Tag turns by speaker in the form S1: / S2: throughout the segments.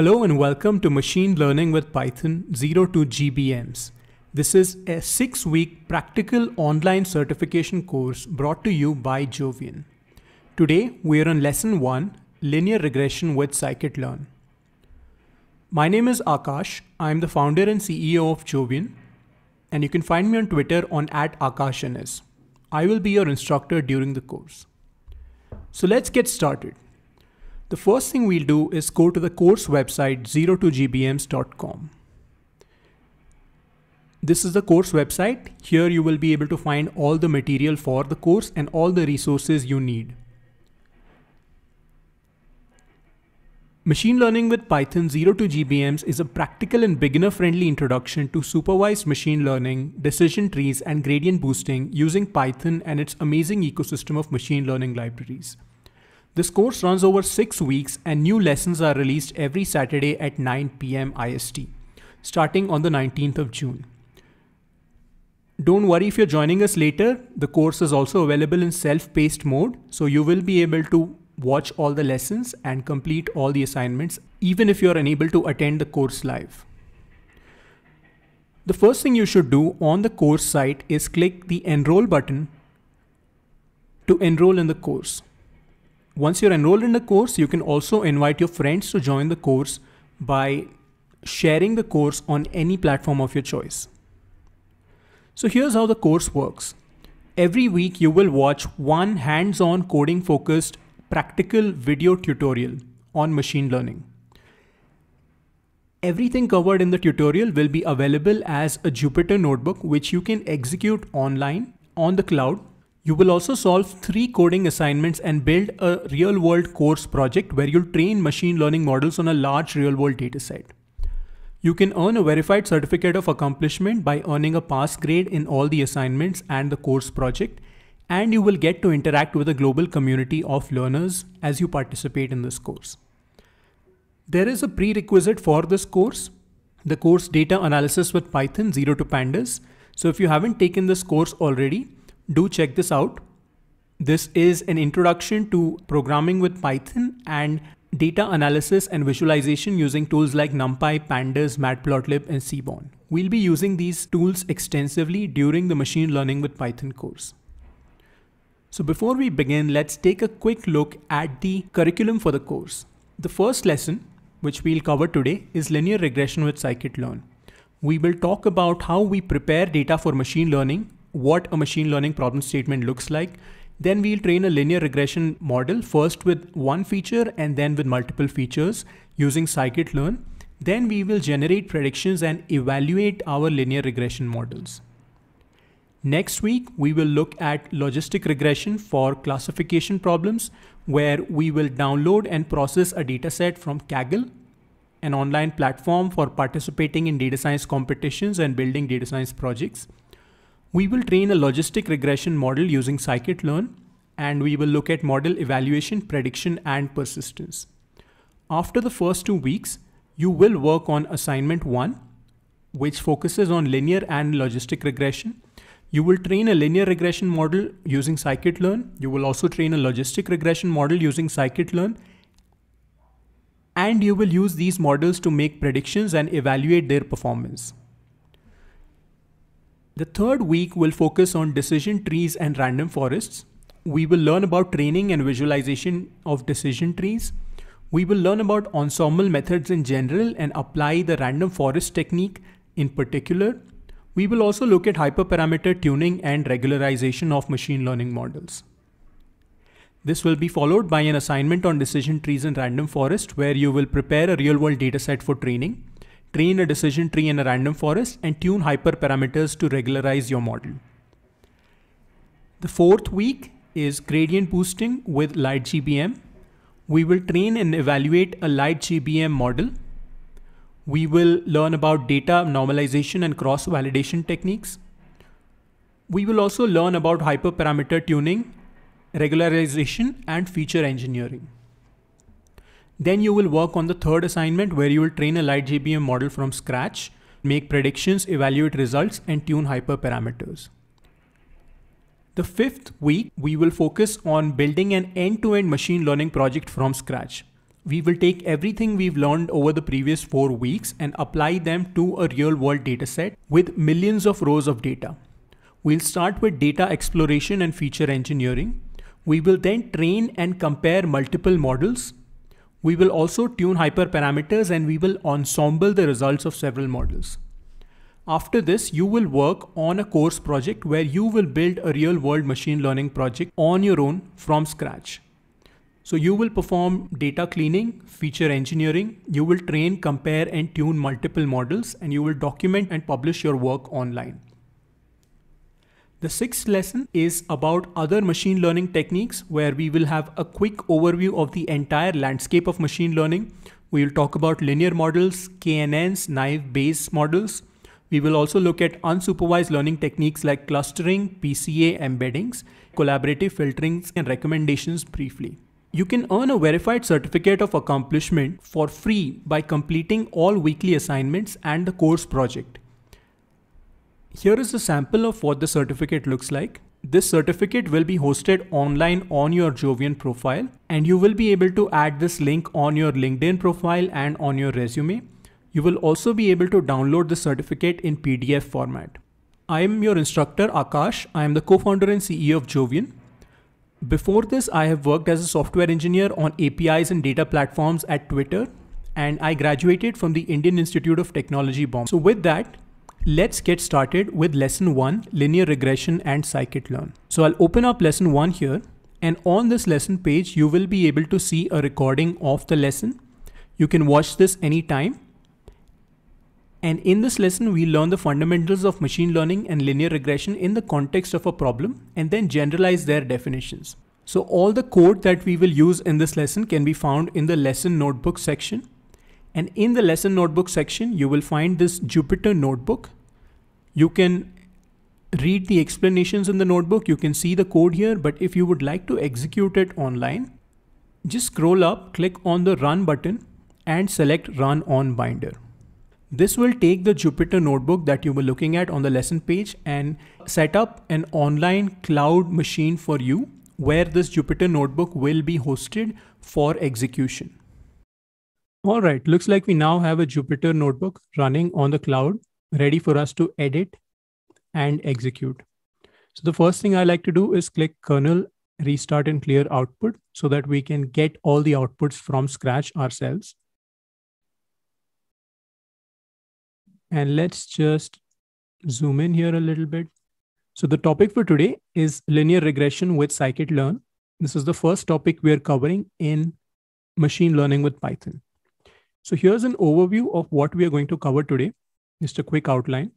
S1: Hello and welcome to Machine Learning with Python 0 to GBMs. This is a six week practical online certification course brought to you by Jovian. Today we are on lesson one linear regression with scikit-learn. My name is Akash. I'm the founder and CEO of Jovian and you can find me on Twitter on at Akashanis. I will be your instructor during the course. So let's get started. The first thing we'll do is go to the course website 02gbms.com. This is the course website. Here you will be able to find all the material for the course and all the resources you need. Machine Learning with Python 02GBMs is a practical and beginner-friendly introduction to supervised machine learning, decision trees, and gradient boosting using Python and its amazing ecosystem of machine learning libraries. This course runs over six weeks and new lessons are released every Saturday at 9 p.m. IST, starting on the 19th of June. Don't worry if you're joining us later, the course is also available in self-paced mode, so you will be able to watch all the lessons and complete all the assignments, even if you're unable to attend the course live. The first thing you should do on the course site is click the enroll button to enroll in the course. Once you're enrolled in the course, you can also invite your friends to join the course by sharing the course on any platform of your choice. So here's how the course works. Every week you will watch one hands-on coding focused practical video tutorial on machine learning. Everything covered in the tutorial will be available as a Jupyter notebook, which you can execute online on the cloud you will also solve three coding assignments and build a real world course project where you'll train machine learning models on a large real world dataset. You can earn a verified certificate of accomplishment by earning a pass grade in all the assignments and the course project, and you will get to interact with a global community of learners as you participate in this course. There is a prerequisite for this course, the course data analysis with Python 0 to pandas. So if you haven't taken this course already, do check this out. This is an introduction to programming with Python and data analysis and visualization using tools like NumPy, Pandas, Matplotlib, and Seaborn. We'll be using these tools extensively during the Machine Learning with Python course. So before we begin, let's take a quick look at the curriculum for the course. The first lesson, which we'll cover today, is linear regression with scikit-learn. We will talk about how we prepare data for machine learning what a machine learning problem statement looks like. Then we'll train a linear regression model first with one feature and then with multiple features using scikit-learn. Then we will generate predictions and evaluate our linear regression models. Next week, we will look at logistic regression for classification problems, where we will download and process a dataset from Kaggle, an online platform for participating in data science competitions and building data science projects. We will train a logistic regression model using scikit-learn and we will look at model evaluation, prediction and persistence. After the first two weeks, you will work on assignment one, which focuses on linear and logistic regression. You will train a linear regression model using scikit-learn. You will also train a logistic regression model using scikit-learn. And you will use these models to make predictions and evaluate their performance. The third week will focus on decision trees and random forests. We will learn about training and visualization of decision trees. We will learn about ensemble methods in general and apply the random forest technique in particular. We will also look at hyperparameter tuning and regularization of machine learning models. This will be followed by an assignment on decision trees and random forest where you will prepare a real world dataset for training train a decision tree in a random forest, and tune hyperparameters to regularize your model. The fourth week is gradient boosting with light GBM. We will train and evaluate a light GBM model. We will learn about data normalization and cross validation techniques. We will also learn about hyperparameter tuning, regularization, and feature engineering. Then you will work on the third assignment where you will train a light GBM model from scratch, make predictions, evaluate results, and tune hyperparameters. The fifth week, we will focus on building an end-to-end -end machine learning project from scratch. We will take everything we've learned over the previous four weeks and apply them to a real-world dataset with millions of rows of data. We'll start with data exploration and feature engineering. We will then train and compare multiple models we will also tune hyperparameters and we will ensemble the results of several models. After this, you will work on a course project where you will build a real world machine learning project on your own from scratch. So you will perform data cleaning, feature engineering, you will train, compare and tune multiple models and you will document and publish your work online. The sixth lesson is about other machine learning techniques where we will have a quick overview of the entire landscape of machine learning. We will talk about linear models, KNNs, naive Bayes models. We will also look at unsupervised learning techniques like clustering, PCA embeddings, collaborative filterings, and recommendations briefly. You can earn a verified certificate of accomplishment for free by completing all weekly assignments and the course project. Here is a sample of what the certificate looks like. This certificate will be hosted online on your Jovian profile and you will be able to add this link on your LinkedIn profile and on your resume. You will also be able to download the certificate in PDF format. I am your instructor Akash. I am the co-founder and CEO of Jovian. Before this, I have worked as a software engineer on APIs and data platforms at Twitter, and I graduated from the Indian Institute of Technology Bombay. So with that, Let's get started with lesson one, linear regression and scikit-learn. So I'll open up lesson one here and on this lesson page, you will be able to see a recording of the lesson. You can watch this anytime. And in this lesson, we learn the fundamentals of machine learning and linear regression in the context of a problem and then generalize their definitions. So all the code that we will use in this lesson can be found in the lesson notebook section. And in the lesson notebook section, you will find this Jupyter notebook. You can read the explanations in the notebook. You can see the code here, but if you would like to execute it online, just scroll up, click on the run button and select run on binder. This will take the Jupyter notebook that you were looking at on the lesson page and set up an online cloud machine for you where this Jupyter notebook will be hosted for execution. All right, looks like we now have a Jupyter notebook running on the cloud, ready for us to edit and execute. So the first thing I like to do is click kernel restart and clear output so that we can get all the outputs from scratch ourselves. And let's just zoom in here a little bit. So the topic for today is linear regression with scikit-learn. This is the first topic we are covering in machine learning with Python. So here's an overview of what we are going to cover today. Just a quick outline.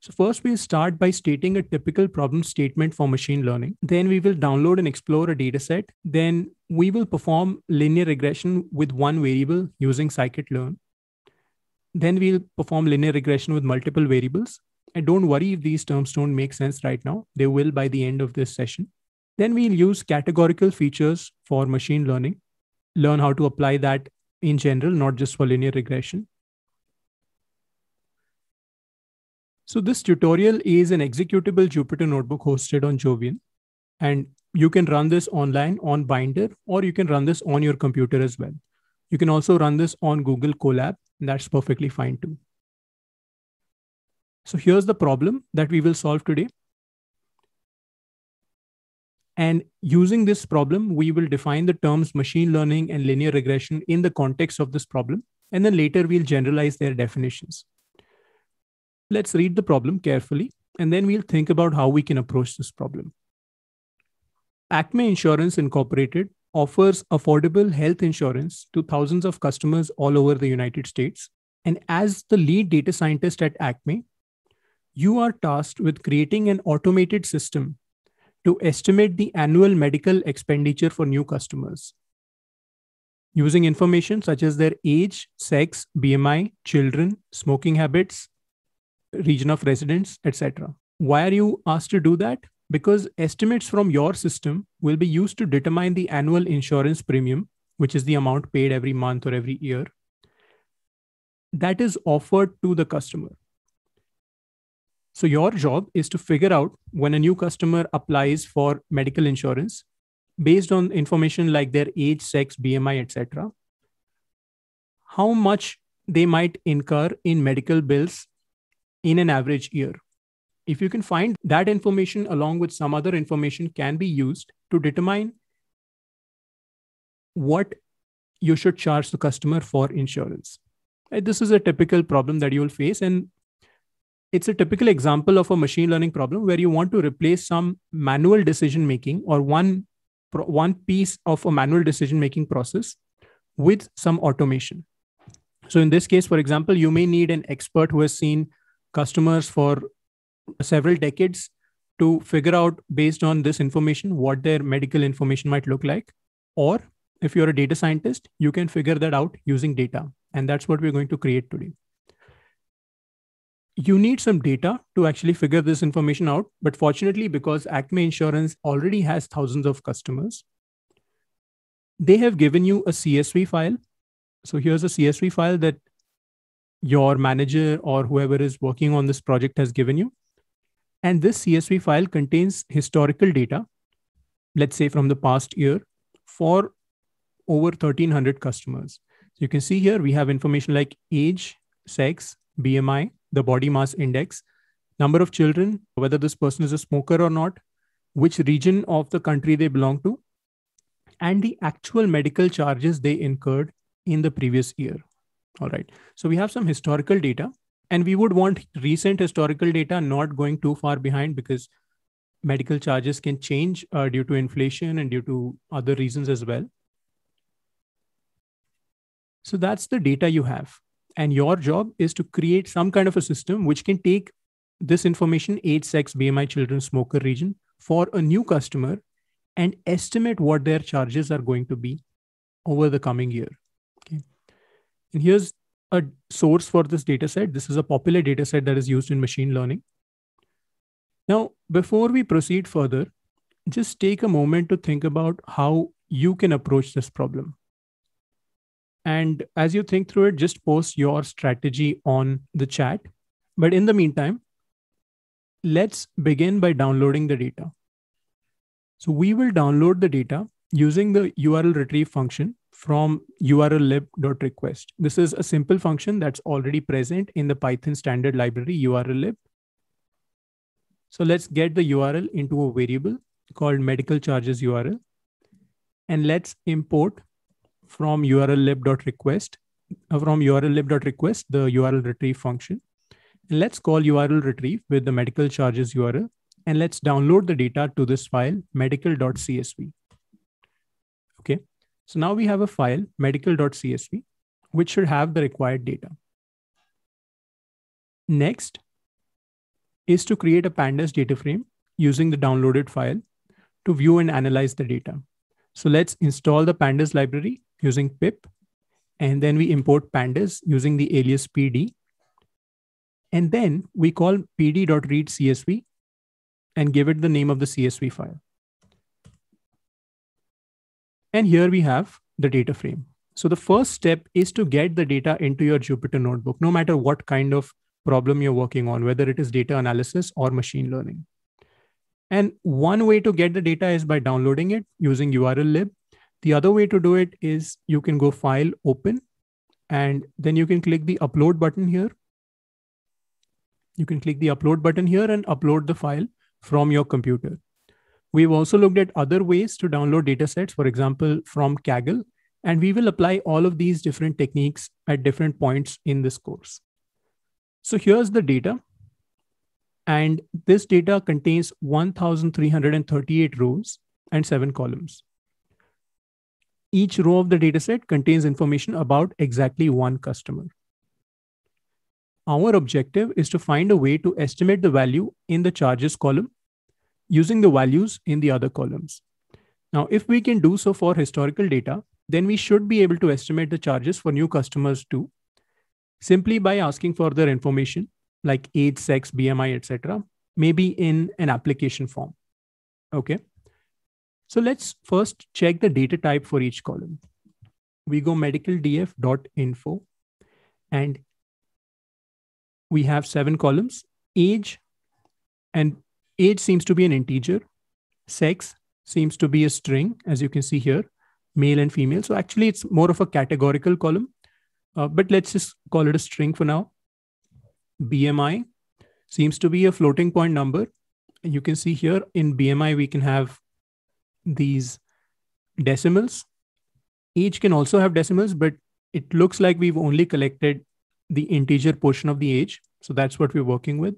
S1: So first we'll start by stating a typical problem statement for machine learning. Then we will download and explore a dataset. Then we will perform linear regression with one variable using scikit-learn. Then we'll perform linear regression with multiple variables. And don't worry if these terms don't make sense right now. They will by the end of this session. Then we'll use categorical features for machine learning, learn how to apply that in general, not just for linear regression. So this tutorial is an executable Jupyter notebook hosted on Jovian. And you can run this online on Binder, or you can run this on your computer as well. You can also run this on Google Colab.
S2: And that's perfectly fine too. So here's the problem that we will solve today. And using this problem,
S1: we will define the terms machine learning and linear regression in the context of this problem. And then later we'll generalize their definitions. Let's read the problem carefully, and then we'll think about how we can approach this problem. Acme Insurance Incorporated offers affordable health insurance to thousands of customers all over the United States. And as the lead data scientist at Acme, you are tasked with creating an automated system to estimate the annual medical expenditure for new customers. Using information such as their age, sex, BMI, children, smoking habits, region of residence, etc. Why are you asked to do that? Because estimates from your system will be used to determine the annual insurance premium, which is the amount paid every month or every year, that is offered to the customer. So your job is to figure out when a new customer applies for medical insurance based on information like their age, sex, BMI, etc. How much they might incur in medical bills in an average year. If you can find that information along with some other information can be used to determine what you should charge the customer for insurance. This is a typical problem that you will face, and it's a typical example of a machine learning problem where you want to replace some manual decision making or one one piece of a manual decision making process with some automation so in this case for example you may need an expert who has seen customers for several decades to figure out based on this information what their medical information might look like or if you're a data scientist you can figure that out using data and that's what we're going to create today you need some data to actually figure this information out. But fortunately, because Acme Insurance already has thousands of customers, they have given you a CSV file. So here's a CSV file that your manager or whoever is working on this project has given you. And this CSV file contains historical data, let's say from the past year, for over 1,300 customers. So you can see here we have information like age, sex, BMI, the body mass index, number of children, whether this person is a smoker or not, which region of the country they belong to, and the actual medical charges they incurred in the previous year. All right. So we have some historical data, and we would want recent historical data not going too far behind because medical charges can change uh, due to inflation and due to other reasons as well. So that's the data you have. And your job is to create some kind of a system which can take this information, age, sex, BMI, children, smoker region, for a new customer and estimate what their charges are going to be over the coming year. Okay. And here's a source for this data set. This is a popular data set that is used in machine learning. Now, before we proceed further, just take a moment to think about how you can approach this problem. And as you think through it, just post your strategy on the chat. But in the meantime, let's begin by downloading the data. So we will download the data using the URL retrieve function from urllib.request. This is a simple function that's already present in the Python standard library urllib. So let's get the URL into a variable called medical charges URL. And let's import from url dot request, uh, from url request, the url retrieve function let's call url retrieve with the medical charges url and let's download the data to this file medical.csv
S2: okay so now we have a file medical.csv which should have the required data next is to create a
S1: pandas data frame using the downloaded file to view and analyze the data so let's install the pandas library using pip. And then we import pandas using the alias pd. And then we call pd.readcsv and give it the name of the CSV file. And here we have the data frame. So the first step is to get the data into your Jupyter notebook, no matter what kind of problem you're working on, whether it is data analysis or machine learning. And one way to get the data is by downloading it using URL lib the other way to do it is you can go file open and then you can click the upload button here. You can click the upload button here and upload the file from your computer. We've also looked at other ways to download data sets, for example, from Kaggle, and we will apply all of these different techniques at different points in this course. So here's the data. And this data contains 1,338 rows and seven columns each row of the dataset contains information about exactly one customer. Our objective is to find a way to estimate the value in the charges column using the values in the other columns. Now, if we can do so for historical data, then we should be able to estimate the charges for new customers too, simply by asking for their information like age, sex, BMI, etc., maybe in an application form. Okay. So let's first check the data type for each column. We go medicaldf.info and we have seven columns, age and age seems to be an integer. Sex seems to be a string, as you can see here, male and female. So actually it's more of a categorical column, uh, but let's just call it a string for now. BMI seems to be a floating point number. You can see here in BMI, we can have these decimals. Each can also have decimals, but it looks like we've only collected the integer portion of the age. So that's what we're working with.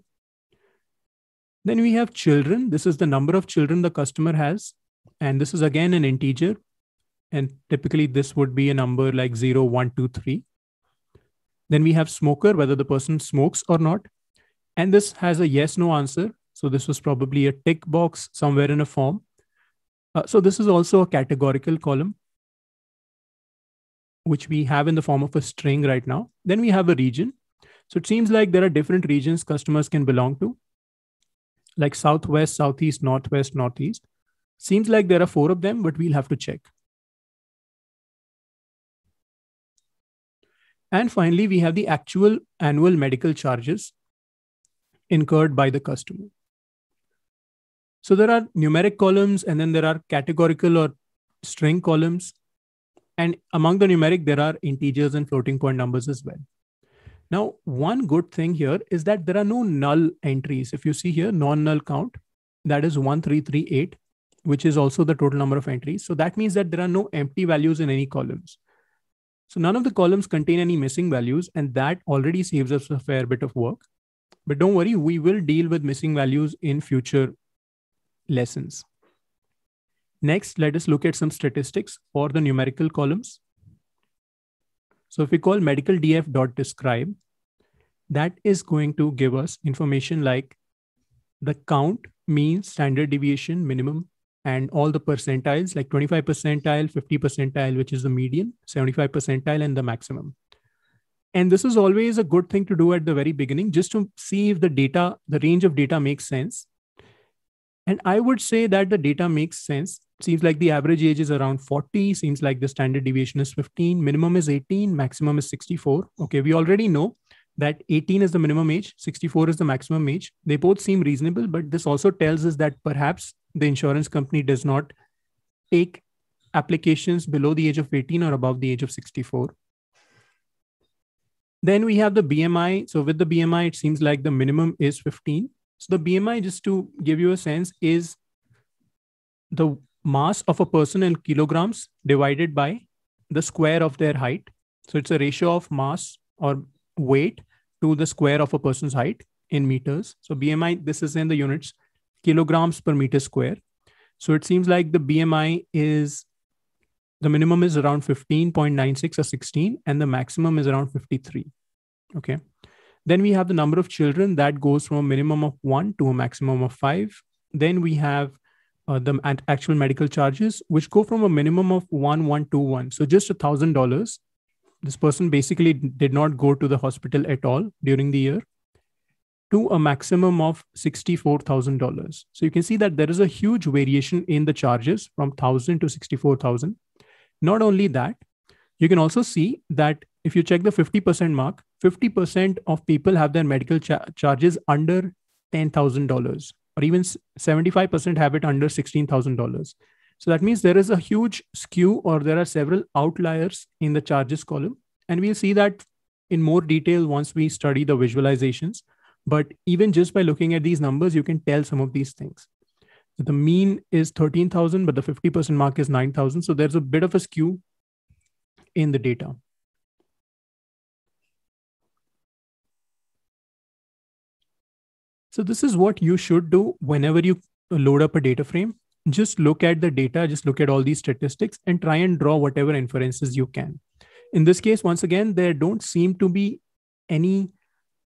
S1: Then we have children. This is the number of children the customer has. And this is again an integer. And typically this would be a number like 0, 1, 2, 3. Then we have smoker, whether the person smokes or not. And this has a yes, no answer. So this was probably a tick box somewhere in a form. Uh, so this is also a categorical column, which we have in the form of a string right now. Then we have a region. So it seems like there are different regions customers can belong to,
S2: like Southwest, Southeast, Northwest, Northeast. Seems like there are four of them, but we'll have to check. And finally, we have the actual annual medical charges incurred by the customer.
S1: So there are numeric columns and then there are categorical or string columns. And among the numeric, there are integers and floating point numbers as well. Now, one good thing here is that there are no null entries. If you see here, non-null count, that is 1338, which is also the total number of entries. So that means that there are no empty values in any columns. So none of the columns contain any missing values, and that already saves us a fair bit of work. But don't worry, we will deal with missing values in future lessons. Next, let us look at some statistics for the numerical columns. So if we call medical that is going to give us information like the count, mean, standard deviation, minimum, and all the percentiles like 25 percentile, 50 percentile, which is the median, 75 percentile, and the maximum. And this is always a good thing to do at the very beginning, just to see if the data, the range of data makes sense and I would say that the data makes sense. Seems like the average age is around 40, seems like the standard deviation is 15, minimum is 18, maximum is 64. Okay, we already know that 18 is the minimum age, 64 is the maximum age. They both seem reasonable, but this also tells us that perhaps the insurance company does not take applications below the age of 18 or above the age of 64. Then we have the BMI. So with the BMI, it seems like the minimum is 15. So the BMI, just to give you a sense, is the mass of a person in kilograms divided by the square of their height. So it's a ratio of mass or weight to the square of a person's height in meters. So BMI, this is in the units, kilograms per meter square. So it seems like the BMI is the minimum is around 15.96 or 16, and the maximum is around 53. Okay. Then we have the number of children that goes from a minimum of one to a maximum of five. Then we have uh, the actual medical charges, which go from a minimum of one one to one. So just a thousand dollars. This person basically did not go to the hospital at all during the year to a maximum of $64,000. So you can see that there is a huge variation in the charges from 1000 to 64,000. Not only that, you can also see that if you check the 50% mark, 50% of people have their medical cha- charges under $10,000 or even 75% have it under $16,000. So that means there is a huge skew or there are several outliers in the charges column. And we'll see that in more detail once we study the visualizations. But even just by looking at these numbers, you can tell some of these things. The mean is 13,000, but the 50% mark is 9,000. So
S2: there's a bit of a skew in the data. So this is what you should
S1: do whenever you load up a data frame. Just look at the data, just look at all these statistics and try and draw whatever inferences you can. In this case, once again, there don't seem to be any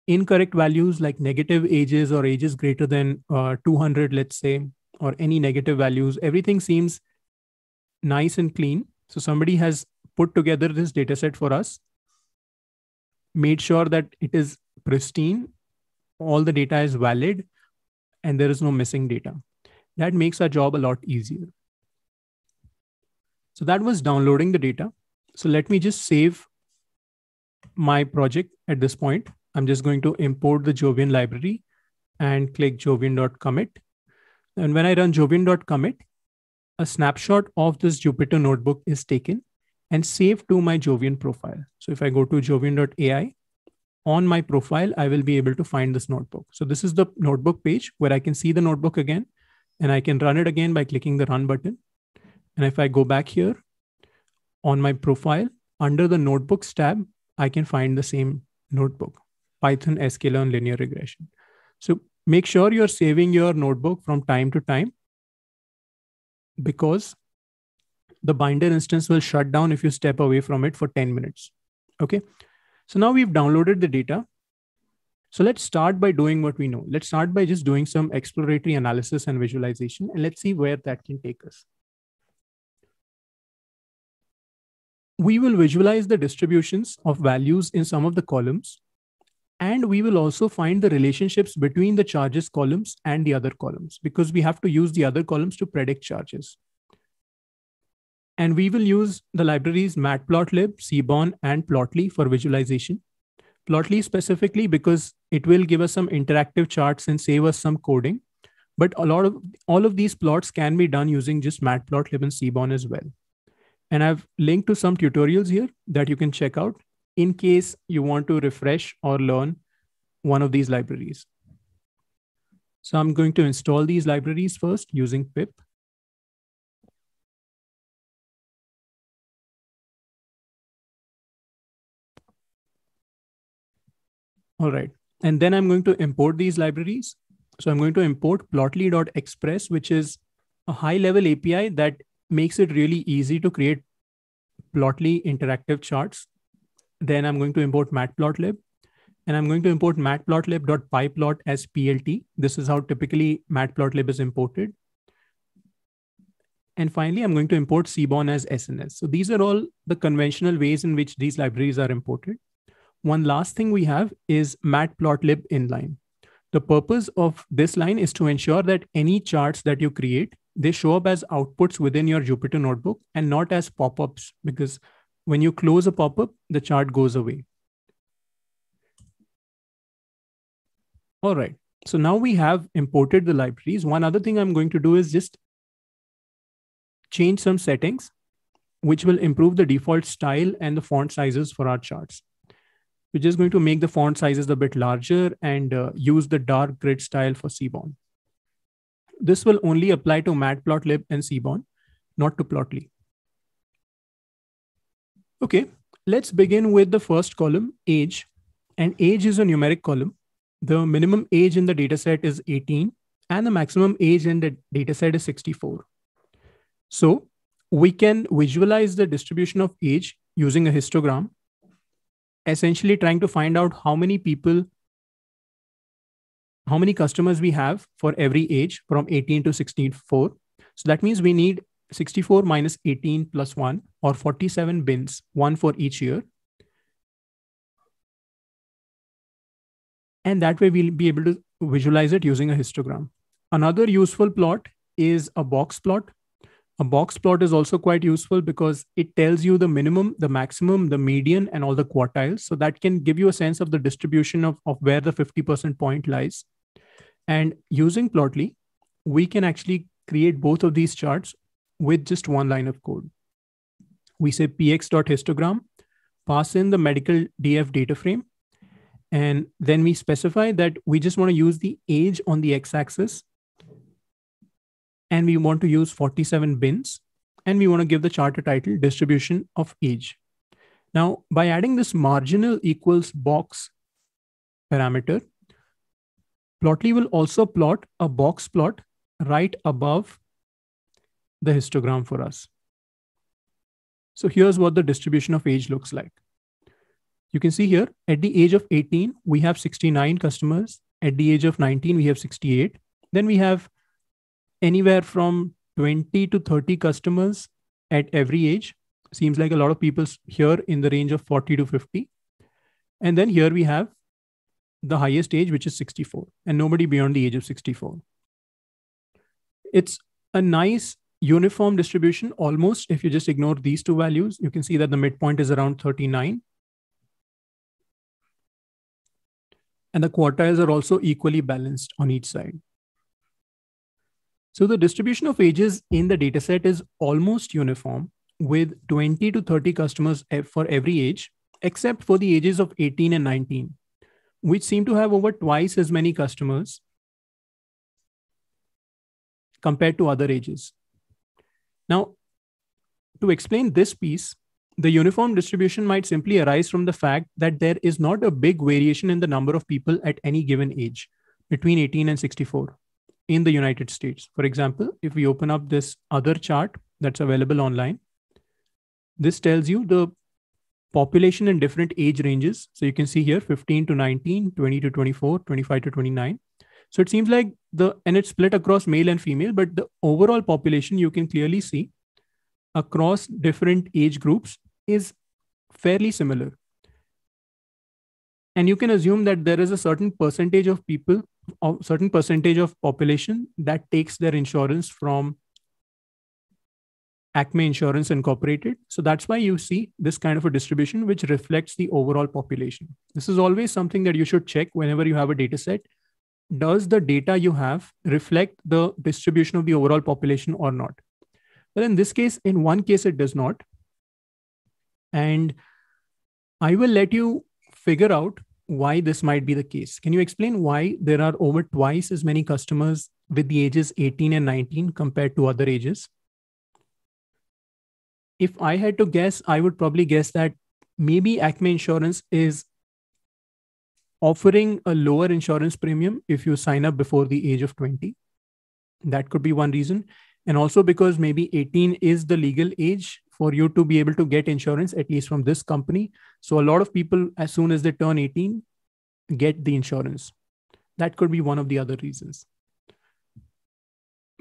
S1: incorrect values like negative ages or ages greater than uh, 200, let's say, or any negative values. Everything seems nice and clean. So somebody has put together this data set for us, made sure that it is pristine all the data is valid and there is no missing data. That makes our job a lot easier. So that was downloading the data. So let me just save my project at this point. I'm just going to import the Jovian library and click jovian.commit. And when I run jovian.commit, a snapshot of this Jupyter notebook is taken and saved to my Jovian profile. So if I go to jovian.ai, on my profile, I will be able to find this notebook. So this is the notebook page where I can see the notebook again and I can run it again by clicking the run button. And if I go back here on my profile under the notebooks tab, I can find the same notebook, Python sklearn linear regression. So make sure you're saving your notebook from time to time because the binder instance will shut down if you step away from it for 10 minutes. Okay. So now we've downloaded the data. So let's start by doing what we know. Let's start by just doing some exploratory analysis and visualization, and let's see where that can take us. We will visualize the distributions of values in some of the columns, and we will also find the relationships between the charges columns and the other columns because we have to use the other columns to predict charges. And we will use the libraries matplotlib, seaborn, and plotly for visualization. Plotly specifically because it will give us some interactive charts and save us some coding. But a lot of all of these plots can be done using just matplotlib and seaborn as well. And I've linked to some tutorials here that you can check out in case you want to
S2: refresh or learn one of these libraries. So I'm going to install these libraries first using pip. All right. And then I'm going to import these libraries. So I'm going to import
S1: plotly.express, which is a high level API that makes it really easy to create plotly interactive charts. Then I'm going to import matplotlib and I'm going to import matplotlib.pyplot as PLT. This is how typically matplotlib is imported. And finally, I'm going to import seaborn as SNS. So these are all the conventional ways in which these libraries are imported one last thing we have is matplotlib inline. The purpose of this line is to ensure that any charts that you create, they show up as outputs within your Jupyter notebook and not as pop-ups because when you close a pop-up, the chart goes away.
S2: All right, so now we have imported the libraries. One other thing I'm going to do is just change some settings,
S1: which will improve the default style and the font sizes for our charts. We're just going to make the font sizes a bit larger and uh, use the dark grid style for Seaborn. This will only apply to matplotlib and Seaborn, not to Plotly. Okay, let's begin with the first column, age. And age is a numeric column. The minimum age in the dataset is 18 and the maximum age in the dataset is 64. So we can visualize the distribution of age using a histogram essentially trying to find out how many people how many customers we have for every age from 18 to 64 so that means we need 64 minus 18 plus
S2: 1 or 47 bins one for each year and that way we'll be able to visualize it using a histogram
S1: another useful plot is a box plot a box plot is also quite useful because it tells you the minimum, the maximum, the median, and all the quartiles. So that can give you a sense of the distribution of, of where the 50% point lies. And using Plotly, we can actually create both of these charts with just one line of code. We say px.histogram, pass in the medical DF data frame, and then we specify that we just want to use the age on the x axis and we want to use 47 bins and we want to give the chart a title distribution of age. Now, by adding this marginal equals box parameter, Plotly will also plot a box plot right above the histogram for us. So here's what the distribution of age looks like. You can see here at the age of 18, we have 69 customers. At the age of 19, we have 68. Then we have anywhere from 20 to 30 customers at every age. Seems like a lot of people here in the range of 40 to 50. And then here we have the highest age, which is 64, and nobody beyond the age of 64. It's a nice uniform distribution almost. If you just ignore these two values, you can see that the midpoint is around 39. And the quartiles are also equally balanced on each side. So the distribution of ages in the dataset is almost uniform with 20 to 30 customers for every age, except for the ages of 18 and 19,
S2: which seem to have over twice as many customers compared to other ages. Now, to
S1: explain this piece, the uniform distribution might simply arise from the fact that there is not a big variation in the number of people at any given age between 18 and 64 in the United States. For example, if we open up this other chart that's available online, this tells you the population in different age ranges. So you can see here 15 to 19, 20 to 24, 25 to 29. So it seems like the, and it's split across male and female, but the overall population you can clearly see across different age groups is fairly similar and you can assume that there is a certain percentage of people or certain percentage of population that takes their insurance from acme insurance incorporated so that's why you see this kind of a distribution which reflects the overall population this is always something that you should check whenever you have a data set does the data you have reflect the distribution of the overall population or not well in this case in one case it does not and i will let you figure out why this might be the case. Can you explain why there are over twice as many customers with the ages 18 and 19 compared to other ages? If I had to guess, I would probably guess that maybe Acme Insurance is offering a lower insurance premium if you sign up before the age of 20. That could be one reason. And also because maybe 18 is the legal age for you to be able to get insurance, at least from this company. So a lot of people, as soon as they turn 18, get the insurance. That could be one of the other reasons.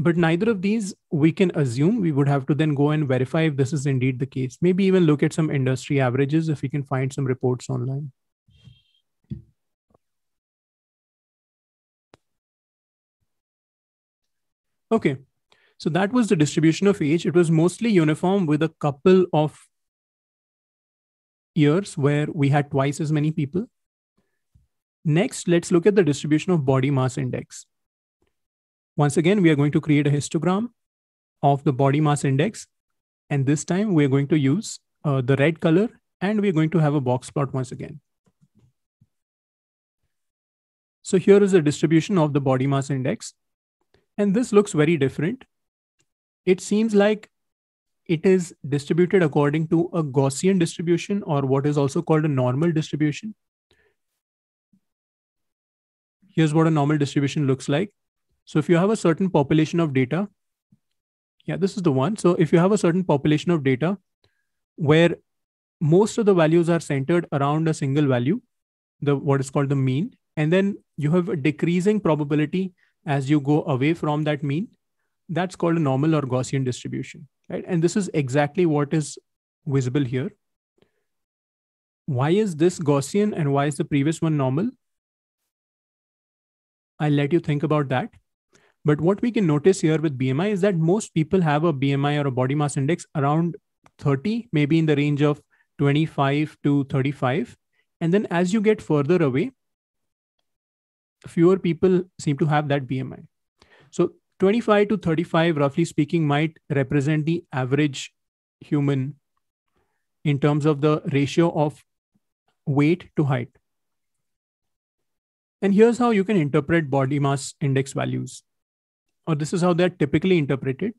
S1: But neither of these we can assume. We would have to then go and verify if this is indeed
S2: the case. Maybe even look at some industry averages if we can find some reports online. Okay, so that was the distribution of age. It was mostly uniform with a couple
S1: of years where we had twice as many people. Next, let's look at the distribution of body mass index. Once again, we are going to create a histogram of the body mass index. And this time we're going to use uh, the red color and we're going to have a box plot once again. So here is the distribution of the body mass index. And this looks very different it seems like it is distributed according to a Gaussian distribution or what is also called a normal distribution. Here's what a normal distribution looks like. So if you have a certain population of data, yeah, this is the one. So if you have a certain population of data where most of the values are centered around a single value, the what is called the mean, and then you have a decreasing probability as you go away from that mean that's called a normal or Gaussian distribution, right? And this is exactly what is
S2: visible here. Why is this Gaussian and why is the previous one normal? I'll let you think about that. But
S1: what we can notice here with BMI is that most people have a BMI or a body mass index around 30, maybe in the range of 25 to 35. And then as you get further away, fewer people seem to have that BMI. So 25 to 35, roughly speaking, might represent the average human in terms of the ratio of weight to height. And here's how you can interpret body mass index values, or this is how they're typically interpreted.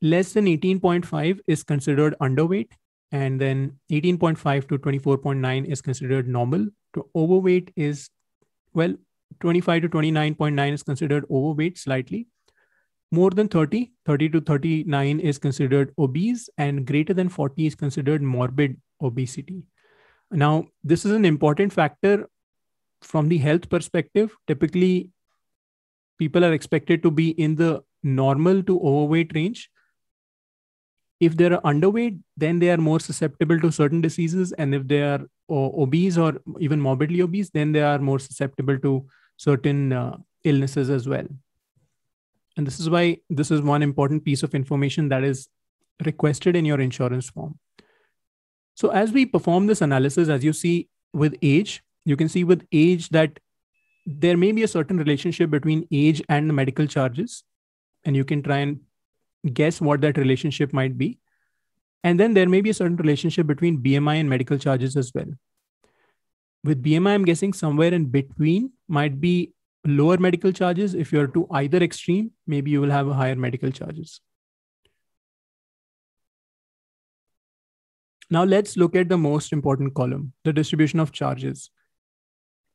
S1: Less than 18.5 is considered underweight, and then 18.5 to 24.9 is considered normal. To overweight is, well, 25 to 29.9 is considered overweight slightly. More than 30, 30 to 39 is considered obese, and greater than 40 is considered morbid obesity. Now, this is an important factor from the health perspective. Typically, people are expected to be in the normal to overweight range. If they're underweight, then they are more susceptible to certain diseases. And if they are uh, obese or even morbidly obese, then they are more susceptible to certain uh, illnesses as well. And this is why this is one important piece of information that is requested in your insurance form. So, as we perform this analysis, as you see with age, you can see with age that there may be a certain relationship between age and the medical charges. And you can try and guess what that relationship might be. And then there may be a certain relationship between BMI and medical charges as well with BMI, I'm guessing somewhere in between might be lower medical charges. If you're to either extreme,
S2: maybe you will have higher medical charges. Now let's look at the most important column, the distribution of charges.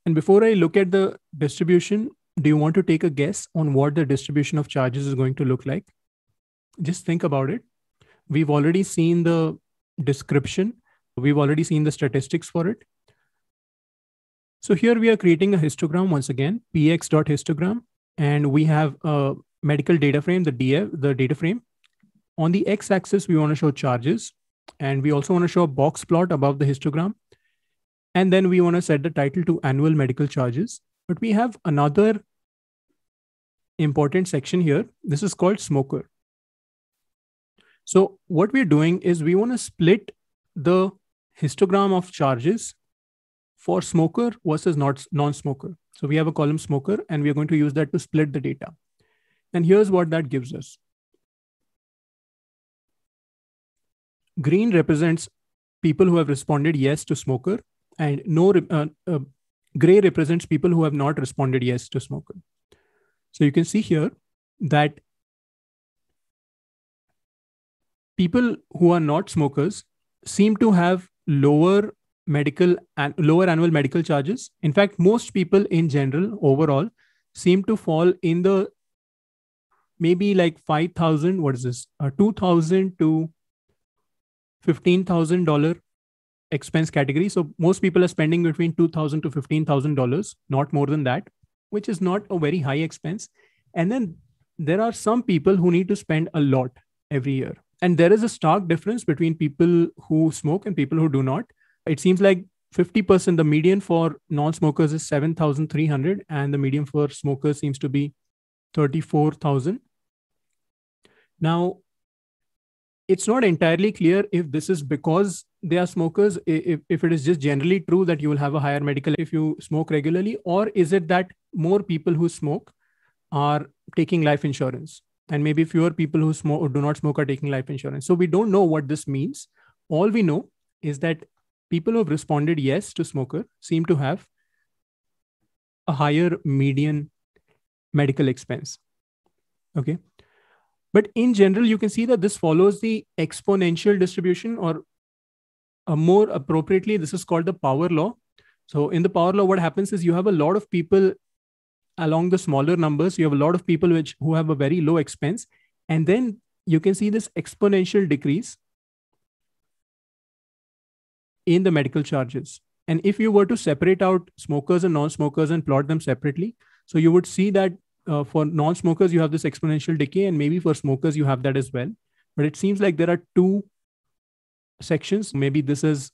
S1: And before I look at the distribution, do you want to take a guess on what the distribution of charges is going to look like? Just think about it. We've already seen the description. We've already seen the statistics for it. So here we are creating a histogram once again, px.histogram, and we have a medical data frame, the DF, the data frame. On the x-axis, we want to show charges, and we also want to show a box plot above the histogram. And then we want to set the title to annual medical charges. But we have another important section here. This is called smoker. So what we're doing is we want to split the histogram of charges for smoker versus not non-smoker. So we have a column smoker and we are going to use that to split the data.
S2: And here's what that gives us. Green represents people who have responded yes to smoker and no uh, uh,
S1: gray represents people who have not responded yes to smoker. So you can see here that people who are not smokers seem to have lower medical and lower annual medical charges. In fact, most people in general, overall, seem to fall in the maybe like 5,000, what is this, uh, 2,000 to $15,000 expense category. So most people are spending between 2000 to $15,000, not more than that, which is not a very high expense. And then there are some people who need to spend a lot every year. And there is a stark difference between people who smoke and people who do not it seems like 50% the median for non-smokers is 7300 and the median for smokers seems to be 34000 now it's not entirely clear if this is because they are smokers if, if it is just generally true that you will have a higher medical if you smoke regularly or is it that more people who smoke are taking life insurance and maybe fewer people who smoke or do not smoke are taking life insurance so we don't know what this means all we know is that people who have responded yes to smoker seem to have a higher median medical expense. Okay. But in general, you can see that this follows the exponential distribution, or more appropriately, this is called the power law. So, in the power law, what happens is you have a lot of people along the smaller numbers. You have a lot of people which who have a very low expense, and then you can see this exponential decrease in the medical charges. And if you were to separate out smokers and non smokers and plot them separately, so you would see that uh, for non smokers, you have this exponential decay, and maybe for smokers, you have that as well. But it seems like there are two sections. Maybe this is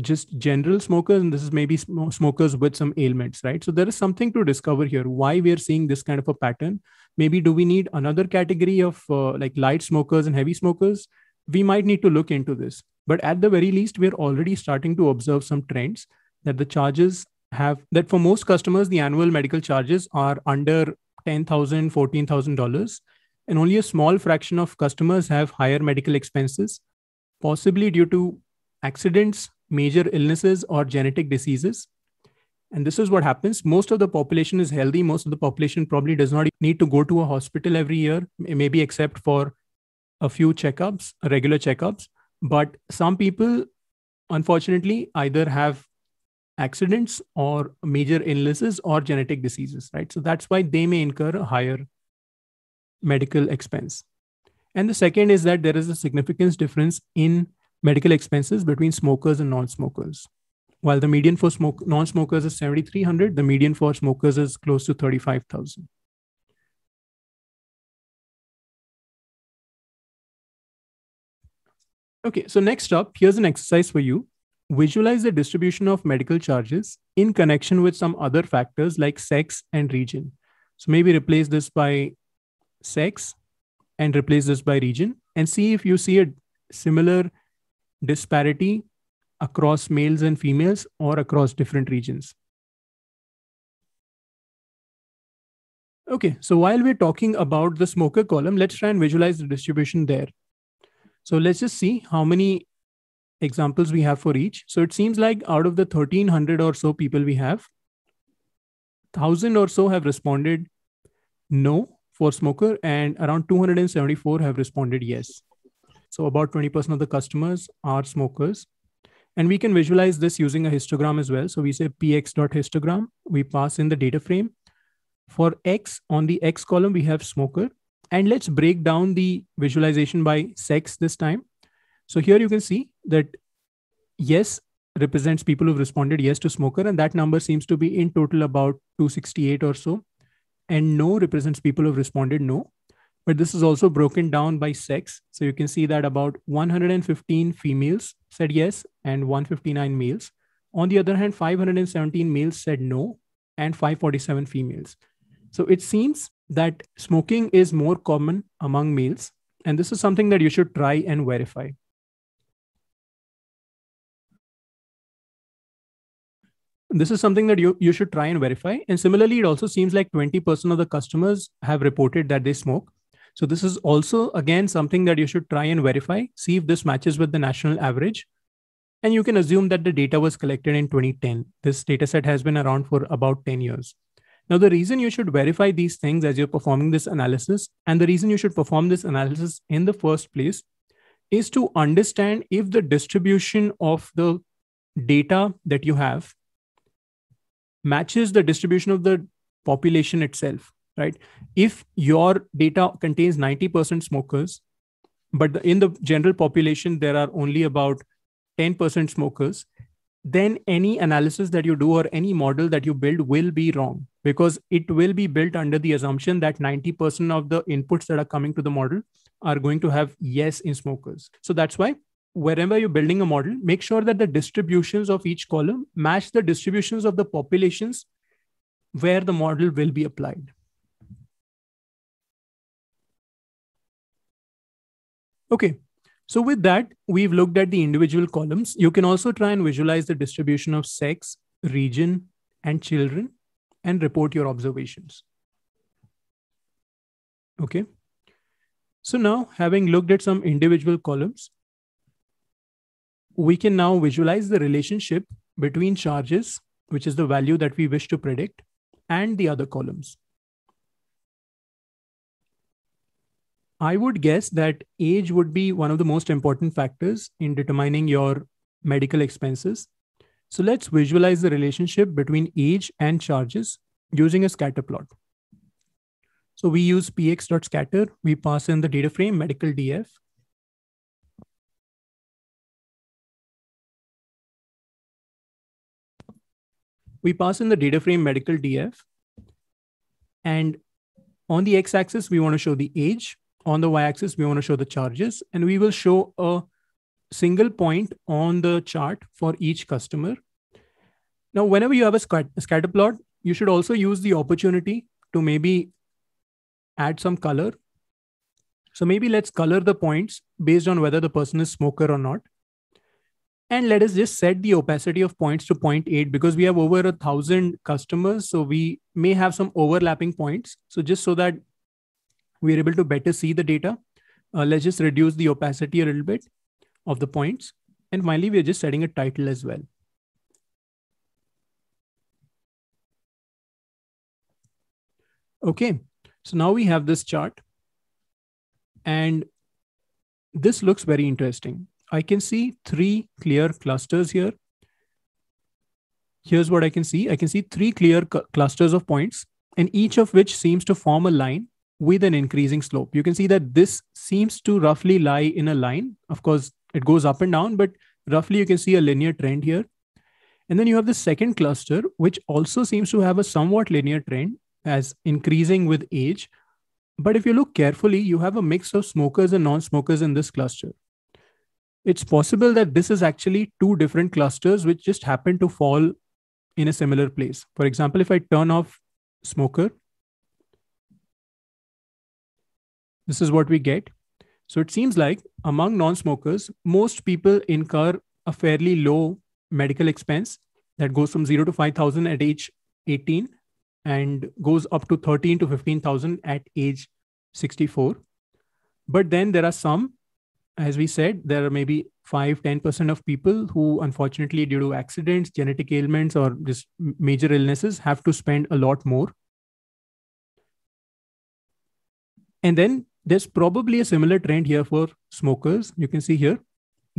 S1: just general smokers, and this is maybe sm- smokers with some ailments, right? So there is something to discover here why we are seeing this kind of a pattern. Maybe do we need another category of uh, like light smokers and heavy smokers? We might need to look into this. But at the very least, we're already starting to observe some trends that the charges have, that for most customers, the annual medical charges are under $10,000, $14,000. And only a small fraction of customers have higher medical expenses, possibly due to accidents, major illnesses, or genetic diseases. And this is what happens. Most of the population is healthy. Most of the population probably does not need to go to a hospital every year, maybe except for a few checkups, regular checkups. But some people, unfortunately, either have accidents or major illnesses or genetic diseases, right? So that's why they may incur a higher medical expense. And the second is that there is a significant difference in medical expenses between smokers and non smokers. While the median for smoke, non
S2: smokers is 7,300, the median for smokers is close to 35,000. Okay, so next up, here's an exercise for you. Visualize the distribution of medical charges
S1: in connection with some other factors like sex and region. So maybe replace this by sex and replace this by region and see if you see a
S2: similar disparity across males and females or across different regions. Okay, so while we're talking about the smoker column, let's try and visualize the distribution there. So let's just see
S1: how many examples we have for each. So it seems like out of the 1300 or so people we have, 1000 or so have responded no for smoker and around 274 have responded yes. So about 20% of the customers are smokers. And we can visualize this using a histogram as well. So we say px.histogram, we pass in the data frame. For x, on the x column, we have smoker. And let's break down the visualization by sex this time. So here you can see that yes represents people who've responded yes to smoker, and that number seems to be in total about 268 or so. And no represents people who've responded no. But this is also broken down by sex. So you can see that about 115 females said yes and 159 males. On the other hand, 517 males said no and 547 females. So it seems that
S2: smoking is more common among males. And this is something that you should try and verify. This is something that you, you should try and verify. And similarly, it also seems like 20% of the customers have
S1: reported that they smoke. So this is also, again, something that you should try and verify, see if this matches with the national average. And you can assume that the data was collected in 2010. This dataset has been around for about 10 years. Now, the reason you should verify these things as you're performing this analysis, and the reason you should perform this analysis in the first place, is to understand if the distribution of the data that you have matches the distribution of the population itself, right? If your data contains 90% smokers, but in the general population, there are only about 10% smokers, then any analysis that you do or any model that you build will be wrong because it will be built under the assumption that 90% of the inputs that are coming to the model are going to have yes in smokers. So that's why wherever you're building a model, make sure that the distributions of each column match the distributions
S2: of the populations where the model will be applied. Okay, so with that,
S1: we've looked at the individual columns. You can also try and visualize the distribution of sex, region, and children and report your observations. Okay. So now having looked at some individual columns, we can now visualize the relationship between charges, which is the value that we wish to predict, and the other columns. I would guess that age would be one of the most important factors in determining your medical expenses. So let's visualize the relationship between age and charges using a scatter plot. So we use
S2: px.scatter, we pass in the data frame medical df. We pass in the data frame medical df. And on the x
S1: axis, we want to show the age on the y-axis, we want to show the charges and we will show a single point on the chart for each customer. Now, whenever you have a, a scatter plot, you should also use the opportunity to maybe add some color. So maybe let's color the points based on whether the person is smoker or not. And let us just set the opacity of points to 0.8 because we have over a thousand customers. So we may have some overlapping points. So just so that we are able to better see the data. Uh, let's just reduce the opacity a little bit
S2: of the points. And finally, we're just setting a title as well. Okay, so now we have this chart and this looks very interesting.
S1: I can see three clear clusters here. Here's what I can see. I can see three clear clusters of points and each of which seems to form a line with an increasing slope. You can see that this seems to roughly lie in a line. Of course, it goes up and down, but roughly you can see a linear trend here. And then you have the second cluster, which also seems to have a somewhat linear trend as increasing with age. But if you look carefully, you have a mix of smokers and non smokers in this cluster. It's possible that this is actually two different clusters which just happen to fall in a similar place. For example, if I turn off smoker This is what we get. So it seems like among non smokers, most people incur a fairly low medical expense that goes from zero to 5,000 at age 18 and goes up to 13 to 15,000 at age 64. But then there are some, as we said, there are maybe 5 10% of people who, unfortunately, due to accidents, genetic ailments, or just major illnesses, have to spend a lot more. And then there's probably a similar trend here for smokers. You can see here.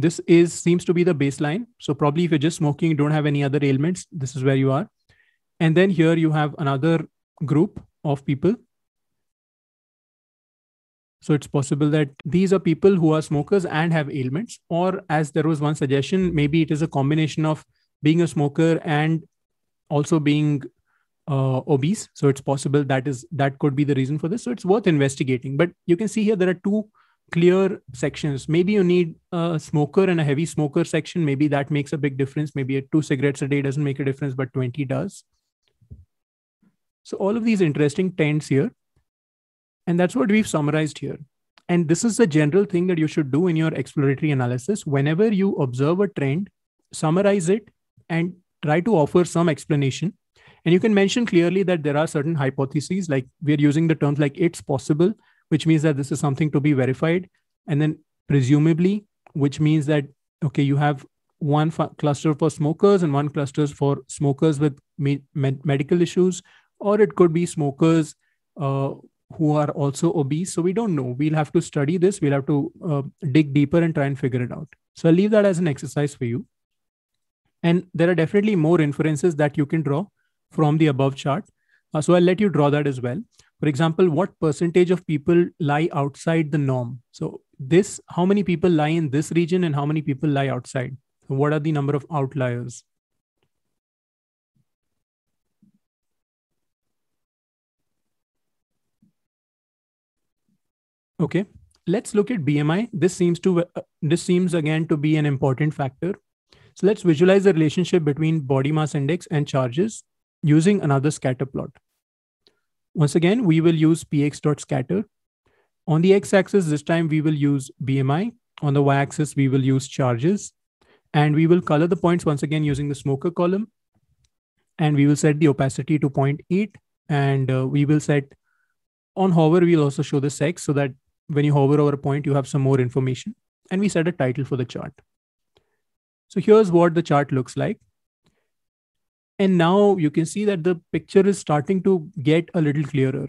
S1: This is seems to be the baseline. So probably if you're just smoking, you don't have any other ailments, this is where you are. And then here you have another group of people. So it's possible that these are people who are smokers and have ailments, or as there was one suggestion, maybe it is a combination of being a smoker and also being uh, obese so it's possible that is that could be the reason for this so it's worth investigating but you can see here there are two clear sections maybe you need a smoker and a heavy smoker section maybe that makes a big difference maybe two cigarettes a day doesn't make a difference but 20 does so all of these interesting trends here and that's what we've summarized here and this is the general thing that you should do in your exploratory analysis whenever you observe a trend summarize it and try to offer some explanation and you can mention clearly that there are certain hypotheses, like we're using the terms like it's possible, which means that this is something to be verified. And then presumably, which means that, okay, you have one f- cluster for smokers and one clusters for smokers with me- med- medical issues, or it could be smokers uh, who are also obese. So we don't know. We'll have to study this. We'll have to uh, dig deeper and try and figure it out. So I'll leave that as an exercise for you. And there are definitely more inferences that you can draw from the above chart. Uh, so I'll let you draw that as well. For example, what percentage of people lie outside the norm? So this, how many people lie in this region and how
S2: many people lie outside? So what are the number of outliers? Okay, let's look at BMI. This seems to uh, this seems again
S1: to be an important factor. So let's visualize the relationship between body mass index and charges using another scatter plot. Once again, we will use px.scatter. On the x-axis, this time we will use BMI. On the y-axis, we will use charges. And we will color the points once again using the smoker column. And we will set the opacity to 0.8. And uh, we will set on hover, we'll also show the sex so that when you hover over a point, you have some more information. And we set a title for the chart. So here's what the chart looks like and now you can see that the picture is starting to get a little clearer.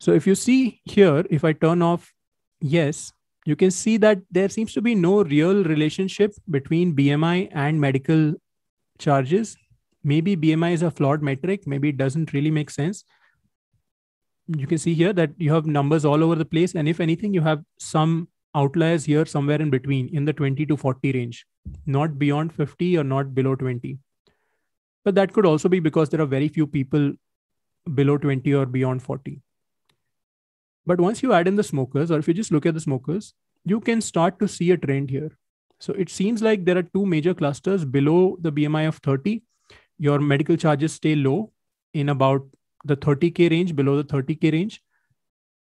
S1: So if you see here, if I turn off yes, you can see that there seems to be no real relationship between BMI and medical charges. Maybe BMI is a flawed metric. Maybe it doesn't really make sense. You can see here that you have numbers all over the place. And if anything, you have some outliers here somewhere in between in the 20 to 40 range, not beyond 50 or not below 20. But that could also be because there are very few people below 20 or beyond 40. But once you add in the smokers, or if you just look at the smokers, you can start to see a trend here. So it seems like there are two major clusters below the BMI of 30. Your medical charges stay low in about the 30K range, below the 30K range.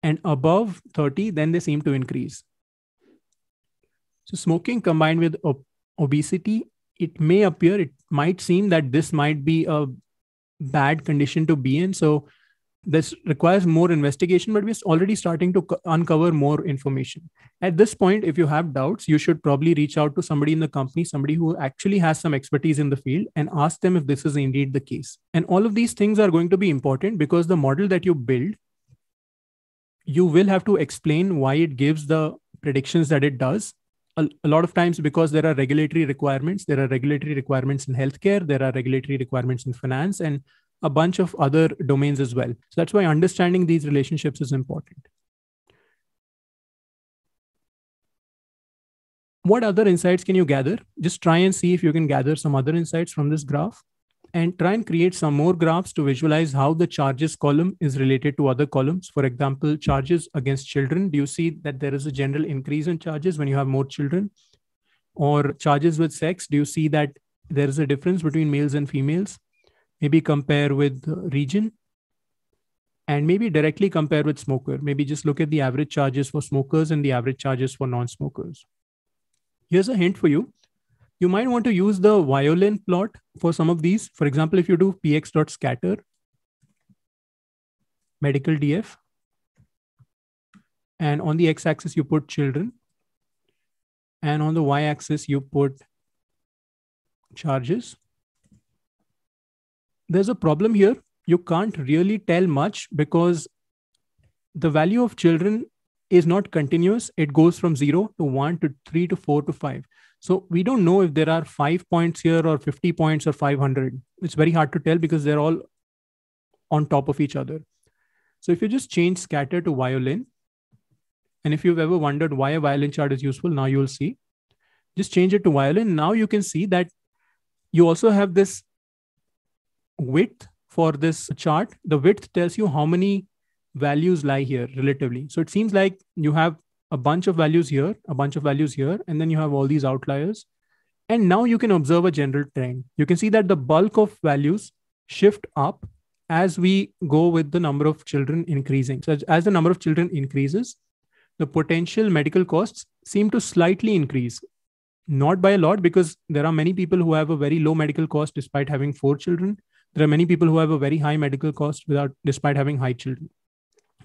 S1: And above 30, then they seem to increase. So smoking combined with ob- obesity it may appear, it might seem that this might be a bad condition to be in. So this requires more investigation, but we're already starting to co- uncover more information. At this point, if you have doubts, you should probably reach out to somebody in the company, somebody who actually has some expertise in the field, and ask them if this is indeed the case. And all of these things are going to be important because the model that you build, you will have to explain why it gives the predictions that it does a, a, lot of times because there are regulatory requirements there are regulatory requirements in healthcare there are regulatory
S2: requirements in finance and a bunch of other domains as well so that's why understanding these relationships is important what other insights can you gather just try and see if you can gather some other insights from this graph
S1: and try and create some more graphs to visualize how the charges column is related to other columns. For example, charges against children. Do you see that there is a general increase in charges when you have more children? Or charges with sex. Do you see that there is a difference between males and females? Maybe compare with region and maybe directly compare with smoker. Maybe just look at the average charges for smokers and the average charges for non smokers. Here's a hint for you you might want to use the violin plot for some of these. For example, if you do px.scatter, medical DF, and on the x-axis you put children, and on the y-axis you put charges. There's a problem here. You can't really tell much because the value of children is not continuous. It goes from zero to one to three to four to five. So we don't know if there are five points here or 50 points or 500. It's very hard to tell because they're all on top of each other. So if you just change scatter to violin, and if you've ever wondered why a violin chart is useful, now you'll see. Just change it to violin. Now you can see that you also have this width for this chart. The width tells you how many values lie here relatively. So it seems like you have a bunch of values here, a bunch of values here, and then you have all these outliers. And now you can observe a general trend. You can see that the bulk of values shift up as we go with the number of children increasing. So as the number of children increases, the potential medical costs seem to slightly increase. Not by a lot, because there are many people who have a very low medical cost despite having four children. There are many people who have a very high medical cost without despite having high children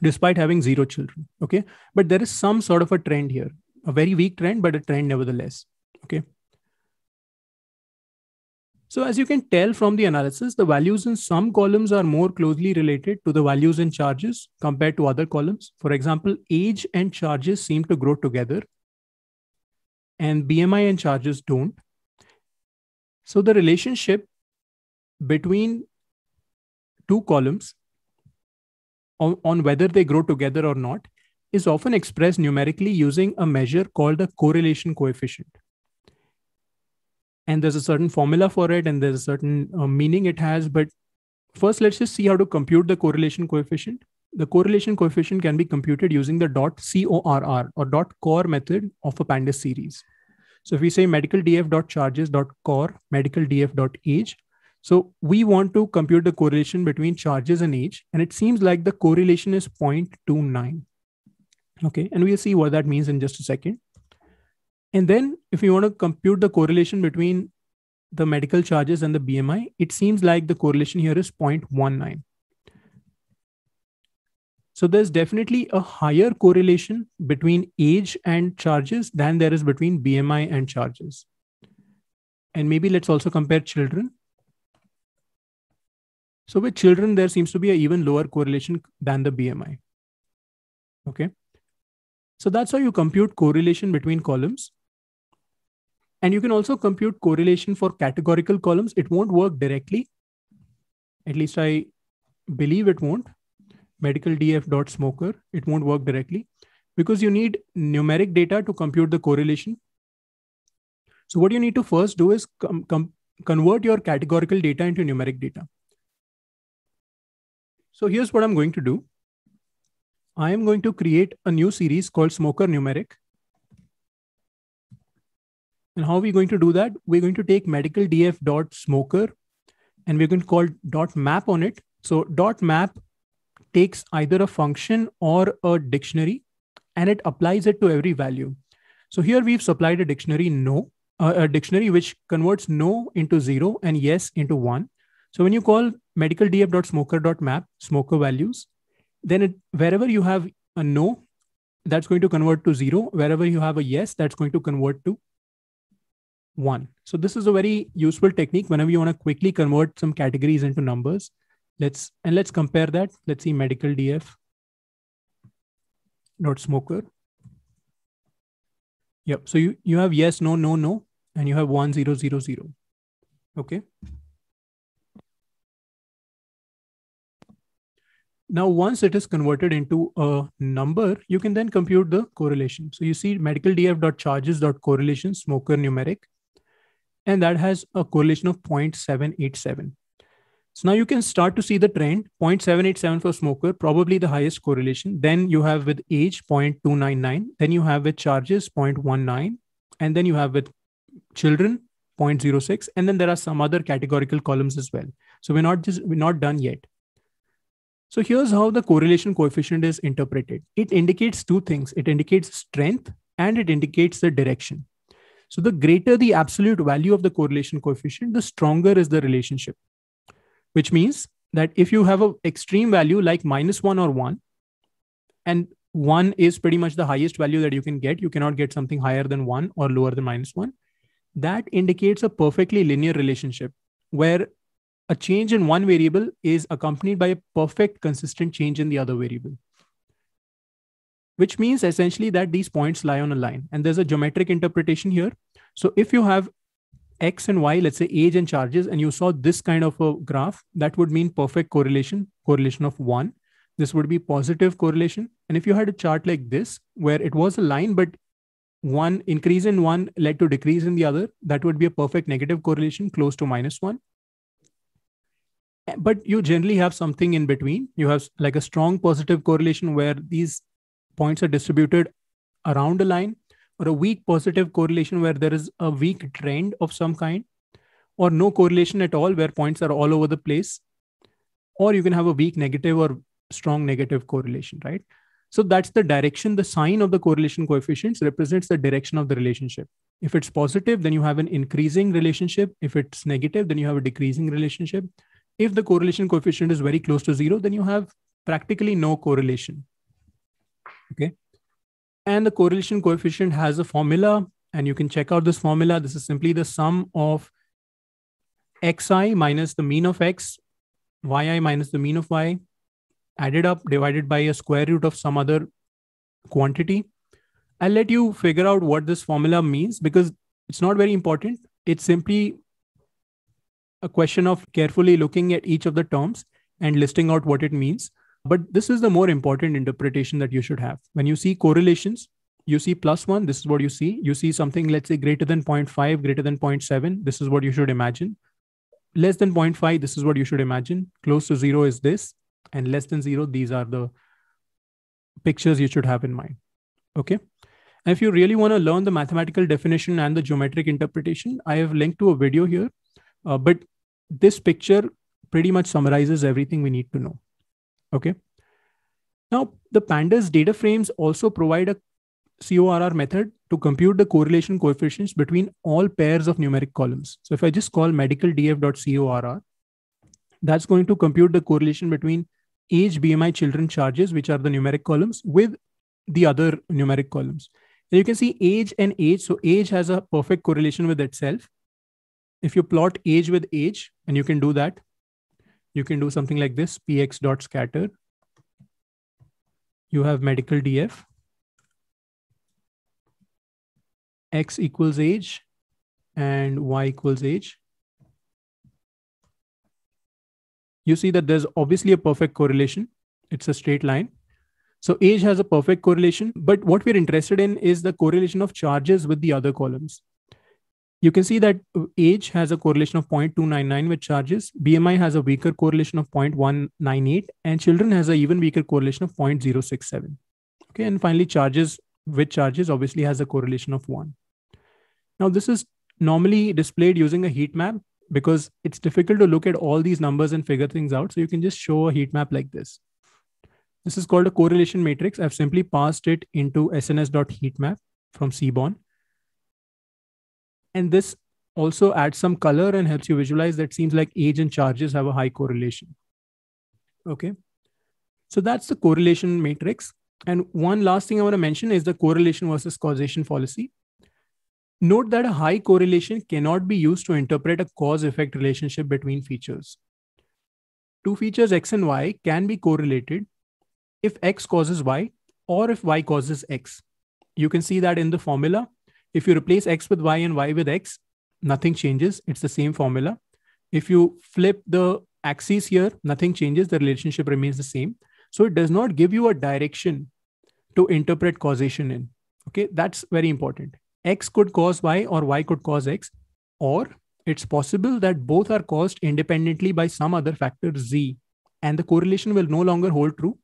S1: despite having zero children okay but there is some sort of a trend here a very weak trend but a trend nevertheless okay so as you can tell from the analysis the values in some columns are more closely related to the values in charges compared to other columns for example age and charges seem to grow together and bmi and charges don't so the relationship between two columns on, on whether they grow together or not is often expressed numerically using a measure called a correlation coefficient. And there's a certain formula for it, and there's a certain uh, meaning it has. But first, let's just see how to compute the correlation coefficient. The correlation coefficient can be computed using the dot CORR or dot core method of a pandas series. So if we say medical df medical so we want to compute the correlation between charges and age, and it seems like the correlation is 0.29. Okay, and we'll see what that means in just a second. And then if you want to compute the correlation between the medical charges and the BMI, it seems like the correlation here is 0.19. So there's definitely a higher correlation between age and charges than there is between BMI and charges. And maybe let's also compare children. So with children, there seems to be an even lower correlation than the BMI. Okay. So that's how you compute correlation between columns. And you can also compute correlation for categorical columns. It won't work directly. At least I believe it won't. Medical DF dot smoker. It won't work directly because you need numeric data to compute the correlation. So what you need to first do is com- com- convert your categorical data into numeric data. So here's what I'm going to do. I am going to create a new series called Smoker Numeric. And how are we going to do that? We're going to take medical df smoker, and we're going to call dot map on it. So dot map takes either a function or a dictionary and it applies it to every value. So here we've supplied a dictionary no, uh, a dictionary which converts no into zero and yes into one. So when you call medicaldf.smoker.map, smoker values. Then it, wherever you have a no, that's going to convert to zero. Wherever you have a yes, that's going to convert to one. So this is a very useful technique whenever you want to quickly convert some categories into numbers. Let's and let's compare that. Let's see medical DF not smoker. Yep. So you, you have
S2: yes, no, no, no, and you have one zero zero zero. Okay. Now, once it is converted into
S1: a number, you can then compute the correlation. So you see medical df.charges.correlation, smoker numeric, and that has a correlation of 0.787. So now you can start to see the trend 0.787 for smoker, probably the highest correlation. Then you have with age 0.299. Then you have with charges 0.19. And then you have with children 0.06. And then there are some other categorical columns as well. So we're not just, we're not done yet. So here's how the correlation coefficient is interpreted. It indicates two things. It indicates strength and it indicates the direction. So the greater the absolute value of the correlation coefficient, the stronger is the relationship, which means that if you have an extreme value like minus one or one, and one is pretty much the highest value that you can get, you cannot get something higher than one or lower than minus one, that indicates a perfectly linear relationship where a change in one variable is accompanied by a perfect consistent change in the other variable which means essentially that these points lie on a line and there's a geometric interpretation here so if you have x and y let's say age and charges and you saw this kind of a graph that would mean perfect correlation correlation of 1 this would be positive correlation and if you had a chart like this where it was a line but one increase in one led to decrease in the other that would be a perfect negative correlation close to minus 1 but you generally have something in between you have like a strong positive correlation where these points are distributed around a line or a weak positive correlation where there is a weak trend of some kind or no correlation at all where points are all over the place or you can have a weak negative or strong negative correlation right so that's the direction the sign of the correlation coefficients represents the direction of the relationship if it's positive then you have an increasing relationship if it's negative then you have a decreasing relationship if the correlation coefficient is very close to zero, then you have practically no correlation. Okay. And the correlation coefficient has a formula, and you can check out this formula. This is simply the sum of xi minus the mean of x, yi minus the mean of y, added up divided by a square root of some other quantity. I'll let you figure out what this formula means because it's not very important. It's simply a question of carefully looking at each of the terms and listing out what it means. But this is the more important interpretation that you should have. When you see correlations, you see plus one, this is what you see. You see something, let's say greater than 0.5, greater than 0.7, this is what you should imagine. Less than 0.5, this is what you should imagine. Close to zero is this, and less than zero, these are the pictures you should have in mind. Okay. And if you really want to learn the mathematical definition and the geometric interpretation, I have linked to a video here uh, but this picture pretty much summarizes everything we need to know. Okay. Now, the pandas data frames also provide a CORR method to compute the correlation coefficients between all pairs of numeric columns. So if I just call medicaldf.corr, that's going to compute the correlation between age, BMI, children charges, which are the numeric columns, with the other numeric columns. And you can see age and age. So age has a perfect correlation with itself if you plot age with age, and you can do that, you can do something like this px dot scatter.
S2: You have medical df. x equals age and y equals age.
S1: You see that there's obviously a perfect correlation. It's a straight line. So age has a perfect correlation, but what we're interested in is the correlation of charges with the other columns you can see that age has a correlation of 0.299 with charges bmi has a weaker correlation of 0.198 and children has an even weaker correlation of 0.067 okay and finally charges with charges obviously has a correlation of 1 now this is normally displayed using a heat map because it's difficult to look at all these numbers and figure things out so you can just show a heat map like this this is called a correlation matrix i've simply passed it into sns.heatmap from seaborn and this also adds some color and helps you visualize that seems like age and charges have a high correlation. Okay. So that's the correlation matrix. And one last thing I want to mention is the correlation versus causation policy. Note that a high correlation cannot be used to interpret a cause effect relationship between features. Two features X and Y can be correlated if X causes Y or if Y causes X. You can see that in the formula if you replace x with y and y with x, nothing changes. It's the same formula. If you flip the axes here, nothing changes. The relationship remains the same. So it does not give you a direction to interpret causation in. Okay, that's very important. X could cause Y or Y could cause X, or it's possible that both are caused independently by some other factor Z, and the correlation will no longer hold true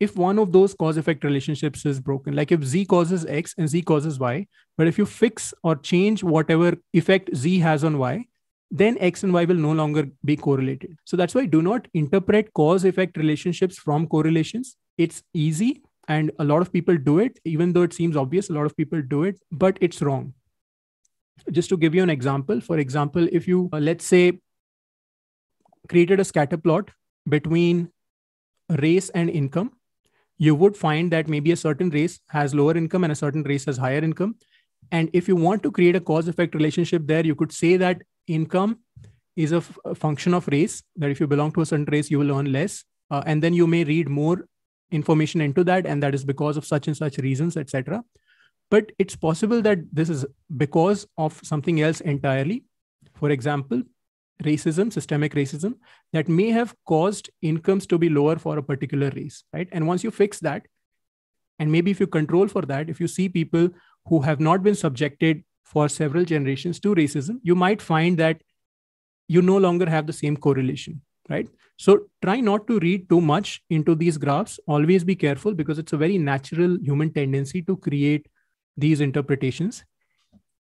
S1: if one of those cause effect relationships is broken, like if Z causes X and Z causes Y, but if you fix or change whatever effect Z has on Y, then X and Y will no longer be correlated. So that's why do not interpret cause effect relationships from correlations. It's easy and a lot of people do it, even though it seems obvious, a lot of people do it, but it's wrong. Just to give you an example, for example, if you, uh, let's say, created a scatter plot between race and income you would find that maybe a certain race has lower income and a certain race has higher income. And if you want to create a cause effect relationship there, you could say that income is a, f- a function of race, that if you belong to a certain race, you will earn less. Uh, and then you may read more information into that. And that is because of such and such reasons, etc. But it's possible that this is because of something else entirely. For example, racism, systemic racism, that may have caused incomes to be lower for a particular race, right? And once you fix that, and maybe if you control for that, if you see people who have not been subjected for several generations to racism, you might find that you no longer have the same correlation, right? So try not to read too much into these graphs. Always be careful because it's a very natural human tendency to create these interpretations.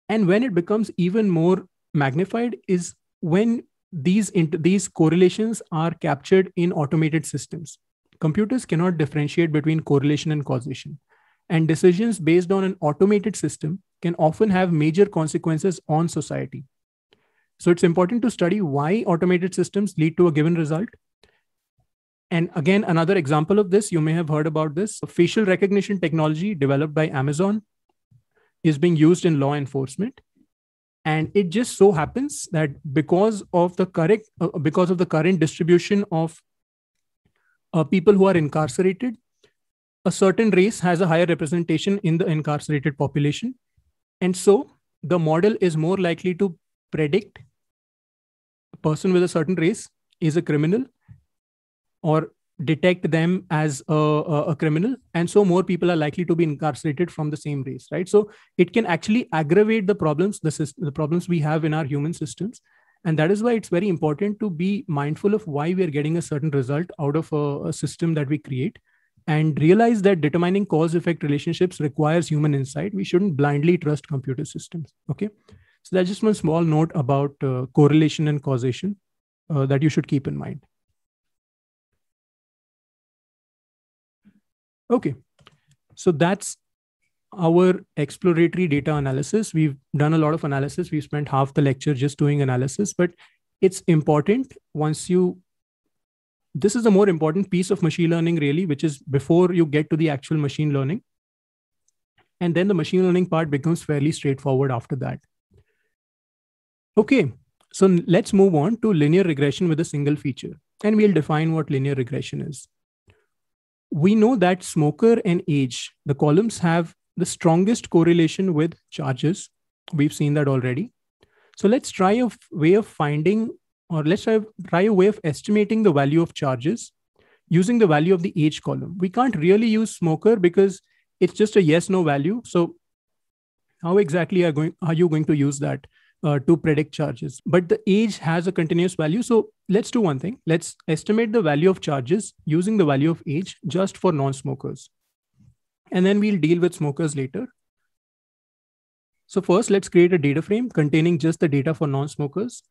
S1: And when it becomes even more magnified is when these these correlations are captured in automated systems computers cannot differentiate between correlation and causation and decisions based on an automated system can often have major consequences on society so it's important to study why automated systems lead to a given result and again another example of this you may have heard about this facial recognition technology developed by amazon is being used in law enforcement and it just so happens that because of the correct uh, because of the current distribution of uh, people who are incarcerated a certain race has a higher representation in the incarcerated population and so the model is more likely to predict a person with a certain race is a criminal or detect them as a, a, criminal and so more people are likely to be incarcerated from the same race right so it can actually aggravate the problems the, the problems we have in our human systems and that is why it's very important to be mindful of why we are getting a certain result out of a, a system that we create and realize that determining cause effect relationships requires human insight we shouldn't blindly trust computer systems okay
S2: so that's just one small note about uh, correlation and causation uh, that you should keep in mind Okay, so that's our exploratory data analysis. We've done a lot
S1: of analysis. We've spent half the lecture just doing analysis, but it's important once you this is the more important piece of machine learning really which is before you get to the actual machine learning and then the machine learning part becomes fairly straightforward after that okay so let's move on to linear regression with a single feature and we'll define what linear regression is we know that smoker and age, the columns have the strongest correlation with charges. We've seen that already. So let's try a way of finding, or let's try, try a way of estimating the value of charges using the value of the age column. We can't really use smoker because it's just a yes no value. So how exactly are, going, are you going to use that? uh, to predict charges. But the age has a continuous value. So let's do one thing. Let's estimate the value of charges using the value of age just for non smokers. And then we'll deal with smokers later. So, first, let's create a data frame containing just the data for non smokers.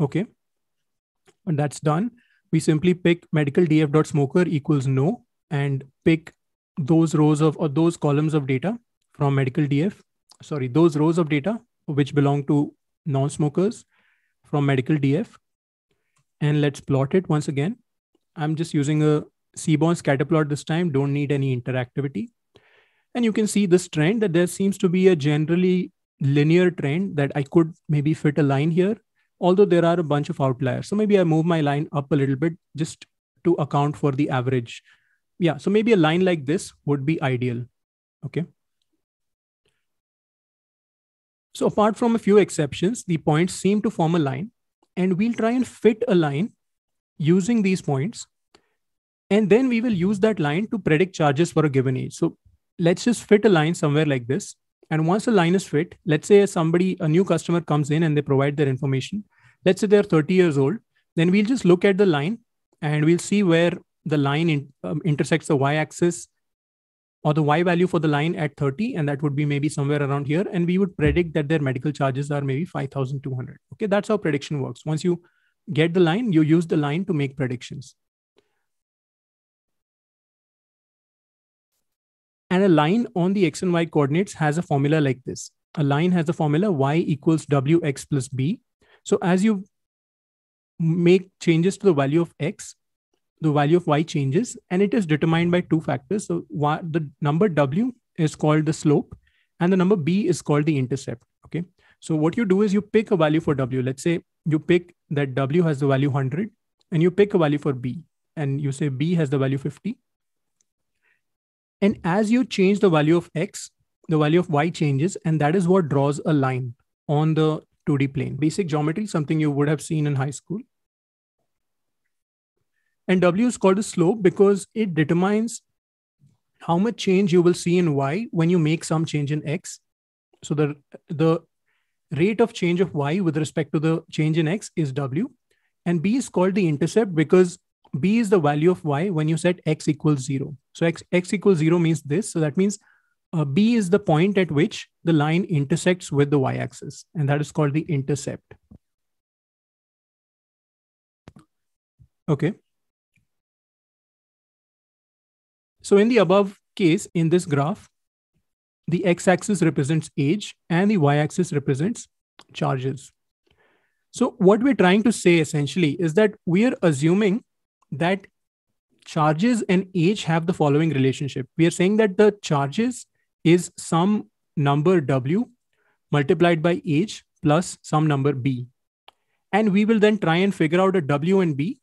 S1: Okay. And that's done. We simply pick medical df.smoker equals no and pick those rows of or those columns of data from medical df sorry those rows of data which belong to non-smokers from medical DF. And let's plot it once again. I'm just using a seaborn scatter plot this time, don't need any interactivity. And you can see this trend that there seems to be a generally linear trend that I could maybe fit a line here, although there are a bunch of outliers. So maybe I move my line up a little bit just to account for the average. Yeah, so maybe a line like this would be ideal. Okay. So apart from a few exceptions, the points seem to form a line and we'll try and fit a line using these points. And then we will use that line to predict charges for a given age. So let's just fit a line somewhere like this. And once a line is fit, let's say somebody, a new customer comes in and they provide their information. Let's say they're 30 years old. Then we'll just look at the line and we'll see where the line in, um, intersects the y axis or the Y value for the line at 30, and that would be maybe somewhere around here. And we would predict that their medical charges are maybe 5,200. Okay, that's how prediction works. Once you get the line, you use
S2: the line to make predictions. And a line on the X and Y coordinates has a formula like this. A line has a
S1: formula Y equals WX plus B. So as you make changes to the value of X, the value of y changes and it is determined by two factors. So y, the number w is called the slope and the number b is called the intercept. Okay. So what you do is you pick a value for w. Let's say you pick that w has the value 100 and you pick a value for b and you say b has the value 50. And as you change the value of x, the value of y changes and that is what draws a line on the 2D plane. Basic geometry, something you would have seen in high school. And W is called a slope because it determines how much change you will see in Y when you make some change in X. So the, the rate of change of Y with respect to the change in X is W. And B is called the intercept because B is the value of Y when you set X equals zero. So X, X equals zero means this. So that means uh, B is the point at which the line intersects with the Y
S2: axis. And that is called the intercept. Okay. So in the above case, in this graph, the x-axis represents age and the y-axis
S1: represents charges. So what we're trying to say essentially is that we are assuming that charges and age have the following relationship. We are saying that the charges is some number W multiplied by age plus some number B. And we will then try and figure out a W and B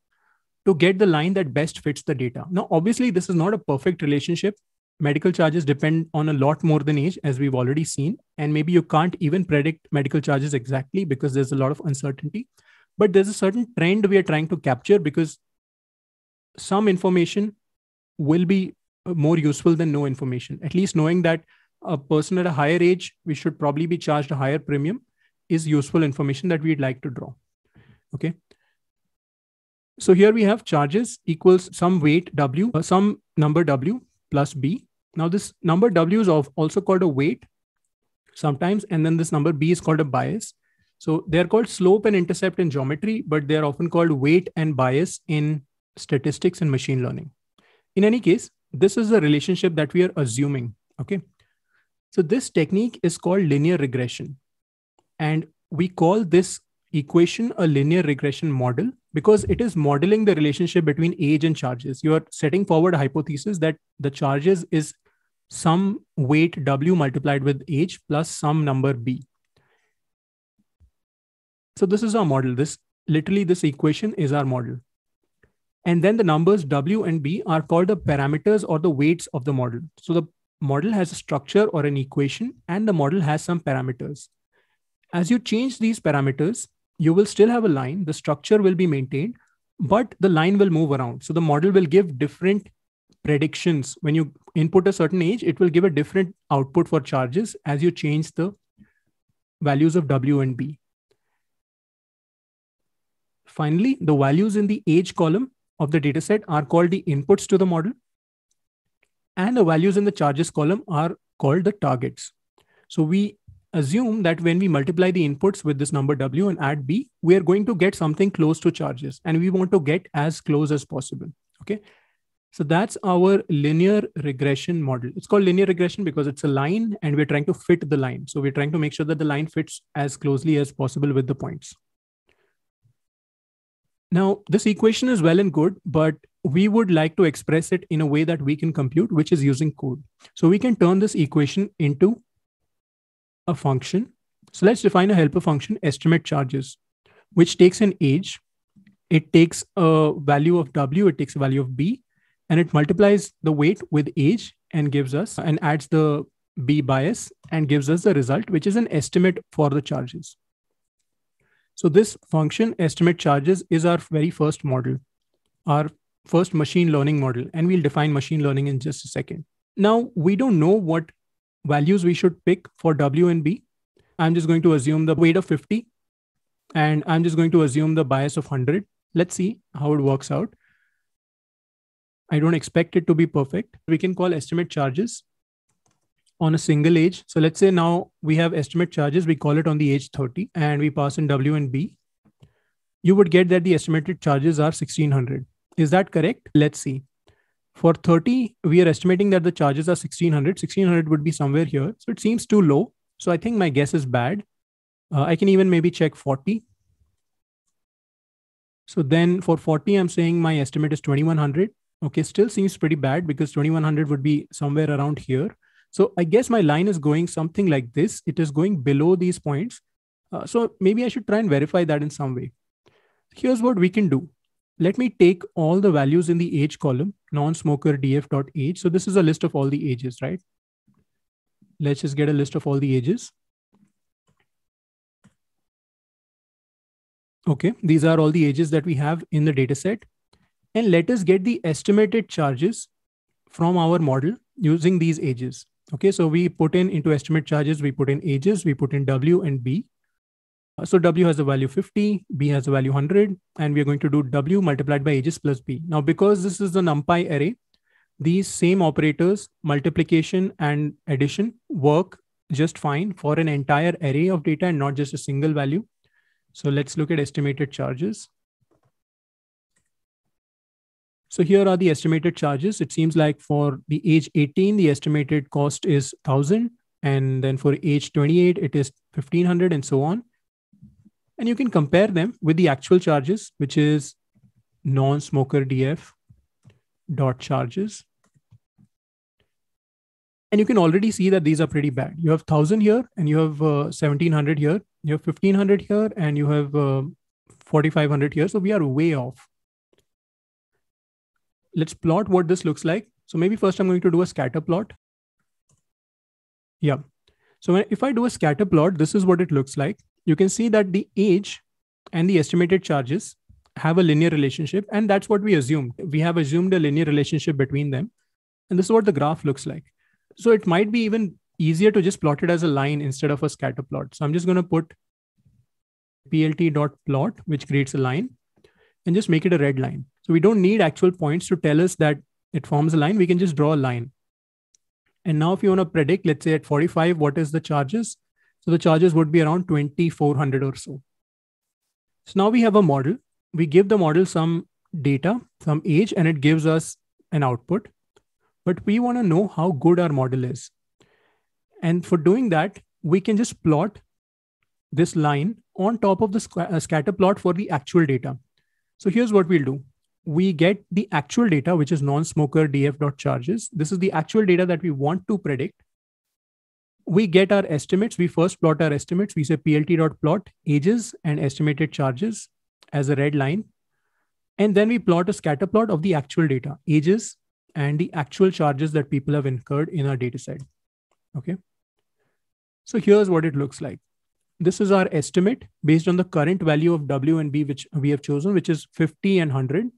S1: to get the line that best fits the data. Now, obviously, this is not a perfect relationship. Medical charges depend on a lot more than age, as we've already seen. And maybe you can't even predict medical charges exactly because there's a lot of uncertainty. But there's a certain trend we are trying to capture because some information will be uh, more useful than no information. At least knowing that a person at a higher age, we should probably be charged a higher premium is useful information that we'd like to draw. Okay. So here we have charges equals some weight W, uh, some number W plus B. Now this number W is of also called a weight sometimes, and then this number B is called a bias. So they're called slope and intercept in geometry, but they're often called weight and bias in statistics and machine learning. In any case, this is the relationship that we are assuming, okay? So this technique is called linear regression. And we call this equation a linear regression model because it is modeling the relationship between age and charges. You are setting forward a hypothesis that the charges is some weight W multiplied with age plus some number B. So this is our model. This literally this equation is our model. And then the numbers W and B are called the parameters or the weights of the model. So the model has a structure or an equation and the model has some parameters. As you change these parameters, you will still have a line, the structure will be maintained, but the line will move around. So the model will give different predictions. When you input a certain age, it will give a different output for charges as you change the values of W and B. Finally, the values in the age column of the dataset are called the inputs to the model. And the values in the charges column are called the targets. So we assume that when we multiply the inputs with this number W and add B, we are going to get something close to charges and we want to get as close as possible. Okay. So that's our linear regression model. It's called linear regression because it's a line and we're trying to fit the line. So we're trying to make sure that the line fits as closely as possible with the points. Now, this equation is well and good, but we would like to express it in a way that we can compute, which is using code. So we can turn this equation into a function. So let's define a helper function, estimate charges, which takes an age, it takes a value of W, it takes a value of B, and it multiplies the weight with age and gives us and adds the B bias and gives us the result, which is an estimate for the charges. So this function estimate charges is our very first model, our first machine learning model. And we'll define machine learning in just a second. Now, we don't know what values we should pick for W and B. I'm just going to assume the weight of 50 and I'm just going to assume the bias of 100. Let's see how it works out. I don't expect it to be perfect. We can call estimate charges on a single age. So let's say now we have estimate charges. We call it on the age 30 and we pass in W and B. You would get that the estimated charges are 1600. Is that correct? Let's see. For 30, we are estimating that the charges are 1600. 1600 would be somewhere here. So it seems too low. So I think my guess is bad. Uh, I can even maybe check 40. So then for 40, I'm saying my estimate is 2100. Okay, still seems pretty bad because 2100 would be somewhere around here. So I guess my line is going something like this. It is going below these points. Uh, so maybe I should try and verify that in some way. Here's what we can do let me take all the values in the age column, non-smoker df.age. So this is a list of all
S2: the ages, right? Let's just get a list of all the ages. Okay, these are all the ages that we have in the data
S1: set. And let us get the estimated charges from our model using these ages. Okay, so we put in into estimate charges, we put in ages, we put in W and B. Uh, so W has a value 50, B has a value 100, and we are going to do W multiplied by ages plus B. Now, because this is the NumPy array, these same operators, multiplication and addition, work just fine for an entire array of data and not just a single value. So let's look at estimated charges. So here are the estimated charges. It seems like for the age 18, the estimated cost is 1000. And then for age 28, it is 1500 and so on and you can compare them with the actual charges, which is non-smoker DF dot charges. And you can already see that these are pretty bad. You have 1000 here and you have uh, 1700 here, you have 1500 here and you have uh, 4500 here. So we are way off. Let's plot what this looks like. So maybe first I'm going to do a scatter plot. Yeah. So if I do a scatter plot, this is what it looks like you can see that the age and the estimated charges have a linear relationship. And that's what we assumed. We have assumed a linear relationship between them. And this is what the graph looks like. So it might be even easier to just plot it as a line instead of a scatter plot. So I'm just going to put plt.plot, which creates a line, and just make it a red line. So we don't need actual points to tell us that it forms a line. We can just draw a line. And now if you want to predict, let's say at 45, what is the charges? So the charges would be around 2400 or so. So now we have a model. We give the model some data, some age, and it gives us an output. But we want to know how good our model is. And for doing that, we can just plot this line on top of the sc- uh, scatter plot for the actual data. So here's what we'll do. We get the actual data, which is non-smoker df dot charges. This is the actual data that we want to predict we get our estimates. We first plot our estimates. We say plt.plot ages and estimated charges as a red line. And then we plot a scatter plot of the actual data, ages and the actual charges that people have incurred in our data set. Okay. So here's what it looks like. This is our estimate based on the current value of W and B, which we have chosen, which is 50 and 100.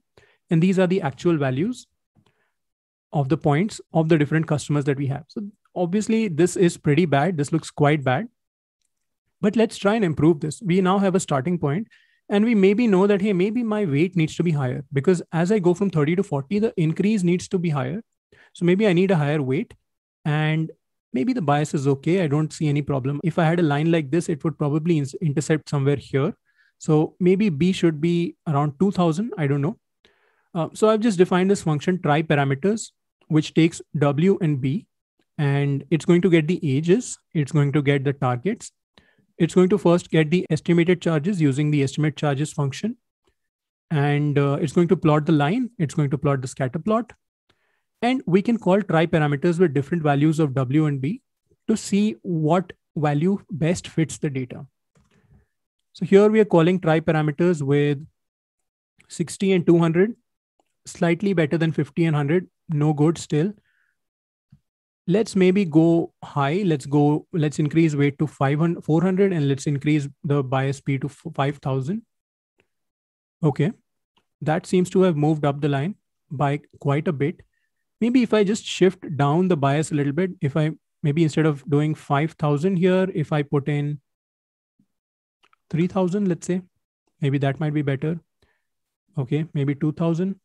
S1: And these are the actual values of the points of the different customers that we have. So obviously this is pretty bad this looks quite bad but let's try and improve this we now have a starting point and we maybe know that hey maybe my weight needs to be higher because as i go from 30 to 40 the increase needs to be higher so maybe i need a higher weight and maybe the bias is okay i don't see any problem if i had a line like this it would probably in- intercept somewhere here so maybe b should be around 2000 i don't know uh, so i've just defined this function try parameters which takes w and b and it's going to get the ages, it's going to get the targets, it's going to first get the estimated charges using the estimate charges function, and uh, it's going to plot the line, it's going to plot the scatter plot, and we can call try parameters with different values of W and B to see what value best fits the data. So here we are calling try parameters with 60 and 200, slightly better than 50 and 100, no good still let's maybe go high let's go let's increase weight to 500 400 and let's increase the bias p to 5000 okay that seems to have moved up the line by quite a bit maybe if i just shift down the bias a little bit if i maybe instead of doing 5000 here if i put in
S2: 3000 let's say maybe that might be better okay maybe 2000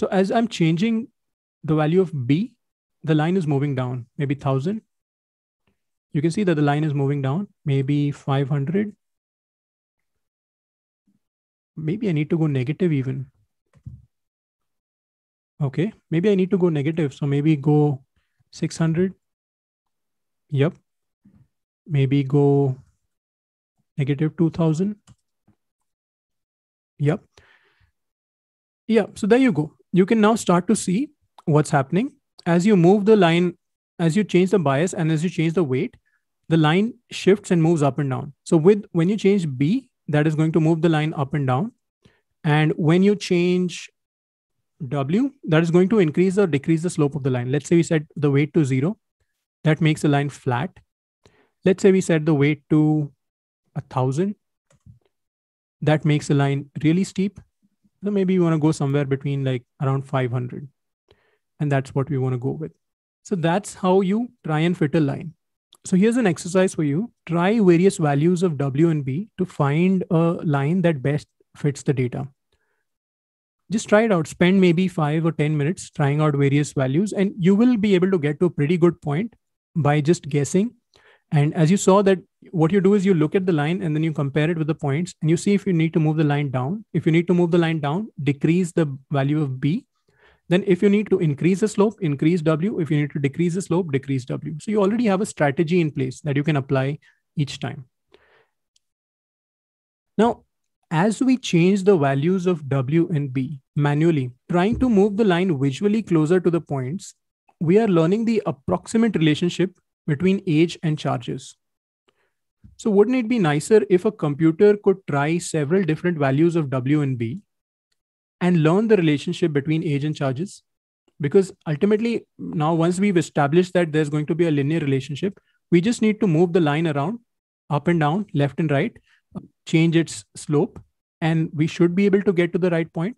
S2: So as I'm changing the value of B, the line is moving down, maybe 1000. You can see that the line is moving down, maybe 500. Maybe I need to go negative even. Okay,
S1: maybe I need to go negative. So maybe go 600. Yep.
S2: Maybe go negative 2000. Yep. Yeah, so there you go you can now start to
S1: see what's happening as you move the line, as you change the bias and as you change the weight, the line shifts and moves up and down. So with when you change B, that is going to move the line up and down. And when you change W, that is going to increase or decrease the slope of the line. Let's say we set the weight to zero. That makes the line flat. Let's say we set the weight to a thousand. That makes the line really steep. So maybe you want to go somewhere between like around 500. And that's what we want to go with. So that's how you try and fit a line. So here's an exercise for you. Try various values of W and B to find a line that best fits the data. Just try it out. Spend maybe five or 10 minutes trying out various values, and you will be able to get to a pretty good point by just guessing. And as you saw, that what you do is you look at the line and then you compare it with the points and you see if you need to move the line down. If you need to move the line down, decrease the value of B. Then if you need to increase the slope, increase W. If you need to decrease the slope, decrease W. So you already have a strategy in place that you can apply each time. Now, as we change the values of W and B manually, trying to move the line visually closer to the points, we are learning the approximate relationship between age and charges. So wouldn't it be nicer if a computer could try several different values of W and B and learn the relationship between age and charges? Because ultimately, now once we've established that there's going to be a linear relationship, we just need to move the line around, up and down, left and right, change its slope,
S2: and we should be able to get to the right point.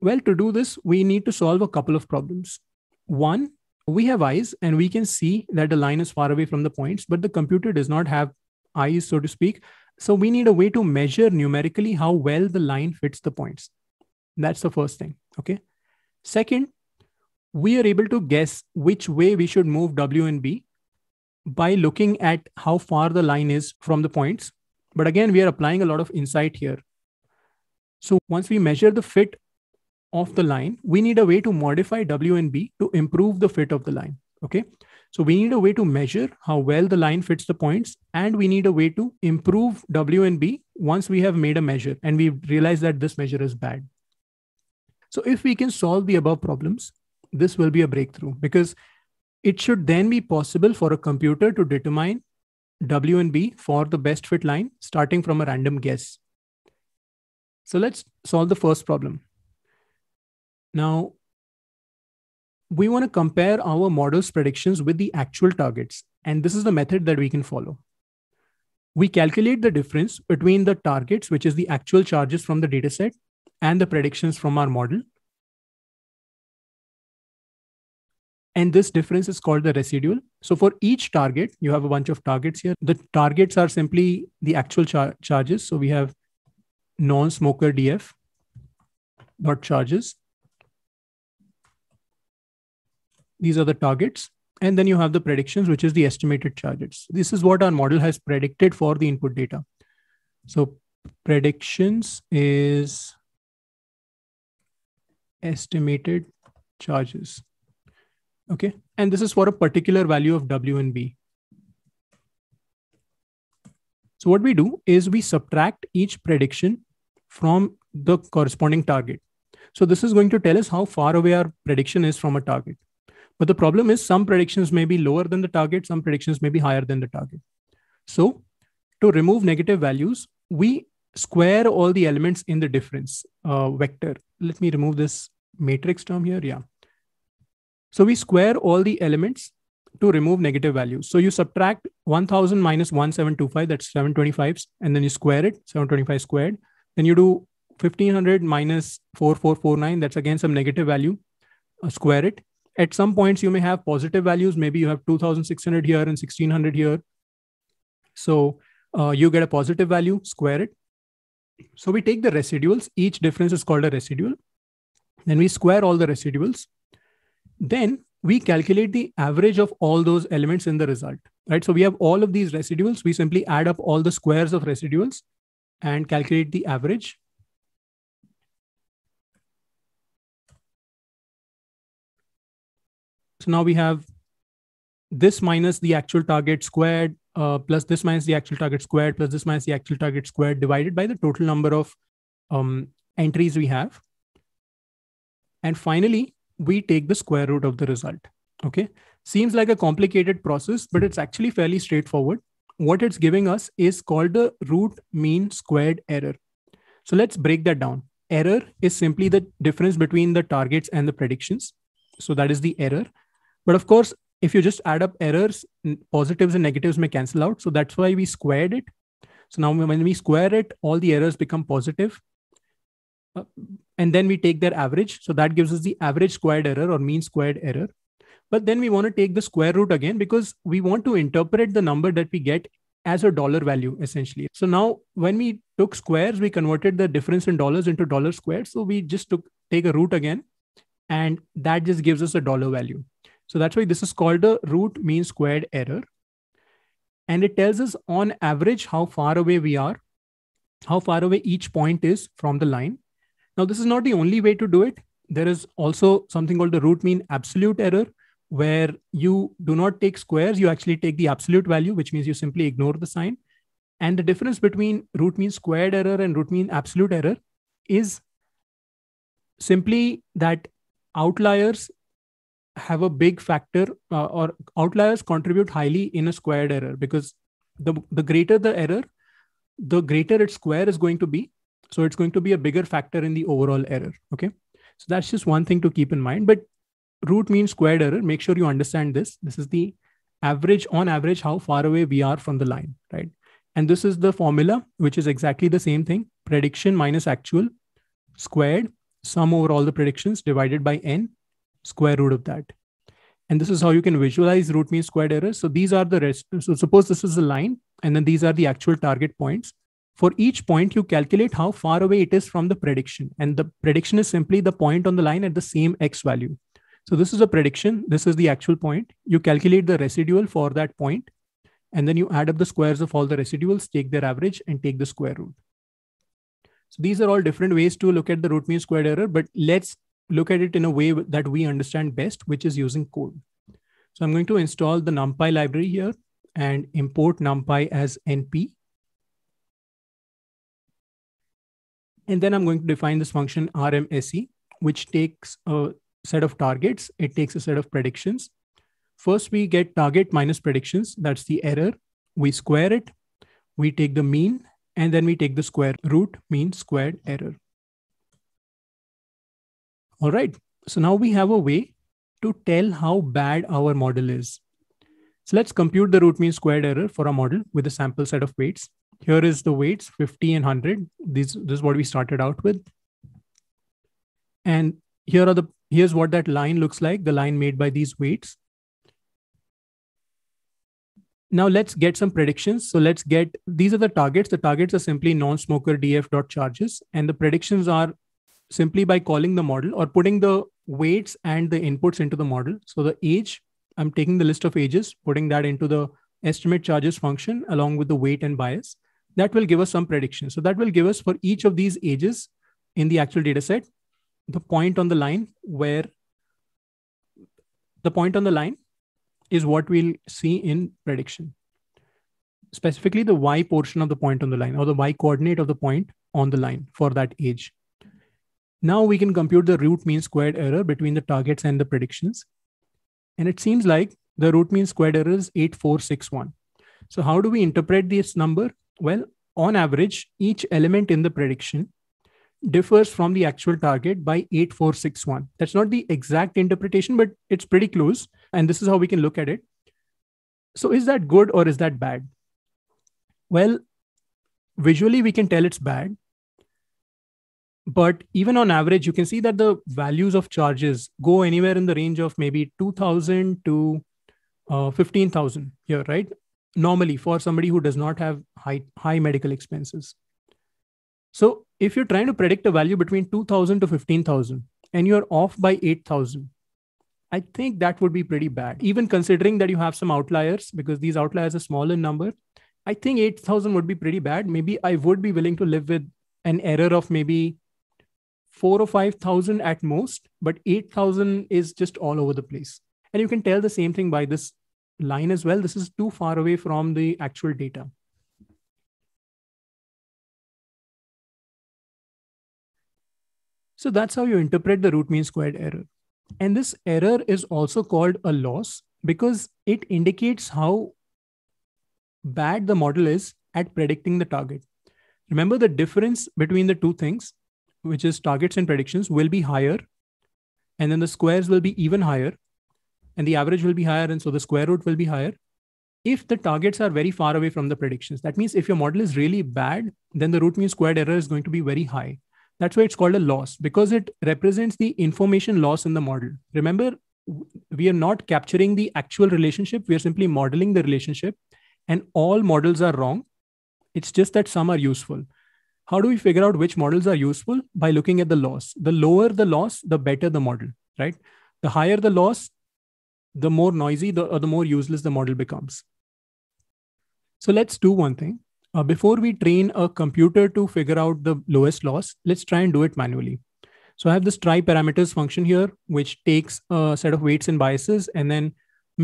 S2: Well, to do this, we need to solve a couple
S1: of problems. One we have eyes and we can see that the line is far away from the points, but the computer does not have eyes, so to speak. So we need a way to measure numerically how well the line fits the points. That's the first thing. Okay. Second, we are able to guess which way we should move W and B by looking at how far the line is from the points. But again, we are applying a lot of insight here. So once we measure the fit of the line, we need a way to modify W and B to improve the fit of the line. Okay. So we need a way to measure how well the line fits the points, and we need a way to improve W and B once we have made a measure and we realize that this measure is bad. So if we can solve the above problems, this will be a breakthrough because it should then be possible for a computer to determine W and B for the best fit line starting from a random guess. So let's solve the first problem. Now, we want to compare our model's predictions with the actual targets. And this is the method that we can follow. We calculate the difference between the targets, which is the actual
S2: charges from the dataset, and the predictions from our model. And this difference is called the residual. So for each target, you have a
S1: bunch of targets here. The targets are simply the actual char- charges. So we have non-smoker DF dot charges These are the targets. And then you have the predictions, which is the estimated charges. This is what our model has predicted for the input data. So predictions is estimated charges. Okay. And this is for a particular value of W and B. So what we do is we subtract each prediction from the corresponding target. So this is going to tell us how far away our prediction is from a target. But the problem is some predictions may be lower than the target, some predictions may be higher than the target. So to remove negative values, we square all the elements in the difference uh, vector. Let me remove this matrix term here. Yeah. So we square all the elements to remove negative values. So you subtract 1000 minus 1725, that's 725s, and then you square it, 725 squared. Then you do 1500 minus 4449, that's again some negative value, uh, square it at some points you may have positive values maybe you have 2600 here and 1600 here so uh, you get a positive value square it so we take the residuals each difference is called a residual then we square all the residuals then we calculate the average of all those elements in the result right so we have
S2: all of these residuals we simply add up all the squares of residuals and calculate the average So now we have this minus the actual target squared
S1: uh, plus this minus the actual target squared plus this minus the actual target squared divided by the total number of um, entries we have. And finally, we take the square root of the result. Okay. Seems like a complicated process, but it's actually fairly straightforward. What it's giving us is called the root mean squared error. So let's break that down. Error is simply the difference between the targets and the predictions. So that is the error. But of course, if you just add up errors, positives and negatives may cancel out. So that's why we squared it. So now when we square it, all the errors become positive. Uh, and then we take their average. So that gives us the average squared error or mean squared error. But then we want to take the square root again because we want to interpret the number that we get as a dollar value essentially. So now when we took squares, we converted the difference in dollars into dollar squared. So we just took take a root again, and that just gives us a dollar value. So that's why this is called a root mean squared error. And it tells us on average how far away we are, how far away each point is from the line. Now, this is not the only way to do it. There is also something called the root mean absolute error, where you do not take squares, you actually take the absolute value, which means you simply ignore the sign. And the difference between root mean squared error and root mean absolute error is simply that outliers have a big factor uh, or outliers contribute highly in a squared error because the the greater the error the greater its square is going to be so it's going to be a bigger factor in the overall error okay so that's just one thing to keep in mind but root mean squared error make sure you understand this this is the average on average how far away we are from the line right and this is the formula which is exactly the same thing prediction minus actual squared sum over all the predictions divided by n square root of that. And this is how you can visualize root mean squared errors. So these are the rest. So suppose this is a line, and then these are the actual target points. For each point, you calculate how far away it is from the prediction. And the prediction is simply the point on the line at the same x value. So this is a prediction. This is the actual point. You calculate the residual for that point, and then you add up the squares of all the residuals, take their average, and take the square root. So these are all different ways to look at the root mean squared error, but let's look at it in a way that we understand best, which is using code. So I'm going to install the NumPy library here and import NumPy as NP. And then I'm going to define this function RMSE, which takes a set of targets. It takes a set of predictions. First, we get target minus predictions. That's the error. We square it. We take the mean, and then we take the square root mean squared error. All right. So now we have a way to tell how bad our model is. So let's compute the root mean squared error for our model with a sample set of weights. Here is the weights 50 and 100. This this is what we started out with. And here are the here's what that line looks like, the line made by these weights. Now let's get some predictions. So let's get, these are the targets. The targets are simply non-smoker df dot charges, and the predictions are simply by calling the model or putting the weights and the inputs into the model. So the age, I'm taking the list of ages, putting that into the estimate charges function along with the weight and bias. That will give us some prediction. So that will give us for each of these ages in the actual data set, the point on the line where the point on the line is what we'll see in prediction. Specifically, the y portion of the point on the line or the y coordinate of the point on the line for that age. Now we can compute the root mean squared error between the targets and the predictions. And it seems like the root mean squared error is 8461. So how do we interpret this number? Well, on average, each element in the prediction differs from the actual target by 8461. That's not the exact interpretation, but it's pretty close. And this is how we can look at it. So is that good or is that bad? Well, visually, we can tell it's bad but even on average you can see that the values of charges go anywhere in the range of maybe 2000 to uh, 15000 here right normally for somebody who does not have high high medical expenses so if you're trying to predict a value between 2000 to 15000 and you're off by 8000 i think that would be pretty bad even considering that you have some outliers because these outliers are small in number i think 8000 would be pretty bad maybe i would be willing to live with an error of maybe four or 5,000 at most, but 8,000 is just
S2: all over the place. And you can tell the same thing by this line as well. This is too far away from the actual data. So that's how you interpret the root mean squared error. And this
S1: error is also called a loss because it indicates how bad the model is at predicting the target. Remember the difference between the two things which is targets and predictions, will be higher. And then the squares will be even higher. And the average will be higher. And so the square root will be higher. If the targets are very far away from the predictions, that means if your model is really bad, then the root mean squared error is going to be very high. That's why it's called a loss because it represents the information loss in the model. Remember, we are not capturing the actual relationship. We are simply modeling the relationship and all models are wrong. It's just that some are useful how do we figure out which models are useful by looking at the loss the lower the loss the better the model right the higher the loss the more noisy the, or the more useless the model becomes so let's do one thing uh, before we train a computer to figure out the lowest loss let's try and do it manually so i have this try parameters function here which takes a set of weights and biases and then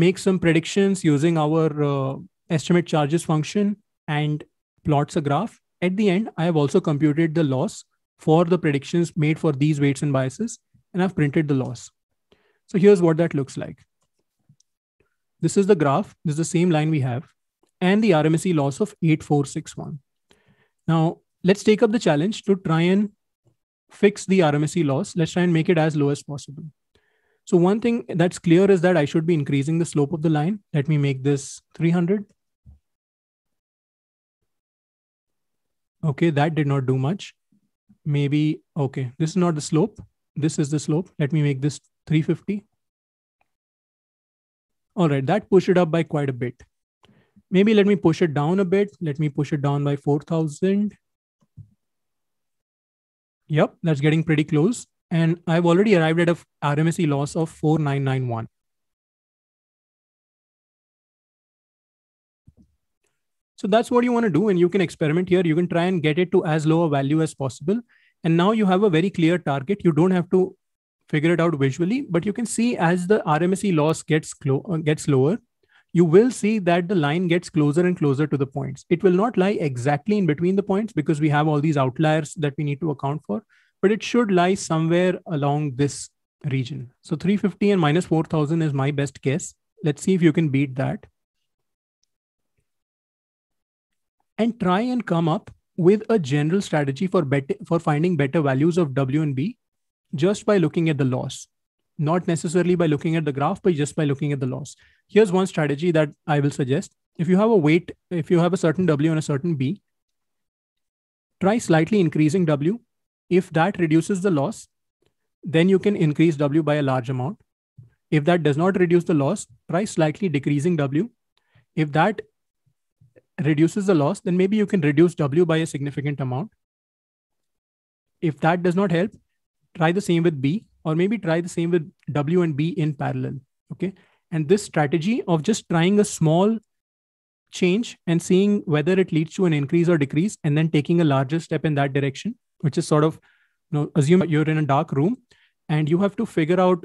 S1: makes some predictions using our uh, estimate charges function and plots a graph at the end, I have also computed the loss for the predictions made for these weights and biases, and I've printed the loss. So here's what that looks like. This is the graph. This is the same line we have, and the RMSE loss of 8461. Now, let's take up the challenge to try and fix the RMSE loss. Let's try and make it as low as possible. So one thing that's clear is that I should be increasing the slope of the line. Let me make this 300. Okay, that did not do much. Maybe, okay, this is not the slope. This is the slope. Let me make this 350. All right, that pushed it up by quite a bit. Maybe let me push it down a bit. Let me push it down by 4,000.
S2: Yep, that's getting pretty close. And I've already arrived at a RMSE loss of 4991. So that's what you want to do. And you can experiment here. You can try and get it to as low a value as possible.
S1: And now you have a very clear target. You don't have to figure it out visually, but you can see as the RMSE loss gets, clo- uh, gets lower, you will see that the line gets closer and closer to the points. It will not lie exactly in between the points because we have all these outliers that we need to account for, but it should lie somewhere along this region. So 350 and minus 4000 is my best guess. Let's see if you can beat that. and try and come up with a general strategy for better for finding better values of W and B just by looking at the loss, not necessarily by looking at the graph, but just by looking at the loss. Here's one strategy that I will suggest. If you have a weight, if you have a certain W and a certain B, try slightly increasing W. If that reduces the loss, then you can increase W by a large amount. If that does not reduce the loss, try slightly decreasing W. If that reduces the loss, then maybe you can reduce W by a significant amount. If that does not help, try the same with B, or maybe try the same with W and B in parallel. Okay. And this strategy of just trying a small change and seeing whether it leads to an increase or decrease, and then taking a larger step in that direction, which is sort of, you know, assume you're in a dark room and you have to figure out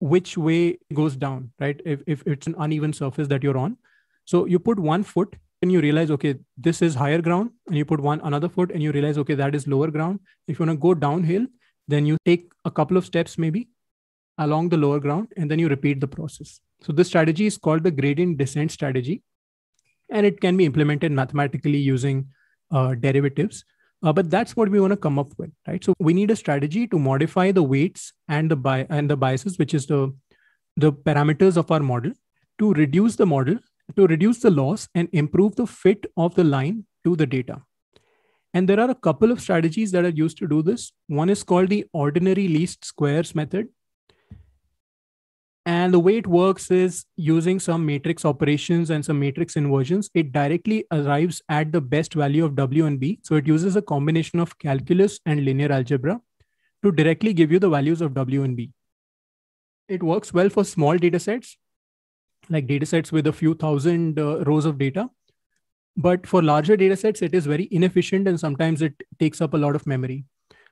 S1: which way goes down, right? If, if it's an uneven surface that you're on. So you put one foot and you realize okay this is higher ground and you put one another foot and you realize okay that is lower ground if you want to go downhill then you take a couple of steps maybe along the lower ground and then you repeat the process so this strategy is called the gradient descent strategy and it can be implemented mathematically using uh, derivatives uh, but that's what we want to come up with right so we need a strategy to modify the weights and the bi- and the biases which is the the parameters of our model to reduce the model to reduce the loss and improve the fit of the line to the data. And there are a couple of strategies that are used to do this. One is called the ordinary least squares method. And the way it works is using some matrix operations and some matrix inversions, it directly arrives at the best value of W and B. So it uses a combination of calculus and linear algebra to directly give you the values of W and B. It works well for small data sets, like data sets with a few thousand uh, rows of data. But for larger data sets, it is very inefficient and sometimes it takes up a lot of memory.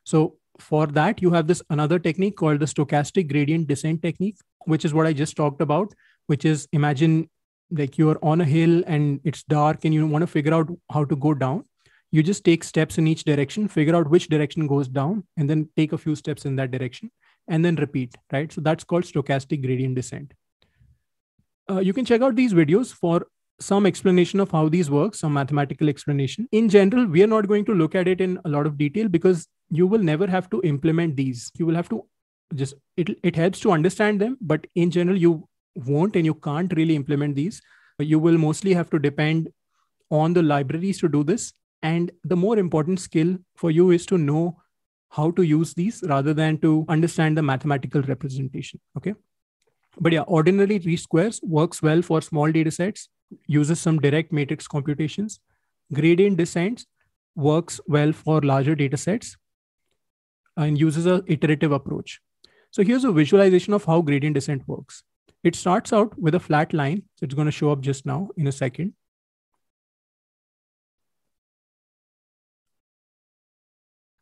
S1: So for that, you have this another technique called the stochastic gradient descent technique, which is what I just talked about, which is imagine like you're on a hill and it's dark and you want to figure out how to go down. You just take steps in each direction, figure out which direction goes down, and then take a few steps in that direction and then repeat, right? So that's called stochastic gradient descent uh, you can check out these videos for some explanation of how these work, some mathematical explanation. In general, we are not going to look at it in a lot of detail because you will never have to implement these. You will have to just it it helps to understand them, but in general, you won't and you can't really implement these. You will mostly have to depend on the libraries to do this. And the more important skill for you is to know how to use these rather than to understand the mathematical representation. Okay but yeah, ordinarily, three squares works well for small data sets, uses some direct matrix computations. Gradient descent works well for larger data sets and uses an iterative approach. So here's a visualization of how gradient descent works.
S2: It starts out with a flat line. So it's going to show up just now in a second.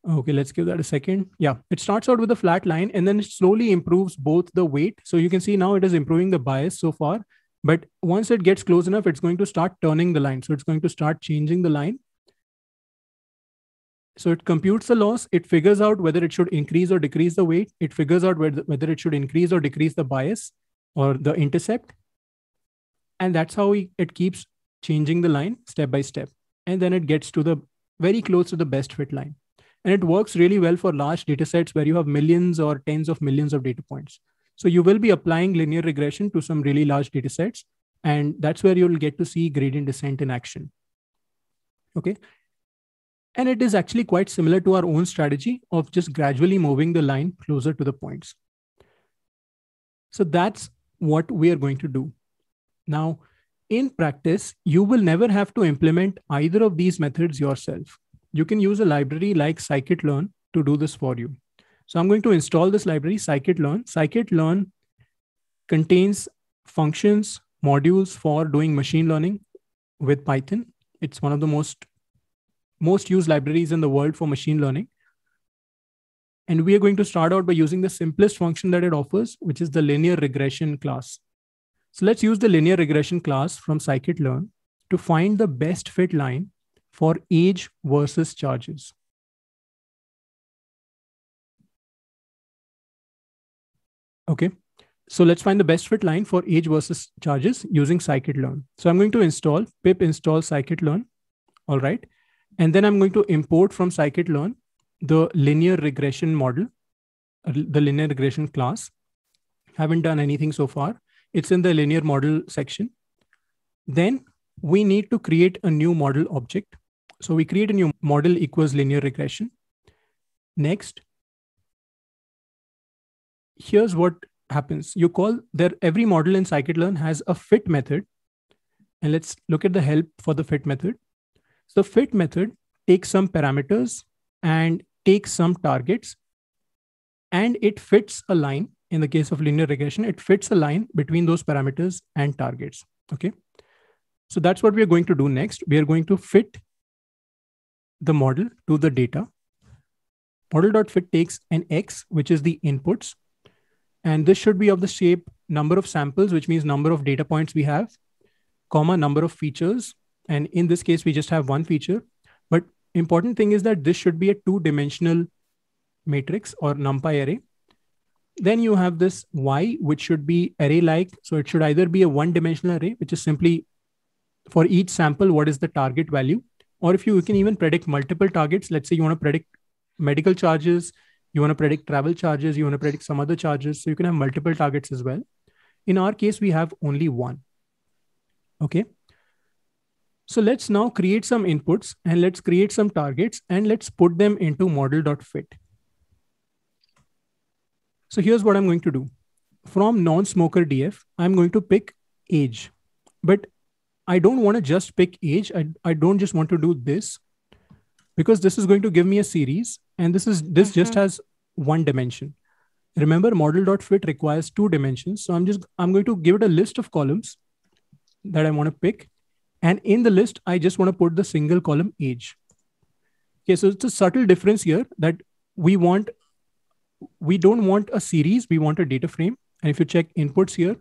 S2: Okay, let's give that a second. Yeah, it starts out with a flat line and then it slowly improves both the weight. So you can see
S1: now it is improving the bias so far. But once it gets close enough, it's going to start turning the line. So it's going to start changing the line. So it computes the loss. It figures out whether it should increase or decrease the weight. It figures out whether it should increase or decrease the bias or the intercept. And that's how it keeps changing the line step by step. And then it gets to the very close to the best fit line and it works really well for large data sets where you have millions or tens of millions of data points so you will be applying linear regression to some really large data sets and that's where you'll get to see gradient descent in action okay and it is actually quite similar to our own strategy of just gradually moving the line closer to the points so that's what we are going to do now in practice you will never have to implement either of these methods yourself you can use a library like scikit-learn to do this for you. So I'm going to install this library, scikit-learn. Scikit-learn contains functions, modules for doing machine learning with Python. It's one of the most most used libraries in the world for machine learning. And we are going to start out by using the simplest function that it offers, which is the linear regression class. So let's use the linear regression class from scikit-learn to find the
S2: best fit line for age versus charges. Okay, so let's find
S1: the best fit line for age versus charges using scikit-learn. So I'm going to install pip install scikit-learn, all right? And then I'm going to import from scikit-learn the linear regression model, the linear regression class. Haven't done anything so far. It's in the linear model section. Then we need to create a new model object. So we create a new model equals linear regression. Next, here's what happens. You call there, every model in scikit-learn has a fit method. And let's look at the help for the fit method. So fit method takes some parameters and takes some targets and it fits a line. In the case of linear regression, it fits a line between those parameters and targets. Okay. So that's what we're going to do next. We are going to fit the model to the data. Model.fit takes an X, which is the inputs. And this should be of the shape number of samples, which means number of data points we have, comma, number of features. And in this case, we just have one feature. But important thing is that this should be a two dimensional matrix or NumPy array. Then you have this Y, which should be array like. So it should either be a one dimensional array, which is simply for each sample, what is the target value? or if you can even predict multiple targets let's say you want to predict medical charges you want to predict travel charges you want to predict some other charges so you can have multiple targets as well in our case we have only one okay so let's now create some inputs and let's create some targets and let's put them into model.fit. So here's what I'm going to do. From non-smoker DF, I'm going to pick age. But I don't want to just pick age. I, I don't just want to do this because this is going to give me a series and this is this mm-hmm. just has one dimension. Remember model.fit requires two dimensions. So I'm just I'm going to give it a list of columns that I want to pick. And in the list, I just want to put the single column age. Okay, so it's a subtle difference here that we want we don't want a series, we want a data frame. And if you check inputs here,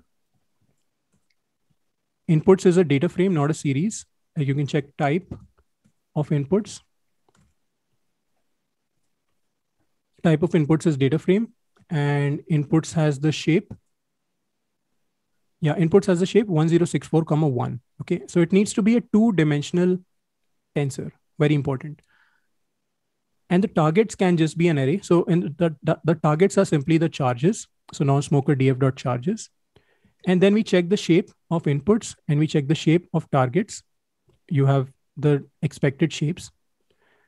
S1: Inputs is a data frame, not a series. Uh, you can check type of inputs. Type of inputs is data frame and inputs has the shape. Yeah, inputs has the shape 1064 comma one. Okay, so it needs to be a two dimensional tensor, very important. And the targets can just be an array. So in the, the, the targets are simply the charges. So non-smoker df dot charges and then we check the shape of inputs and we check the shape of targets. You have the expected shapes.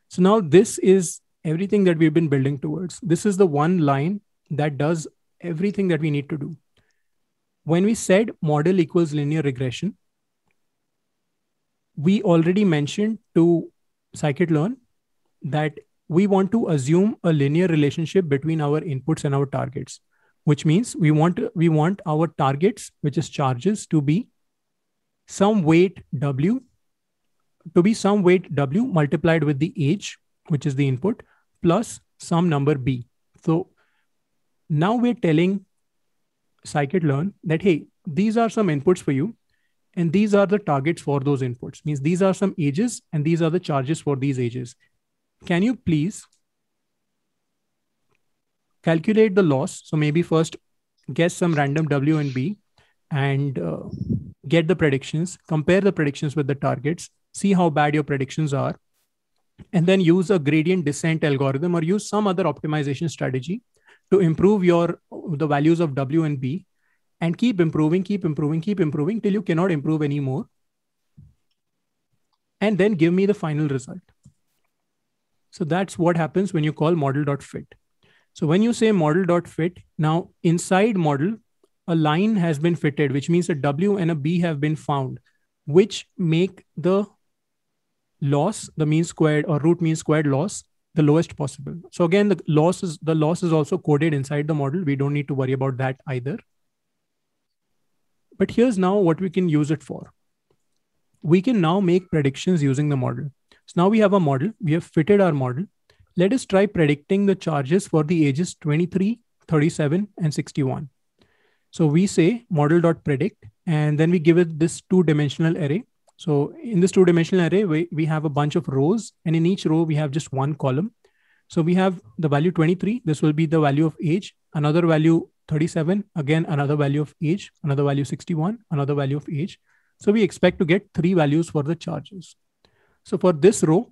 S1: So now this is everything that we've been building towards. This is the one line that does everything that we need to do. When we said model equals linear regression, we already mentioned to scikit-learn that we want to assume a linear relationship between our inputs and our targets which means we want we want our targets which is charges to be some weight w to be some weight w multiplied with the age which is the input plus some number b so now we're telling scikit-learn that hey these are some inputs for you and these are the targets for those inputs means these are some ages and these are the charges for these ages can you please calculate the loss. So maybe first guess some random W and B and uh, get the predictions, compare the predictions with the targets, see how bad your predictions are, and then use a gradient descent algorithm or use some other optimization strategy to improve your the values of W and B and keep improving, keep improving, keep improving till you cannot improve anymore. And then give me the final result. So that's what happens when you call model.fit. So when you say model.fit, now inside model, a line has been fitted, which means a W and a B have been found, which make the loss, the mean squared or root mean squared loss, the lowest possible. So again, the loss is the loss is also coded inside the model. We don't need to worry about that either. But here's now what we can use it for. We can now make predictions using the model. So now we have a model, we have fitted our model. Let us try predicting the charges for the ages 23, 37, and 61. So we say model.predict, and then we give it this two dimensional array. So in this two dimensional array, we, we have a bunch of rows, and in each row, we have just one column. So we have the value 23. This will be the value of age, another value 37, again, another value of age, another value 61, another value of age. So we expect to get three values for the charges. So for this row,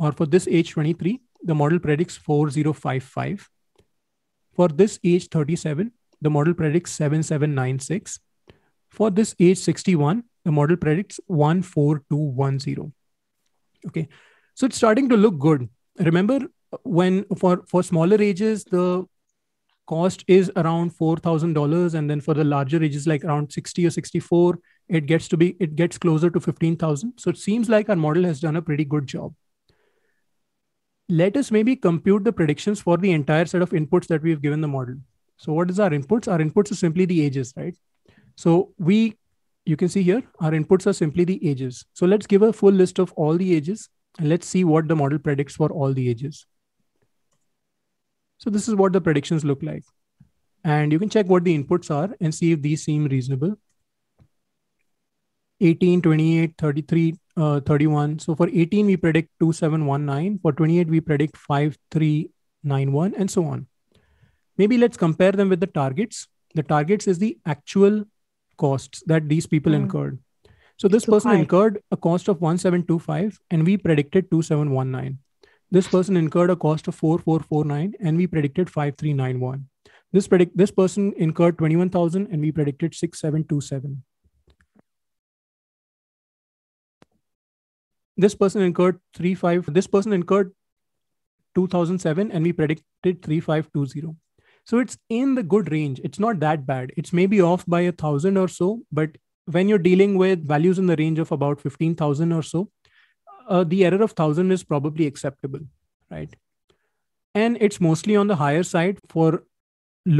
S1: or for this age 23, the model predicts 4055. For this age 37, the model predicts 7796. For this age 61, the model predicts 14210. Okay, so it's starting to look good. Remember uh, when for, for smaller ages, the cost is around $4,000. And then for the larger ages, like around 60 or 64, it gets to be, it gets closer to 15,000. So it seems like our model has done a pretty good job let us maybe compute the predictions for the entire set of inputs that we've given the model. So what is our inputs? Our inputs are simply the ages, right? So we, you can see here, our inputs are simply the ages. So let's give a full list of all the ages and let's see what the model predicts for all the ages. So this is what the predictions look like. And you can check what the inputs are and see if these seem reasonable. 18, 28, 33, uh, 31. So for 18, we predict 2719. For 28, we predict 5391 and so on. Maybe let's compare them with the targets. The targets is the actual costs that these people mm. incurred. So this person high. incurred a cost of 1725 and we predicted 2719. This person incurred a cost of 4449 and we predicted 5391. This predict this person incurred 21,000 and we predicted 6727. this person incurred 35 this person incurred 2007 and we predicted 3520 so it's in the good range it's not that bad it's maybe off by a thousand or so but when you're dealing with values in the range of about 15000 or so uh, the error of 1000 is probably acceptable right and it's mostly on the higher side for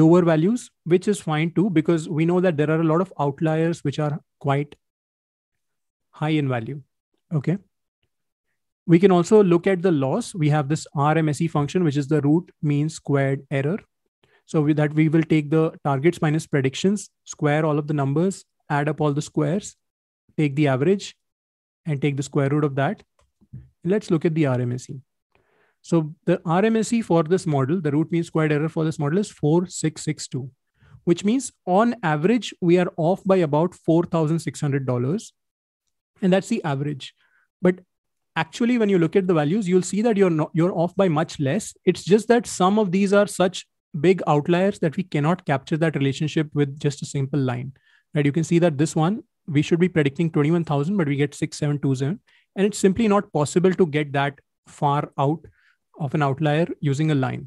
S1: lower values which is fine too because we know that there are a lot of outliers which are quite high in value okay we can also look at the loss. We have this RMSE function, which is the root mean squared error. So with that, we will take the targets minus predictions, square all of the numbers, add up all the squares, take the average, and take the square root of that. Let's look at the RMSE. So the RMSE for this model, the root mean squared error for this model is 4662, which means on average, we are off by about $4,600. And that's the average. But actually when you look at the values you'll see that you're not, you're off by much less it's just that some of these are such big outliers that we cannot capture that relationship with just a simple line right you can see that this one we should be predicting 21000 but we get 6727 and it's simply not possible to get that far out of an outlier using a line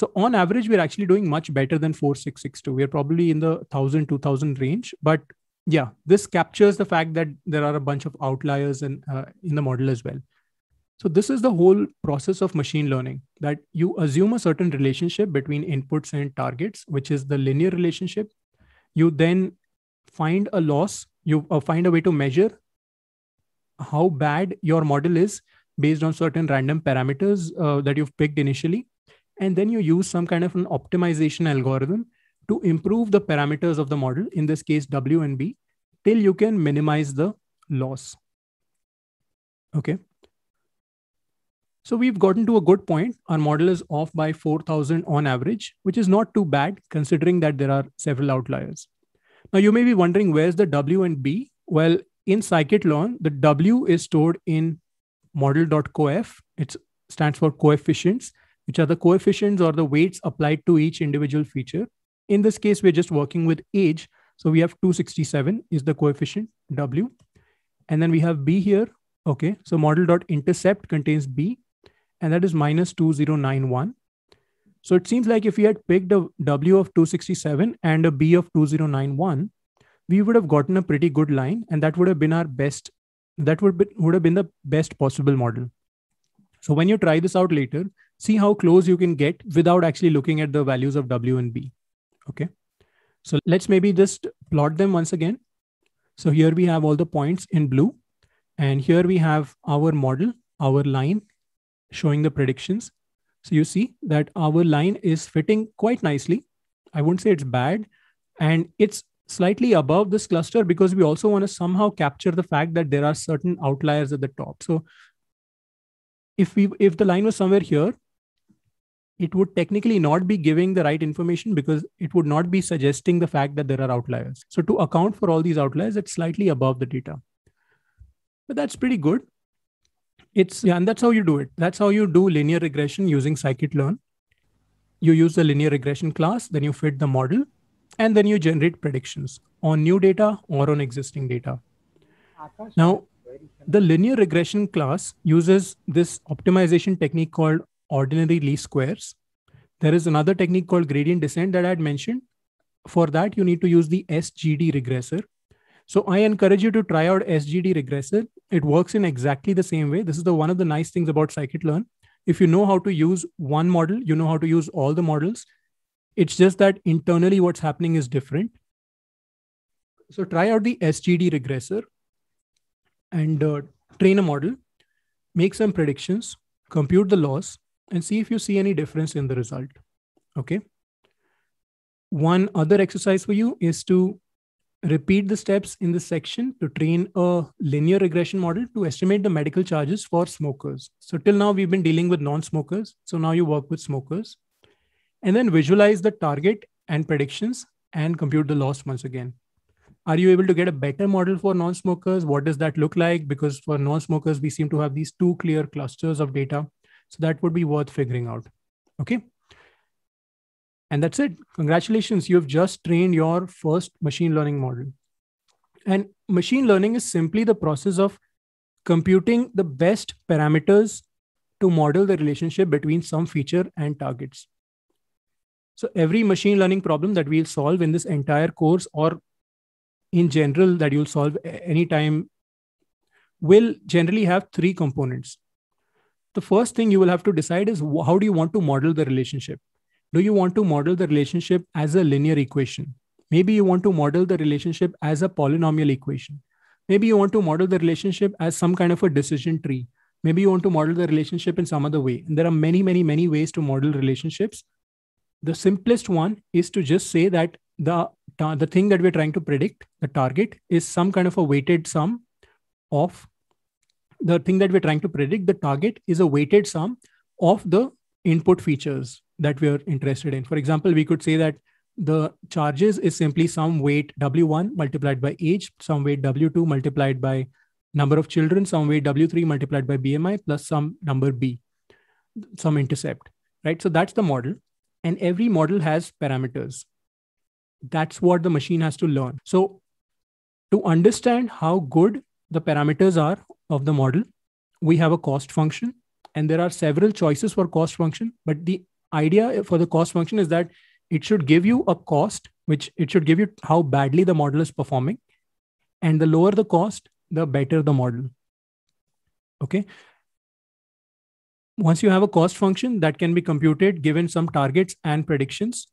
S1: so on average we're actually doing much better than 4662 we're probably in the 1000 2000 range but yeah this captures the fact that there are a bunch of outliers in, uh, in the model as well so this is the whole process of machine learning that you assume a certain relationship between inputs and targets, which is the linear relationship. You then find a loss, you uh, find a way to measure how bad your model is based on certain random parameters uh, that you've picked initially. And then you use some kind of an optimization algorithm to improve the parameters of the model, in this case, W and B, till you can minimize the loss. Okay. So we've gotten to a good point. Our model is off by 4,000 on average, which is not too bad considering that there are several outliers. Now you may be wondering where's the W and B? Well, in scikit-learn, the W is stored in model.coef. It stands for coefficients, which are the coefficients or the weights applied to each individual feature. In this case, we're just working with age. So we have 267 is the coefficient W. And then we have B here. Okay, so model.intercept contains B and that is minus 2091. So it seems like if we had picked a W of 267 and a B of 2091, we would have gotten a pretty good line, and that would have been our best. That would be, would have been the best possible model. So when you try this out later, see how close you can get without actually looking at the values of W and B. Okay. So let's maybe just plot them once again. So here we have all the points in blue, and here we have our model, our line, showing the predictions. So you see that our line is fitting quite nicely. I won't say it's bad. And it's slightly above this cluster because we also want to somehow capture the fact that there are certain outliers at the top. So if we if the line was somewhere here, it would technically not be giving the right information because it would not be suggesting the fact that there are outliers. So to account for all these outliers, it's slightly above the data. But that's pretty good. It's yeah, and that's how you do it. That's how you do linear regression using scikit-learn. You use the linear regression class, then you fit the model, and then you generate predictions on new data or on existing data. Now, the linear regression class uses this optimization technique called ordinary least squares. There is another technique called gradient descent that I had mentioned. For that, you need to use the SGD regressor, so I encourage you to try out SGD regressor. It works in exactly the same way. This is the one of the nice things about scikit-learn. If you know how to use one model, you know how to use all the models. It's just that internally what's happening is different. So try out the SGD regressor and uh, train a model, make some predictions, compute the loss, and see if you see any difference in the result. Okay. One other exercise for you is to repeat the steps in this section to train a linear regression model to estimate the medical charges for smokers. So till now we've been dealing with non-smokers. So now you work with smokers and then visualize the target and predictions and compute the loss once again. Are you able to get a better model for non-smokers? What does that look like? Because for non-smokers, we seem to have these two clear clusters of data. So that would be worth figuring out. Okay. And that's it. Congratulations, you have just trained your first machine learning model. And machine learning is simply the process of computing the best parameters to model the relationship between some feature and targets. So every machine learning problem that we'll solve in this entire course or in general that you'll solve anytime will generally have three components. The first thing you will have to decide is how do you want to model the relationship? do you want to model the relationship as a linear equation? Maybe you want to model the relationship as a polynomial equation. Maybe you want to model the relationship as some kind of a decision tree. Maybe you want to model the relationship in some other way. And there are many, many, many ways to model relationships. The simplest one is to just say that the, the thing that we're trying to predict, the target, is some kind of a weighted sum of the thing that we're trying to predict, the target is a weighted sum of the input features that we are interested in. For example, we could say that the charges is simply some weight W1 multiplied by age, some weight W2 multiplied by number of children, some weight W3 multiplied by BMI plus some number B, some intercept, right? So that's the model. And every model has parameters. That's what the machine has to learn. So to understand how good the parameters are of the model, we have a cost function and there are several choices for cost function, but the idea for the cost function is that it should give you a cost, which it should give you how badly the model is performing. And the lower the cost, the better the model. Okay. Once you have a cost function that can be computed given some targets and predictions,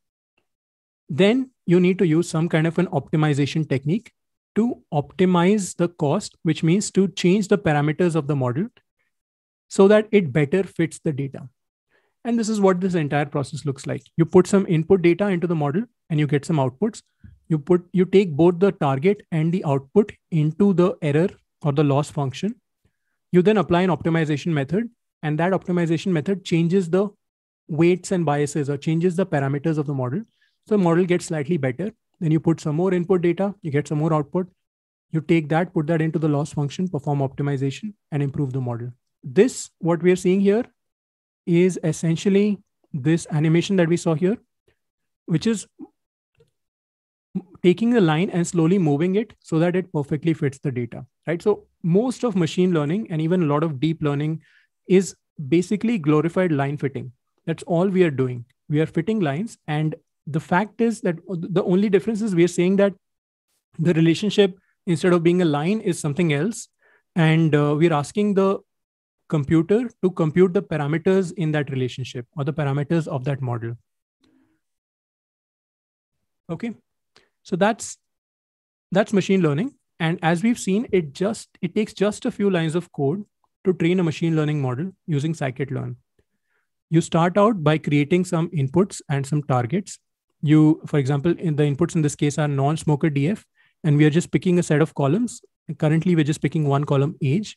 S1: then you need to use some kind of an optimization technique to optimize the cost, which means to change the parameters of the model so that it better fits the data. And this is what this entire process looks like. You put some input data into the model and you get some outputs. You put you take both the target and the output into the error or the loss function. You then apply an optimization method, and that optimization method changes the weights and biases or changes the parameters of the model. So the model gets slightly better. Then you put some more input data, you get some more output. You take that, put that into the loss function, perform optimization, and improve the model. This, what we are seeing here, is essentially this animation that we saw here, which is taking the line and slowly moving it so that it perfectly fits the data, right? So most of machine learning and even a lot of deep learning is basically glorified line fitting. That's all we are doing. We are fitting lines. And the fact is that the only difference is we are saying that the relationship instead of being a line is something else. And uh, we're asking the computer to compute the parameters in that relationship or the parameters of that model. Okay, so that's that's machine learning. And as we've seen, it just it takes just a few lines of code to train a machine learning model using scikit-learn. You start out by creating some inputs and some targets. You, for example, in the inputs in this case are non-smoker DF, and we are just picking a set of columns. currently, we're just picking one column age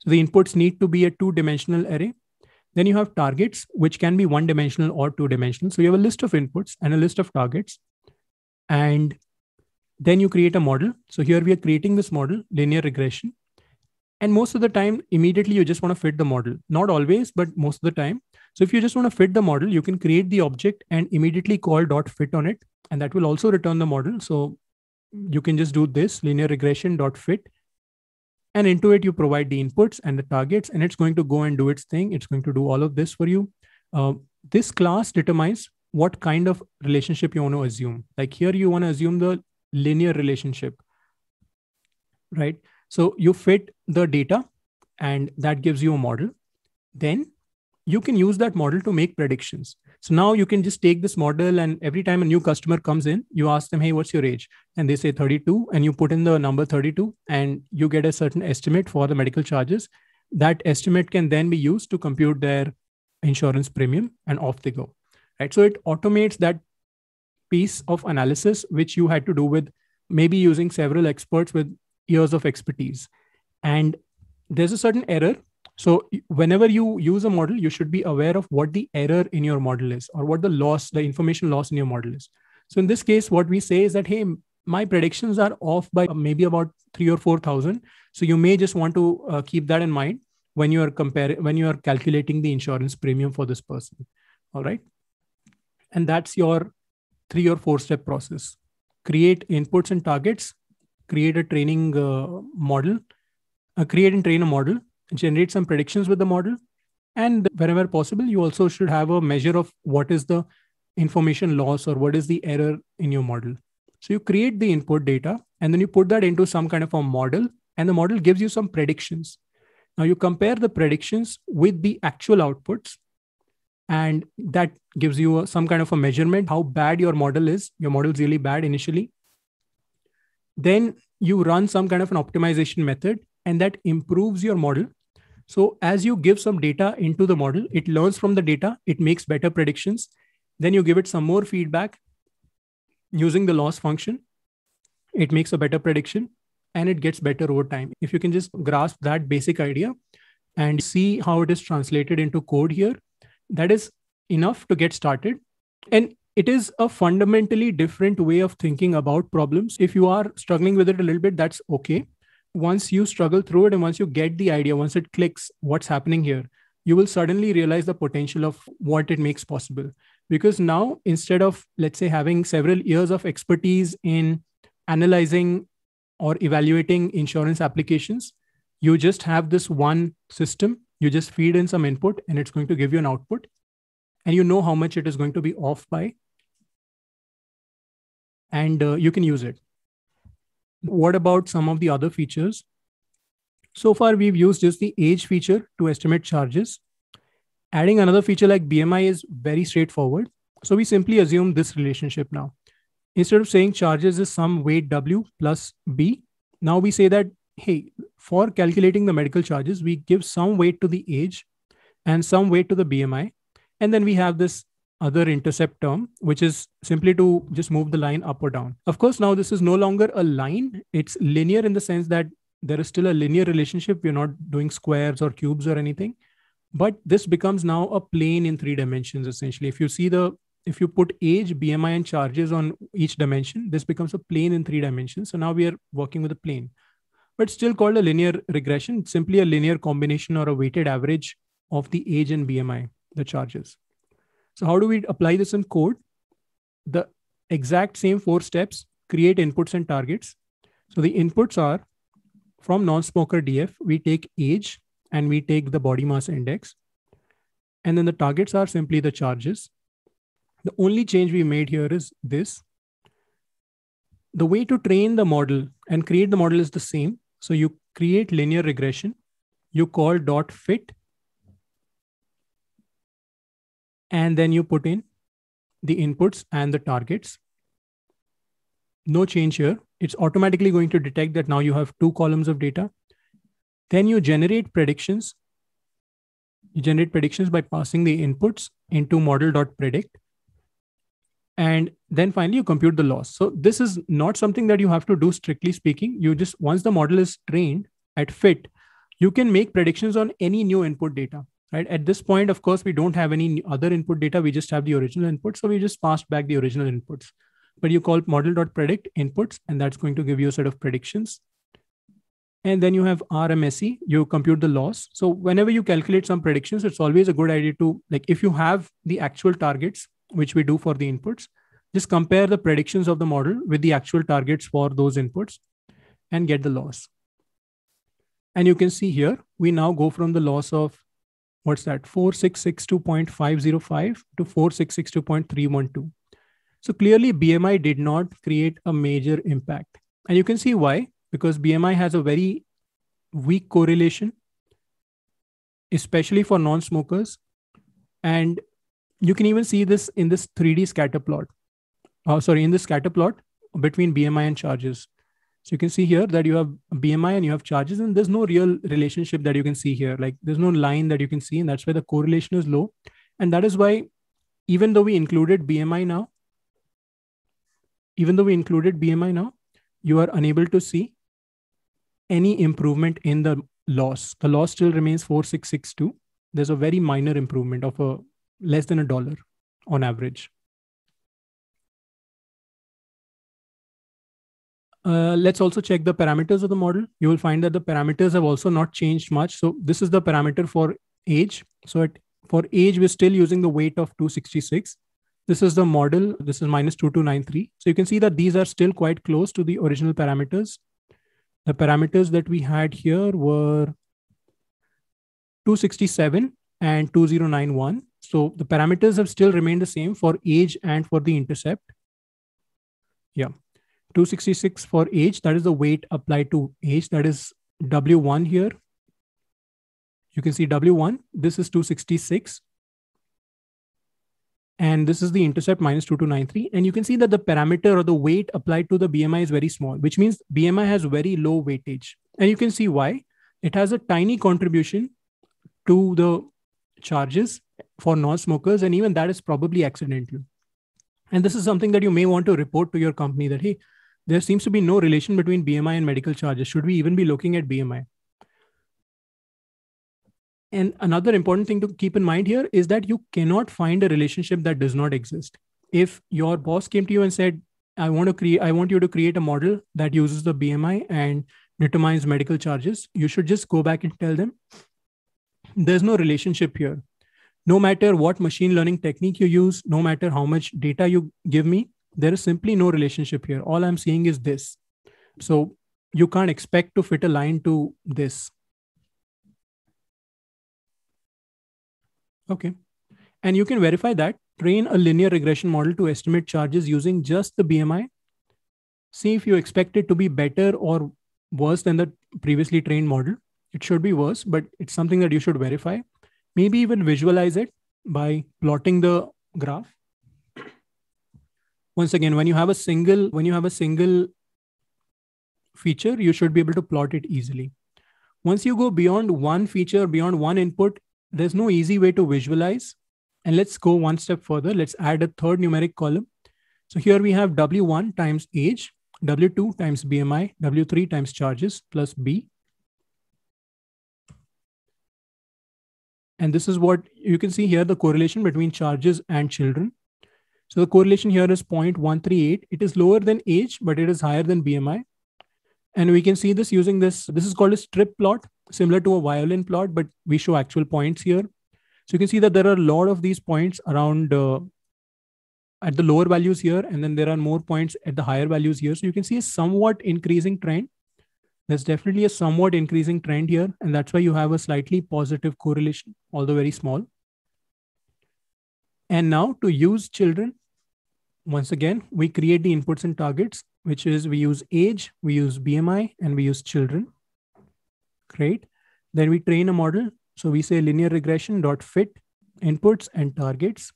S1: so the inputs need to be a two dimensional array. Then you have targets, which can be one dimensional or two dimensional. So you have a list of inputs and a list of targets. And then you create a model. So here we are creating this model, linear regression. And most of the time, immediately you just want to fit the model. Not always, but most of the time. So if you just want to fit the model, you can create the object and immediately call dot fit on it. And that will also return the model. So you can just do this linear regression dot fit and into it you provide the inputs and the targets and it's going to go and do its thing it's going to do all of this for you uh, this class determines what kind of relationship you want to assume like here you want to assume the linear relationship right so you fit the data and that gives you a model then you can use that model to make predictions so now you can just take this model and every time a new customer comes in, you ask them, hey, what's your age? And they say 32, and you put in the number 32, and you get a certain estimate for the medical charges. That estimate can then be used to compute their insurance premium and off they go. Right. So it automates that piece of analysis which you had to do with maybe using several experts with years of expertise. And there's a certain error so whenever you use a model, you should be aware of what the error in your model is or what the loss, the information loss in your model is. So in this case, what we say is that, hey, my predictions are off by uh, maybe about three or 4,000. So you may just want to uh, keep that in mind when you are comparing, when you are calculating the insurance premium for this person. All right. And that's your three or four step process. Create inputs and targets, create a training uh, model, uh, create and train a model, generate some predictions with the model. And wherever possible, you also should have a measure of what is the information loss or what is the error in your model. So you create the input data and then you put that into some kind of a model, and the model gives you some predictions. Now you compare the predictions with the actual outputs, and that gives you some kind of a measurement how bad your model is. Your model is really bad initially. Then you run some kind of an optimization method, and that improves your model so as you give some data into the model, it learns from the data, it makes better predictions. Then you give it some more feedback using the loss function. It makes a better prediction and it gets better over time. If you can just grasp that basic idea and see how it is translated into code here, that is enough to get started. And it is a fundamentally different way of thinking about problems. If you are struggling with it a little bit, that's okay once you struggle through it and once you get the idea, once it clicks, what's happening here, you will suddenly realize the potential of what it makes possible. Because now, instead of, let's say, having several years of expertise in analyzing or evaluating insurance applications, you just have this one system. You just feed in some input and it's going to give you an output. And you know how much it is going to be off by. And uh, you can use it what about some of the other features? So far, we've used just the age feature to estimate charges. Adding another feature like BMI is very straightforward. So we simply assume this relationship now. Instead of saying charges is some weight W plus B, now we say that, hey, for calculating the medical charges, we give some weight to the age and some weight to the BMI. And then we have this other intercept term, which is simply to just move the line up or down. Of course, now this is no longer a line. It's linear in the sense that there is still a linear relationship. We're not doing squares or cubes or anything, but this becomes now a plane in three dimensions, essentially. If you see the, if you put age, BMI and charges on each dimension, this becomes a plane in three dimensions. So now we are working with a plane, but still called a linear regression, simply a linear combination or a weighted average of the age and BMI, the charges. So how do we apply this in code? The exact same four steps, create inputs and targets. So the inputs are from non-smoker DF, we take age and we take the body mass index. And then the targets are simply the charges. The only change we made here is this. The way to train the model and create the model is the same. So you create linear regression, you call dot fit and then you put in the inputs and the targets. No change here. It's automatically going to detect that now you have two columns of data. Then you generate predictions. You generate predictions by passing the inputs into model.predict. And then finally you compute the loss. So this is not something that you have to do strictly speaking. You just, once the model is trained at fit, you can make predictions on any new input data right at this point of course we don't have any other input data we just have the original input so we just passed back the original inputs but you call model.predict inputs and that's going to give you a set of predictions and then you have rmse you compute the loss so whenever you calculate some predictions it's always a good idea to like if you have the actual targets which we do for the inputs just compare the predictions of the model with the actual targets for those inputs and get the loss and you can see here we now go from the loss of what's that 4662.505 to 4662.312 so clearly bmi did not create a major impact and you can see why because bmi has a very weak correlation especially for non-smokers and you can even see this in this 3d scatter plot uh, sorry in the scatter plot between bmi and charges so you can see here that you have BMI and you have charges, and there's no real relationship that you can see here. Like there's no line that you can see, and that's why the correlation is low. And that is why, even though we included BMI now, even though we included BMI now, you are unable to see any improvement in the loss. The loss still remains
S2: 4662. There's a very minor improvement of a less than a dollar on average. Uh, let's also check the parameters of the model. You will find that the parameters have also not changed much. So this is the
S1: parameter for age. So at, for age, we're still using the weight of 266. This is the model. This is minus 2293. So you can see that these are still quite close to the original parameters. The parameters that we had here were 267 and 2091. So the parameters have still remained the same for age and for the intercept. Yeah. 266 for age, that is the weight applied to age, that is W1 here. You can see W1, this is 266. And this is the intercept minus 2293. And you can see that the parameter or the weight applied to the BMI is very small, which means BMI has very low weightage. And you can see why. It has a tiny contribution to the charges for non-smokers and even that is probably accidental and this is something that you may want to report to your company that hey there seems to be no relation between BMI and medical charges. Should we even be looking at BMI? And another important thing to keep in mind here is that you cannot find a relationship that does not exist. If your boss came to you and said, I want to create I want you to create a model that uses the BMI and determines medical charges, you should just go back and tell them there's no relationship here. No matter what machine learning technique you use, no matter how much data you give me, there is simply no relationship here all i'm seeing is this so you can't expect to fit a line to this okay and you can verify that train a linear regression model to estimate charges using just the bmi see if you expect it to be better or worse than the previously trained model it should be worse but it's something that you should verify maybe even visualize it by plotting the graph once again when you have a single when you have a single feature you should be able to plot it easily once you go beyond one feature beyond one input there's no easy way to visualize and let's go one step further let's add a third numeric column so here we have w1 times age w2 times bmi w3 times charges plus b and this is what you can see here the correlation between charges and children so the correlation here is 0.138. It is lower than age, but it is higher than BMI. And we can see this using this. This is called a strip plot, similar to a violin plot, but we show actual points here. So you can see that there are a lot of these points around uh, at the lower values here, and then there are more points at the higher values here. So you can see a somewhat increasing trend. There's definitely a somewhat increasing trend here, and that's why you have a slightly positive correlation, although very small. And now to use children once again, we create the inputs and targets, which is we use age, we use BMI, and we use children. Great. Then we train a model. So we say linear regression dot fit inputs and targets.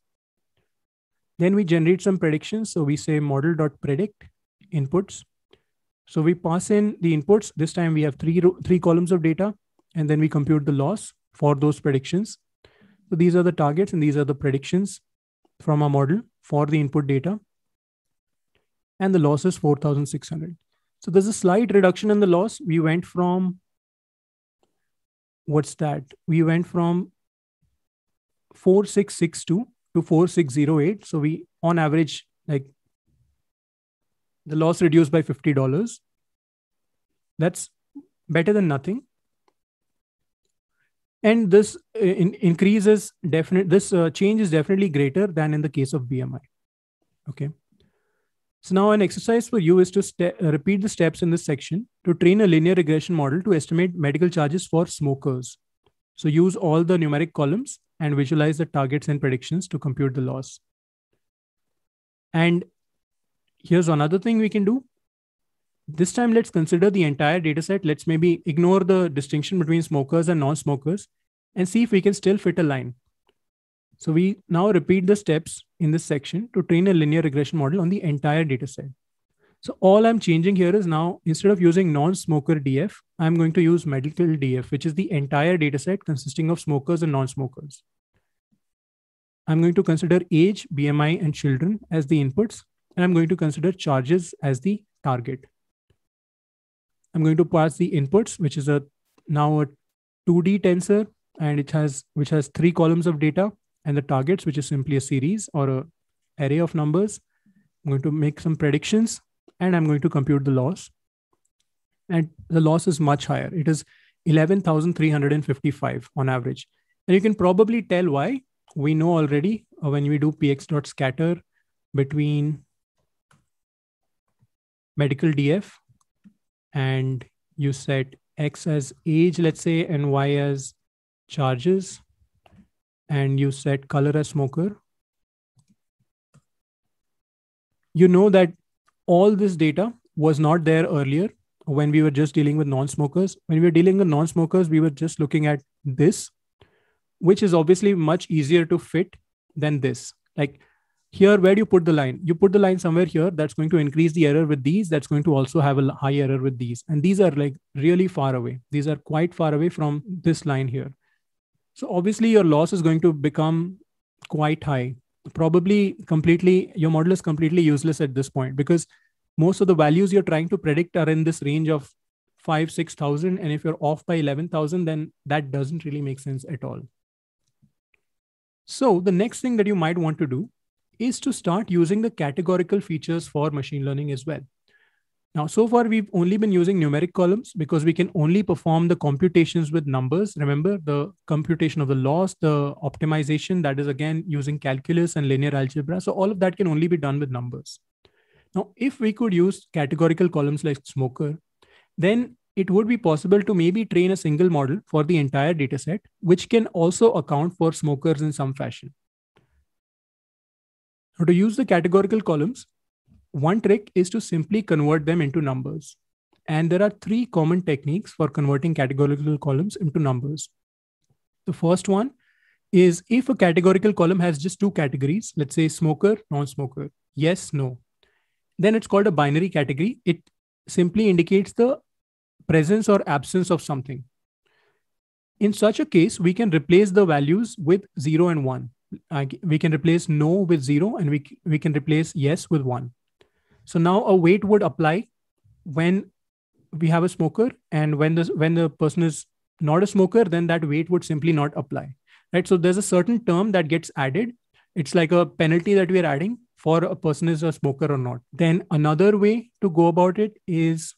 S1: Then we generate some predictions. So we say model dot predict inputs. So we pass in the inputs. This time we have three, three columns of data, and then we compute the loss for those predictions. So these are the targets and these are the predictions from our model for the input data and the loss is 4,600. So there's a slight reduction in the loss. We went from, what's that? We went from 4662 to 4608. So we, on average, like the loss reduced by $50. That's better than nothing and this uh, in, increase is definite this uh, change is definitely greater than in the case of bmi okay so now an exercise for you is to uh, repeat the steps in this section to train a linear regression model to estimate medical charges for smokers so use all the numeric columns and visualize the targets and predictions to compute the loss and here's another thing we can do this time let's consider the entire data set let's maybe ignore the distinction between smokers and non-smokers and see if we can still fit a line so we now repeat the steps in this section to train a linear regression model on the entire data set so all i'm changing here is now instead of using non-smoker df i'm going to use medical df which is the entire data set consisting of smokers and non-smokers i'm going to consider age bmi and children as the inputs and i'm going to consider charges as the target I'm going to pass the inputs, which is a now a 2D tensor, and it has which has three columns of data, and the targets, which is simply a series or a array of numbers. I'm going to make some predictions, and I'm going to compute the loss. And the loss is much higher. It is 11,355 on average. And you can probably tell why. We know already uh, when we do px.scatter between medical DF and you set x as age, let's say, and y as charges, and you set color as smoker, you know that all this data was not there earlier when we were just dealing with non-smokers. When we were dealing with non-smokers, we were just looking at this, which is obviously much easier to fit than this. Like here where do you put the line you put the line somewhere here that's going to increase the error with these that's going to also have a high error with these and these are like really far away these are quite far away from this line here so obviously your loss is going to become quite high probably completely your model is completely useless at this point because most of the values you're trying to predict are in this range of 5 6000 and if you're off by 11000 then that doesn't really make sense at all so the next thing that you might want to do is to start using the categorical features for machine learning as well. Now, so far, we've only been using numeric columns because we can only perform the computations with numbers. Remember the computation of the loss, the optimization that is again using calculus and linear algebra. So all of that can only be done with numbers. Now, if we could use categorical columns like Smoker, then it would be possible to maybe train a single model for the entire dataset, which can also account for smokers in some fashion. Now, to use the categorical columns, one trick is to simply convert them into numbers. And there are three common techniques for converting categorical columns into numbers. The first one is if a categorical column has just two categories, let's say smoker, non smoker, yes, no, then it's called a binary category. It simply indicates the presence or absence of something. In such a case, we can replace the values with 0 and 1. I, we can replace no with zero and we, we can replace yes with one. So now a weight would apply when we have a smoker and when the, when the person is not a smoker, then that weight would simply not apply, right? So there's a certain term that gets added. It's like a penalty that we're adding for a person is a smoker or not. Then another way to go about it is